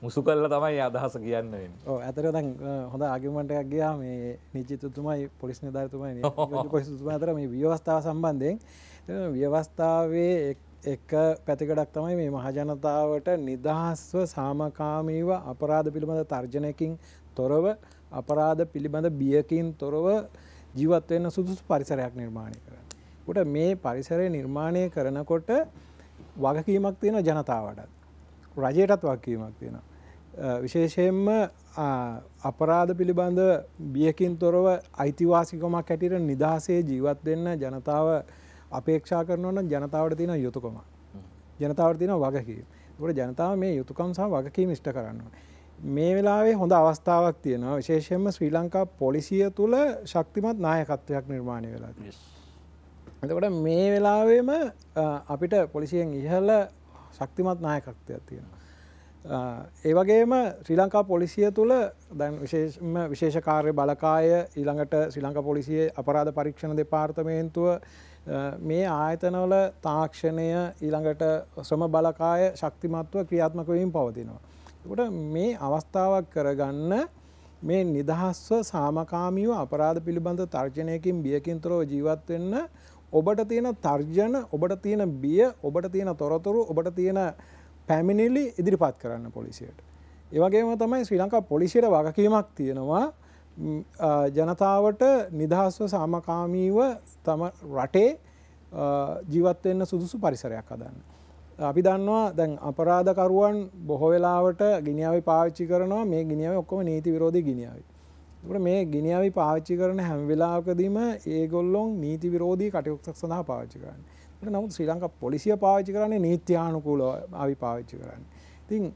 මුසු කල්ල තමයි අදහස කියන්න ඇතර දැන් හොඳ ආගිමටයක් ගයා මේ නිචිතතුමයි පොලිස් නිධාරතුමයි පොලිතුම අතර මේ ව්‍යවස්ථාව සම්බන්ධයෙන් ව්‍යවස්ථාවේ එක පැතිකඩක් තමයි මේ මහජනතාවට නිදහස්ව සාමකාමීව අපරාධ පිළිබඳ තර්ජනයකින් තොරව අපරාධ පිළිබඳ බියකින් තොරව ජීවත් වෙන්න සුදුසු පරිසරයක් නිර්මාණය කරන්න. උට මේ පරිසරය නිර්මාණය කරනකොට වගකීමක් තියෙන ජනතාවටත්. රජයටත් වගකීමක් තියෙන. විශේෂයෙන්ම අපරාධ පිළිබඳ බියකින් තොරව අයිතිවාසිකමක් හැටියට නිදහසේ ජීවත් දෙන්න ජනතාව අපේක්ෂා කරනවන ජනතාවට තියෙන යුතුකම. ජනතාවට තියෙන වගකීම. ට ජනතාව මේ යුතුකම් සහ වගකීම ෂ්ට කරන්නවා. මේ වෙලාවේ හොඳ අවස්ථාවක් තියෙනවා විශේෂයෙන්ම ශ්‍රී ලංකා පොලිසිය තුළ ශක්තිමත් නායකත්වයක් නිර්මාණය වෙලා එතකොට මේ වෙලාවේම අපිට පොලිසියෙන් ඉහල ශක්තිමත් නායකත්වයක් තියෙනවා ඒවගේම ශ්‍රී ලංකා පොලිසිය තුළ දැන් විශේෂම විශේෂකාරය බලකාය ඊළඟට ශ්‍රී ලංකා පොලිසිය අපරාධ පරීක්ෂණ දෙපාර්තමේන්තුව මේ ආයතනවල තාක්ෂණය ඊළඟට ශ්‍රම බලකාය ශක්තිමත්ව ක්‍රියාත්මකවීම පවතිනවා එකොට මේ අවස්ථාවක් කරගන්න මේ නිදහස්ව සාමකාමීව අපරාධ පිළිබඳ තර්ජනයකින් බියකින්තරව ජීවත් වෙන්න ඔබට තියෙන තර්ජන ඔබට තියෙන බිය ඔබට තියෙන තොරතුරු ඔබට තියෙන පැමිණිලි ඉදිරිපත් කරන්න පොලිසියට. ඒවගේම තමයි ශ්‍රී ලංකා පොලිසියට වගකීමක් තියෙනවා ජනතාවට නිදහස්ව සාමකාමීව තම රටේ ජීවත්වෙන්න සුදුසු පරිසරයක් අදන්න. අපි දන්නවා දැන් අපරාධකරුවන් බොහොවෙලාවට ගිනිාව පාච්චි කරනවා මේ ගිනිාව ඔක්කොම නීති විරෝධී ගිනිාවයි. ට මේ ගිනිාව පාච්චි කරන හැම්වෙලාකදීම ඒගොල්ලොන් නීති විරෝධී කටයුක්තක් සඳහා පාච්චි කරන්න. නමුත් ශ්‍රී ලංක පොලිසිය පාච්චි කරන්නේ නීත්‍යානුකූල අවි පාවිච්චි කරන්න. තින්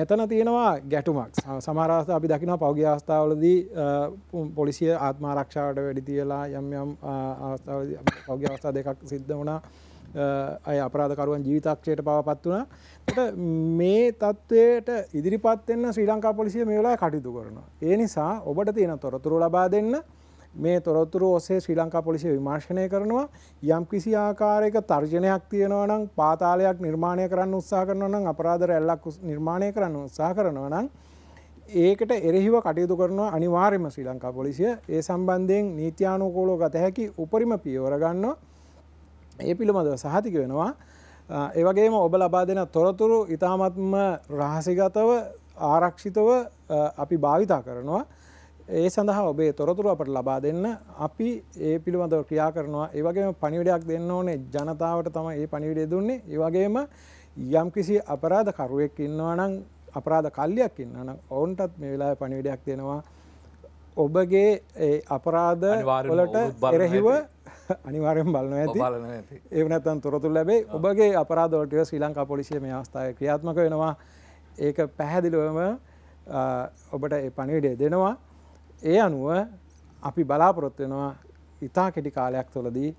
මෙතන තියෙනවා ගැටුමක් සමාරස්ථ අපි දකිනවා පෞගගේ අවස්ථාවලදී පොලිසිය ආත්මාරක්ෂාවට වැඩි තියලා යම් යම් පෞගගේ අවස්ථා දෙකක් සිද්ධ වනා අය අපරාධකරුවන් ජීවිතක්ෂයට පවපත් වුණා මේ තත්ත්වයට ඉදිරිපත්වෙන්න ශ්‍රී ලංකා පොලිසිය මේ වෙලා කටයුතු කරනවා. ඒ නිසා ඔබට තියෙන තොරතුරු ලබා දෙන්න මේ තොරතුරු ඔස්සේ ශ්‍රී ලංකා පොලිසිය විමර්ශනය කරනවා යම් කිසි ආකාරයක තර්ජනයක් තියෙනවා නම් පාතාලයක් නිර්මාණය කරන්න උත්සාහ කරනවා නම් අපරාධ රැල්ලක් නිර්මාණය කරන්න උත්සාහ කරනවා නම් ඒකට එරෙහිව කටයුතු කරනවා අනිවාර්යයෙන්ම ශ්‍රී ලංකා පොලිසිය ඒ සම්බන්ධයෙන් නීත්‍යානුකූලව ගත හැකි උපරිම පියවර ගන්නවා ඒ පිළිබඳව සහතික වෙනවා. ඒවගේම ඔබ ලබා දෙන තොරතුරු ඉතාමත්ම රහසිගතව ආරක්ෂිතව අපි භාවිතා කරනවා. ඒ සඳහා ඔබේ තොරතුරු අපට ලබා දෙන්න අපි ඒ පිළිබඳව ක්‍රියා කරනවා ඒවගේම පනිවිඩයක් දෙන්න ඕනේ ජනතාවට තම ඒ පනිවිඩය දුන්නේ ඒවගේම යම්කිසි අපරාධ කරුවෙක් ඉන්නවා නම් අපරාධ කල්ලියක් ඉන්න නම් ඔවුන්ටත් මේ වෙලා පනිවිඩයක් දෙනවා ඔබගේ අපරාධ වලට එරහිව අනිවාරෙන් බලන ඇති ඒනත්තන් තොරතුල් ලැබේ ඔබගේ අපරාධවලටව ශ්‍රී ලංකා පොලිසිය මේ අවස්ථාව ක්‍රියාත්මක වෙනවා ඒක පැහැදිලුවම ඔබට ඒ පණවිඩය දෙනවා ඒ අනුව අපි බලාපොරොත්වෙනවා ඉතා කෙටි කාලයක් තුළදී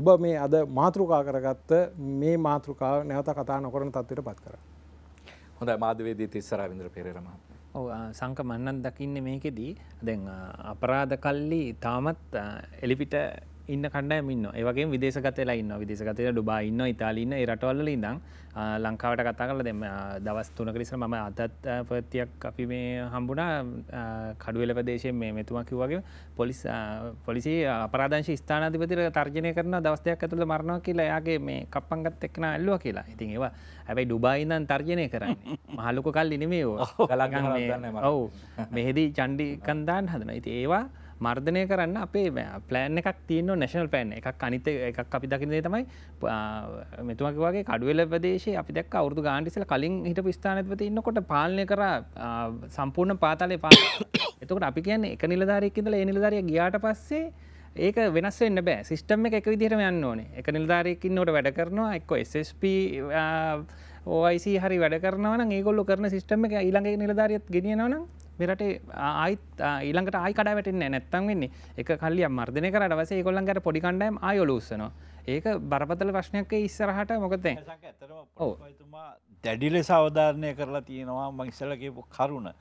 ඔබ මේ අද මාතෘකා කරගත්ත මේ මාතෘකාව නැවත කතා නොකරන තත්වයට පත් කර හොඳ මාධවේදී තිස්සර විඳර පෙරම සංක මන්නන් දකින්න මේකෙදී දැන් අපරාධ කල්ලි තාමත් එලිපිට ඉන්න කණ්ඩායම ඉන්නවා. ඒ වගේම විදේශගත වෙලා ඉන්නවා. විදේශගත වෙලා ඩුබායි ඉන්නවා, ඉතාලිය ඉන්න ඒ රටවල් වල ඉඳන් ලංකාවට කතා කරලා දැන් දවස් 3කට ඉස්සර මම අතත් ප්‍රතියක් අපි මේ හම්බුණා කඩුවෙල ප්‍රදේශයෙන් මේ මෙතුමා කිව්වා වගේ පොලිස් පොලිසිය අපරාධංශ ස්ථානාධිපතිට තර්ජනය කරනවා දවස් දෙකක් ඇතුළත මරනවා කියලා එයාගේ මේ කප්පංගත් එක්කන ඇල්ලුවා කියලා. ඉතින් ඒවා හැබැයි ඩුබායි ඉඳන් තර්ජනය කරන්නේ. මහලුක කල්ලි නෙමෙයි ඕවා. ගලන් ගහනවා දන්නේ මම. ඔව්. මෙහෙදි චණ්ඩි කන්දාන් හදනවා. ඉතින් ඒවා මර්ධනය කරන්න අපේ පලෑන් එකක් තියන නැශනල් පෑන් එකක් අනිත එකක් අපි දකිනේ තමයි මෙතුමක වගේ කඩුවල ප්‍රදේශ අපි දක් අවුදු ගාන්ඩිසල කලින් හිට ස්ථානත්වති ඉන්නකොට පාලනය කර සම්පූර්ණ පාතාලය පා එතකට අපි කියන්න එක නිලධාරයක්කිදල නිලධාරය ගියාට පස්සේ ඒක වෙනස් වෙන්න බෑ සිිස්ටම් එක එක විදිහරම යන්න ඕනේ එක නිල්ධාරයකින් නොට වැඩ කරනවා එක්ක SSP ඕයිසි හරි වැඩ කරනවන ඒගොල්ලු කරන සිිටම එක ඊළඟගේ නිලධාරයත් ගෙනියනවනම් මෙරටේ ආයිත් ඊළඟට ආයි කඩවැටෙන්නේ නැත්තම් වෙන්නේ එක කල්ලිය මර්ධනය කරට වසේ කොල්ලන්ගට පොඩි කණ්ඩයම් අයොලුස්සනවා ඒක බරපතල ප්‍රශ්නයක ඉස්සරහට මොකද ඇතතුමා දැඩිලෙ සවධාරණය කරලා තියෙනවා මංසලකපු කරුණ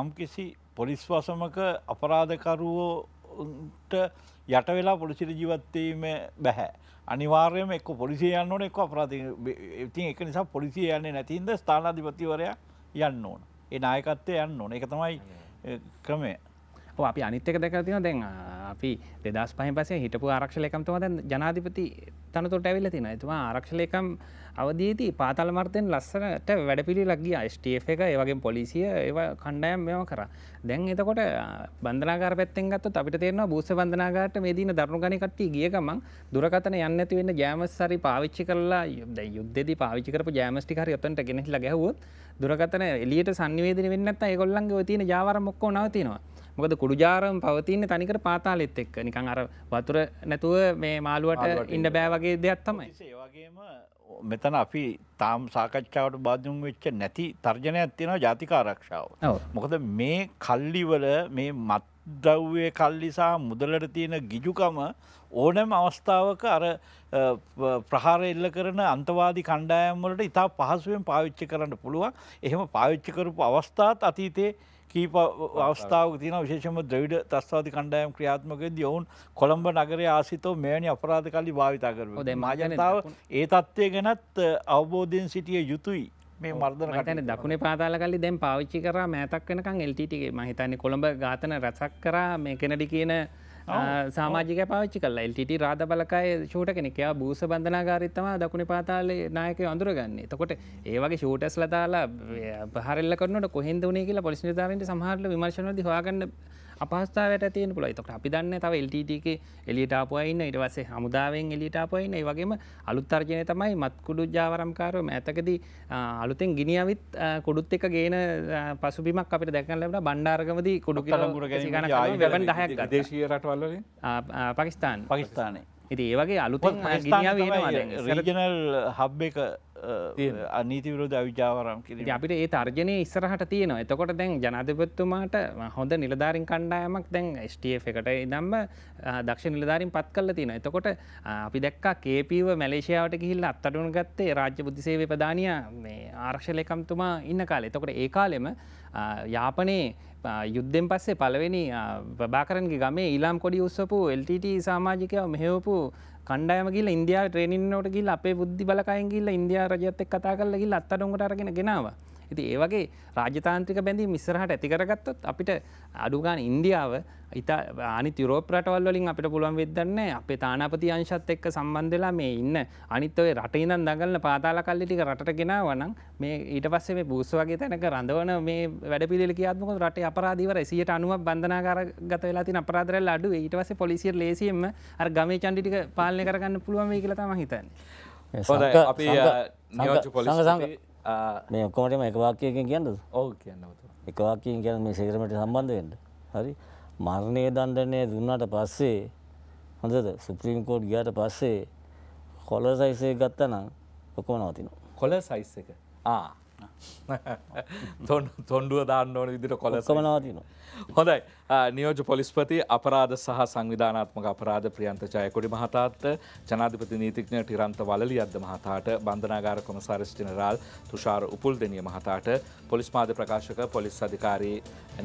යම් කිසි පොලිස්වසමක අපරාධකරුවෝට යට වෙලා පොලිසිට ජීවත්වීම බැහැ අනිවාර්යම එක් පොලිසිය යන්න ඕන එක් අපරාධ ඉතින් එක නිසා පොලිසිය යන්නේ නැතින්ද ස්ථානාධිපතිවරයා යන්න ඕන ඒ නායකත්වය යන්න ඕන එක තමයි ක්‍රමය අපි අනිත්තක දැකතින දැන් අපි දෙදස් පහන් පසේ හිටපු ආරක්ෂලයකම්තුම දැන් ජනාධිපති තනතුට ඇවිල්ල තින තුමා ආරක්ෂලයකම් අවදීති පාතල් මර්තයෙන් ලස්සනට වැඩපිළි ලක්ගිය ස්ටF එක ඒවගේ පොලිසිය ඒ කණ්ඩයම් මෙම කර දැන් එතකොට බන්ධනාගර පැත්තෙන්ගත් අපිට තේරවා බූස බන්ධනාගාට මේ දීන දරුණු ගනිකට ගිය ගමන් දුරකතන යන්න ඇතිවෙන්න ජෑමස් සරි පාවිච්චි කරලා යුද යුද්ධෙදි පාවිච්චිකරපු ජෑමස්ටිකර යොතන්ට ගෙනෙහිලා ගැහුවොත් දුරකතන එලියට සංවේදන වෙන්නත් ඒගොල්ලන්ගේ තියෙන ජාවර මොක්කෝ නවතිනවා මොකද කුඩුජාරම් පවතින්න තනිකට පාතාලෙත් එක්ක නිකං අර වතුර නැතුව මේ මාළුවට ඉන්න බෑවගේ දෙයක් තමයි. ඒවගේම මෙතන අපි තාම් සාකච්ඡාවට බාධුම් වෙච්ච නැති තර්ජනයක් තියෙනවා ජාතිකාරක්ෂාව. මොකද මේ කල්ලිවල මේ මත්ද්‍රව්ය කල්ලිසා මුදලට තියෙන ගිජුකම ඕනෑම අවස්ථාවක අර ප්‍රහාර එල්ල කරන අන්තවාදි කණ්ඩායම් වලට ඉතා පහසුවෙන් පාවිච්චි කරන්න පුළුවන්. එහෙම පාවිච්චි කරපු අවස්ථාත් අතීතයේ කීප අවස්ථාව තින විශේෂම ද්‍රවිඩ තස්වාති කණ්ඩයම් ක්‍රියාත්මකද ඔවුන් කොළඹ නගරේ ආසිතෝ මෙවැනි අපරාධ කල්ලි භාවිතා කරම ද මාජනතාව ඒ තත්ත්වය ගැනත් අවබෝධයෙන් සිටිය යුතුයි මේ මර්දන කටන දකුණ පාතාල කල්ලි දැන් පාවිච්චි කර මෑතක් වෙනකං එල්ටගේ මහිතන්නේ කොළඹ ගාතන රැසක් කර මේ කෙනඩි කියන සාමාජික පාච්චි කල්ලා එල්ටට රාධ බලකයි ෂෝට කෙනෙකයා බූස බඳනාගාරිත්තම දකුණ පාතාලේ නායක අඳුරගන්න තකොට ඒවගේ ෂෝටස් ලදාලා පහරල්ලකරනට කොහෙද වනේ කියලා පොලිසි ධාරන්ට සහරල විමර්ශනද හගන්න අපස්ථාවට තියෙන පුළ තකට අපි දන්න තව එල්ටක එලිටාපුවයින්න ඉටවසේ හමුදාවෙන් එලිටාපුවයින්න වගේම අලුත්තර්ජනය තමයි මත්කුඩු ජාවරම්කාරම ඇතකදී අලුතෙන් ගිනිියවිත් කොඩුත් එක ගේන පසුබිමක් අපට දැකන ලට බණ්ඩාර්ගමදී කොඩු ගන හයක් දේශය රටවල්ල පකිස්ාන් පකිස්ානය ඉති ඒවගේ අලුතන් ගිනිියාව රජනල් හබ් එක අනීති විරෝධ අවිජාවරම් කිරීම අපිට ඒ තර්ජනය ඉස්සරහට තියෙනවා එතකොට දැන් ජනාධපත්තුමාට හොඳ නිලධාරින් කණ්ඩායමක් දැන් ස්ටF එකට ඉදම්ම දක්ෂ නිලධාරින් පත් කල්ල තියෙන එතකොට අපි දැක්කා කේපීව මැලේෂයාවට ගිහිල්ල අත්තටුන් ගත්තේ රාජ්‍ය බුද්ධිසේව ප්‍රධානය ආරක්ෂලකම්තුමා ඉන්න කාල එතකොට ඒ කාලෙම යාපනයේ යුද්ධෙන් පස්සේ පලවෙනි ප්‍රභාකරන්ගේ ගමේ ඊලාම් කොඩි උත්සපු එල්ටට සාමාජිකයව මෙහෙවපු කණ්ඩයමගේල ඉන්දයා ට්‍රේනින්නෝට ගිල් අපේ බුද්ධි බලකයන්ගේල්ල ඉන්දයා රජත්තක් කතා කල්ලගිල් අත්තඩුන්ට අරගෙන ගෙනවා ඇති ඒවගේ රාජතාන්ත්‍රික බැඳී මිස්සරහට ඇතිකරගත්තොත් අපිට අඩුගාන ඉන්දියාව ඉතා අනි යුරෝප රටවල් වලින් අපිට පුළුවන් වෙදන්න අපේ තානාපති අංශත් එක්ක සම්බන්ධලා මේ ඉන්න අනිත්තවය රට ඉඳන් දඟලන පාතාල කල්ලිටික රට ගෙනවනම් මේ ඊට පස්සේ මේ බූස වගේ තැනක රඳවන මේ වැඩපිලි කියාත්මක රට අපරාධීවර සියට අනුව බන්ධනාකාර ගත වෙලා තින අපරාධරල් අඩු ඊටවස පොලිසිය ලේසියෙන්ම අර ගමේ චන්ඩිටික පාලනය කරගන්න පුළුවන් වේ කියලා තම හිතන්. අපි නියෝජ පොලිසි මේ ඔක්කොමටම එක වාක්‍යයකින් කියන්නද? ඔව් කියන්න ඔතන. එක වාක්‍යයෙන් කියන්නේ මේ සිගරමට සම්බන්ධ වෙන්න. හරි. මරණයේ දඬනය දුන්නාට පස්සේ හොඳද? සුප්‍රීම කෝට් ගියාට පස්සේ කොලර් සයිස් එක ගත්තා නම් ඔක්කොම නවතිනවා. කොලර් සයිස් එක. ආ තොන්ඩුව දාන්න ඕන විදිට කොලසමනවාතින. හොඳයි නියෝජ පොලිස්පති අපරාධ සහ සංවිධානාත්මක අපරාධ ප්‍රියන්ත ජයකොඩි මහතාත්ත ජනාධිපති නීතිඥ ටිරන්ත වලලි අද මහතාට බන්ධනාගාර කොමසාරිස් ජනරාල් තුෂාර උපුල් දෙනිය මහතාට පොලිස් මාධ්‍ය ප්‍රකාශක පොලිස් අධිකාරී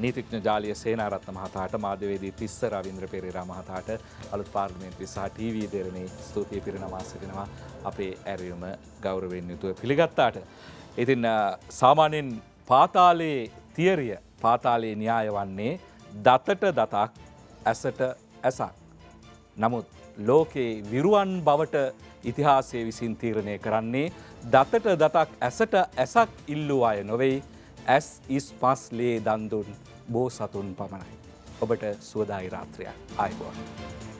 නීතිඥ ජාලිය සේනාරත්න මහතාට මාධ්‍යවේදී තිස්ස රවින්ද්‍ර පෙරේරා මහතාට අලුත් පාර්ලිමේන්තුවේ සහ ටීවී දෙරණේ ස්තුතිය පිරිනමා සිටිනවා අපේ ඇරියුම ගෞරවයෙන් යුතුව පිළිගත්තාට. ඉතින් සාමාන්‍යෙන් පාතාලයේ තියරිය පාතාලයේ න්‍යාය වන්නේ දතට දතක් ඇසට ඇසක්. නමුත් ලෝකයේ විරුවන් බවට ඉතිහාසය විසින් තීරණය කරන්නේ දතට දතක් ඇසට ඇසක් ඉල්ලූ අය නොවෙයි ඇස් ඉස් පස් ලේ දන්දුන් බෝ සතුන් පමණයි. ඔබට සුවදායි රාත්‍රයක් අයිබෝන්.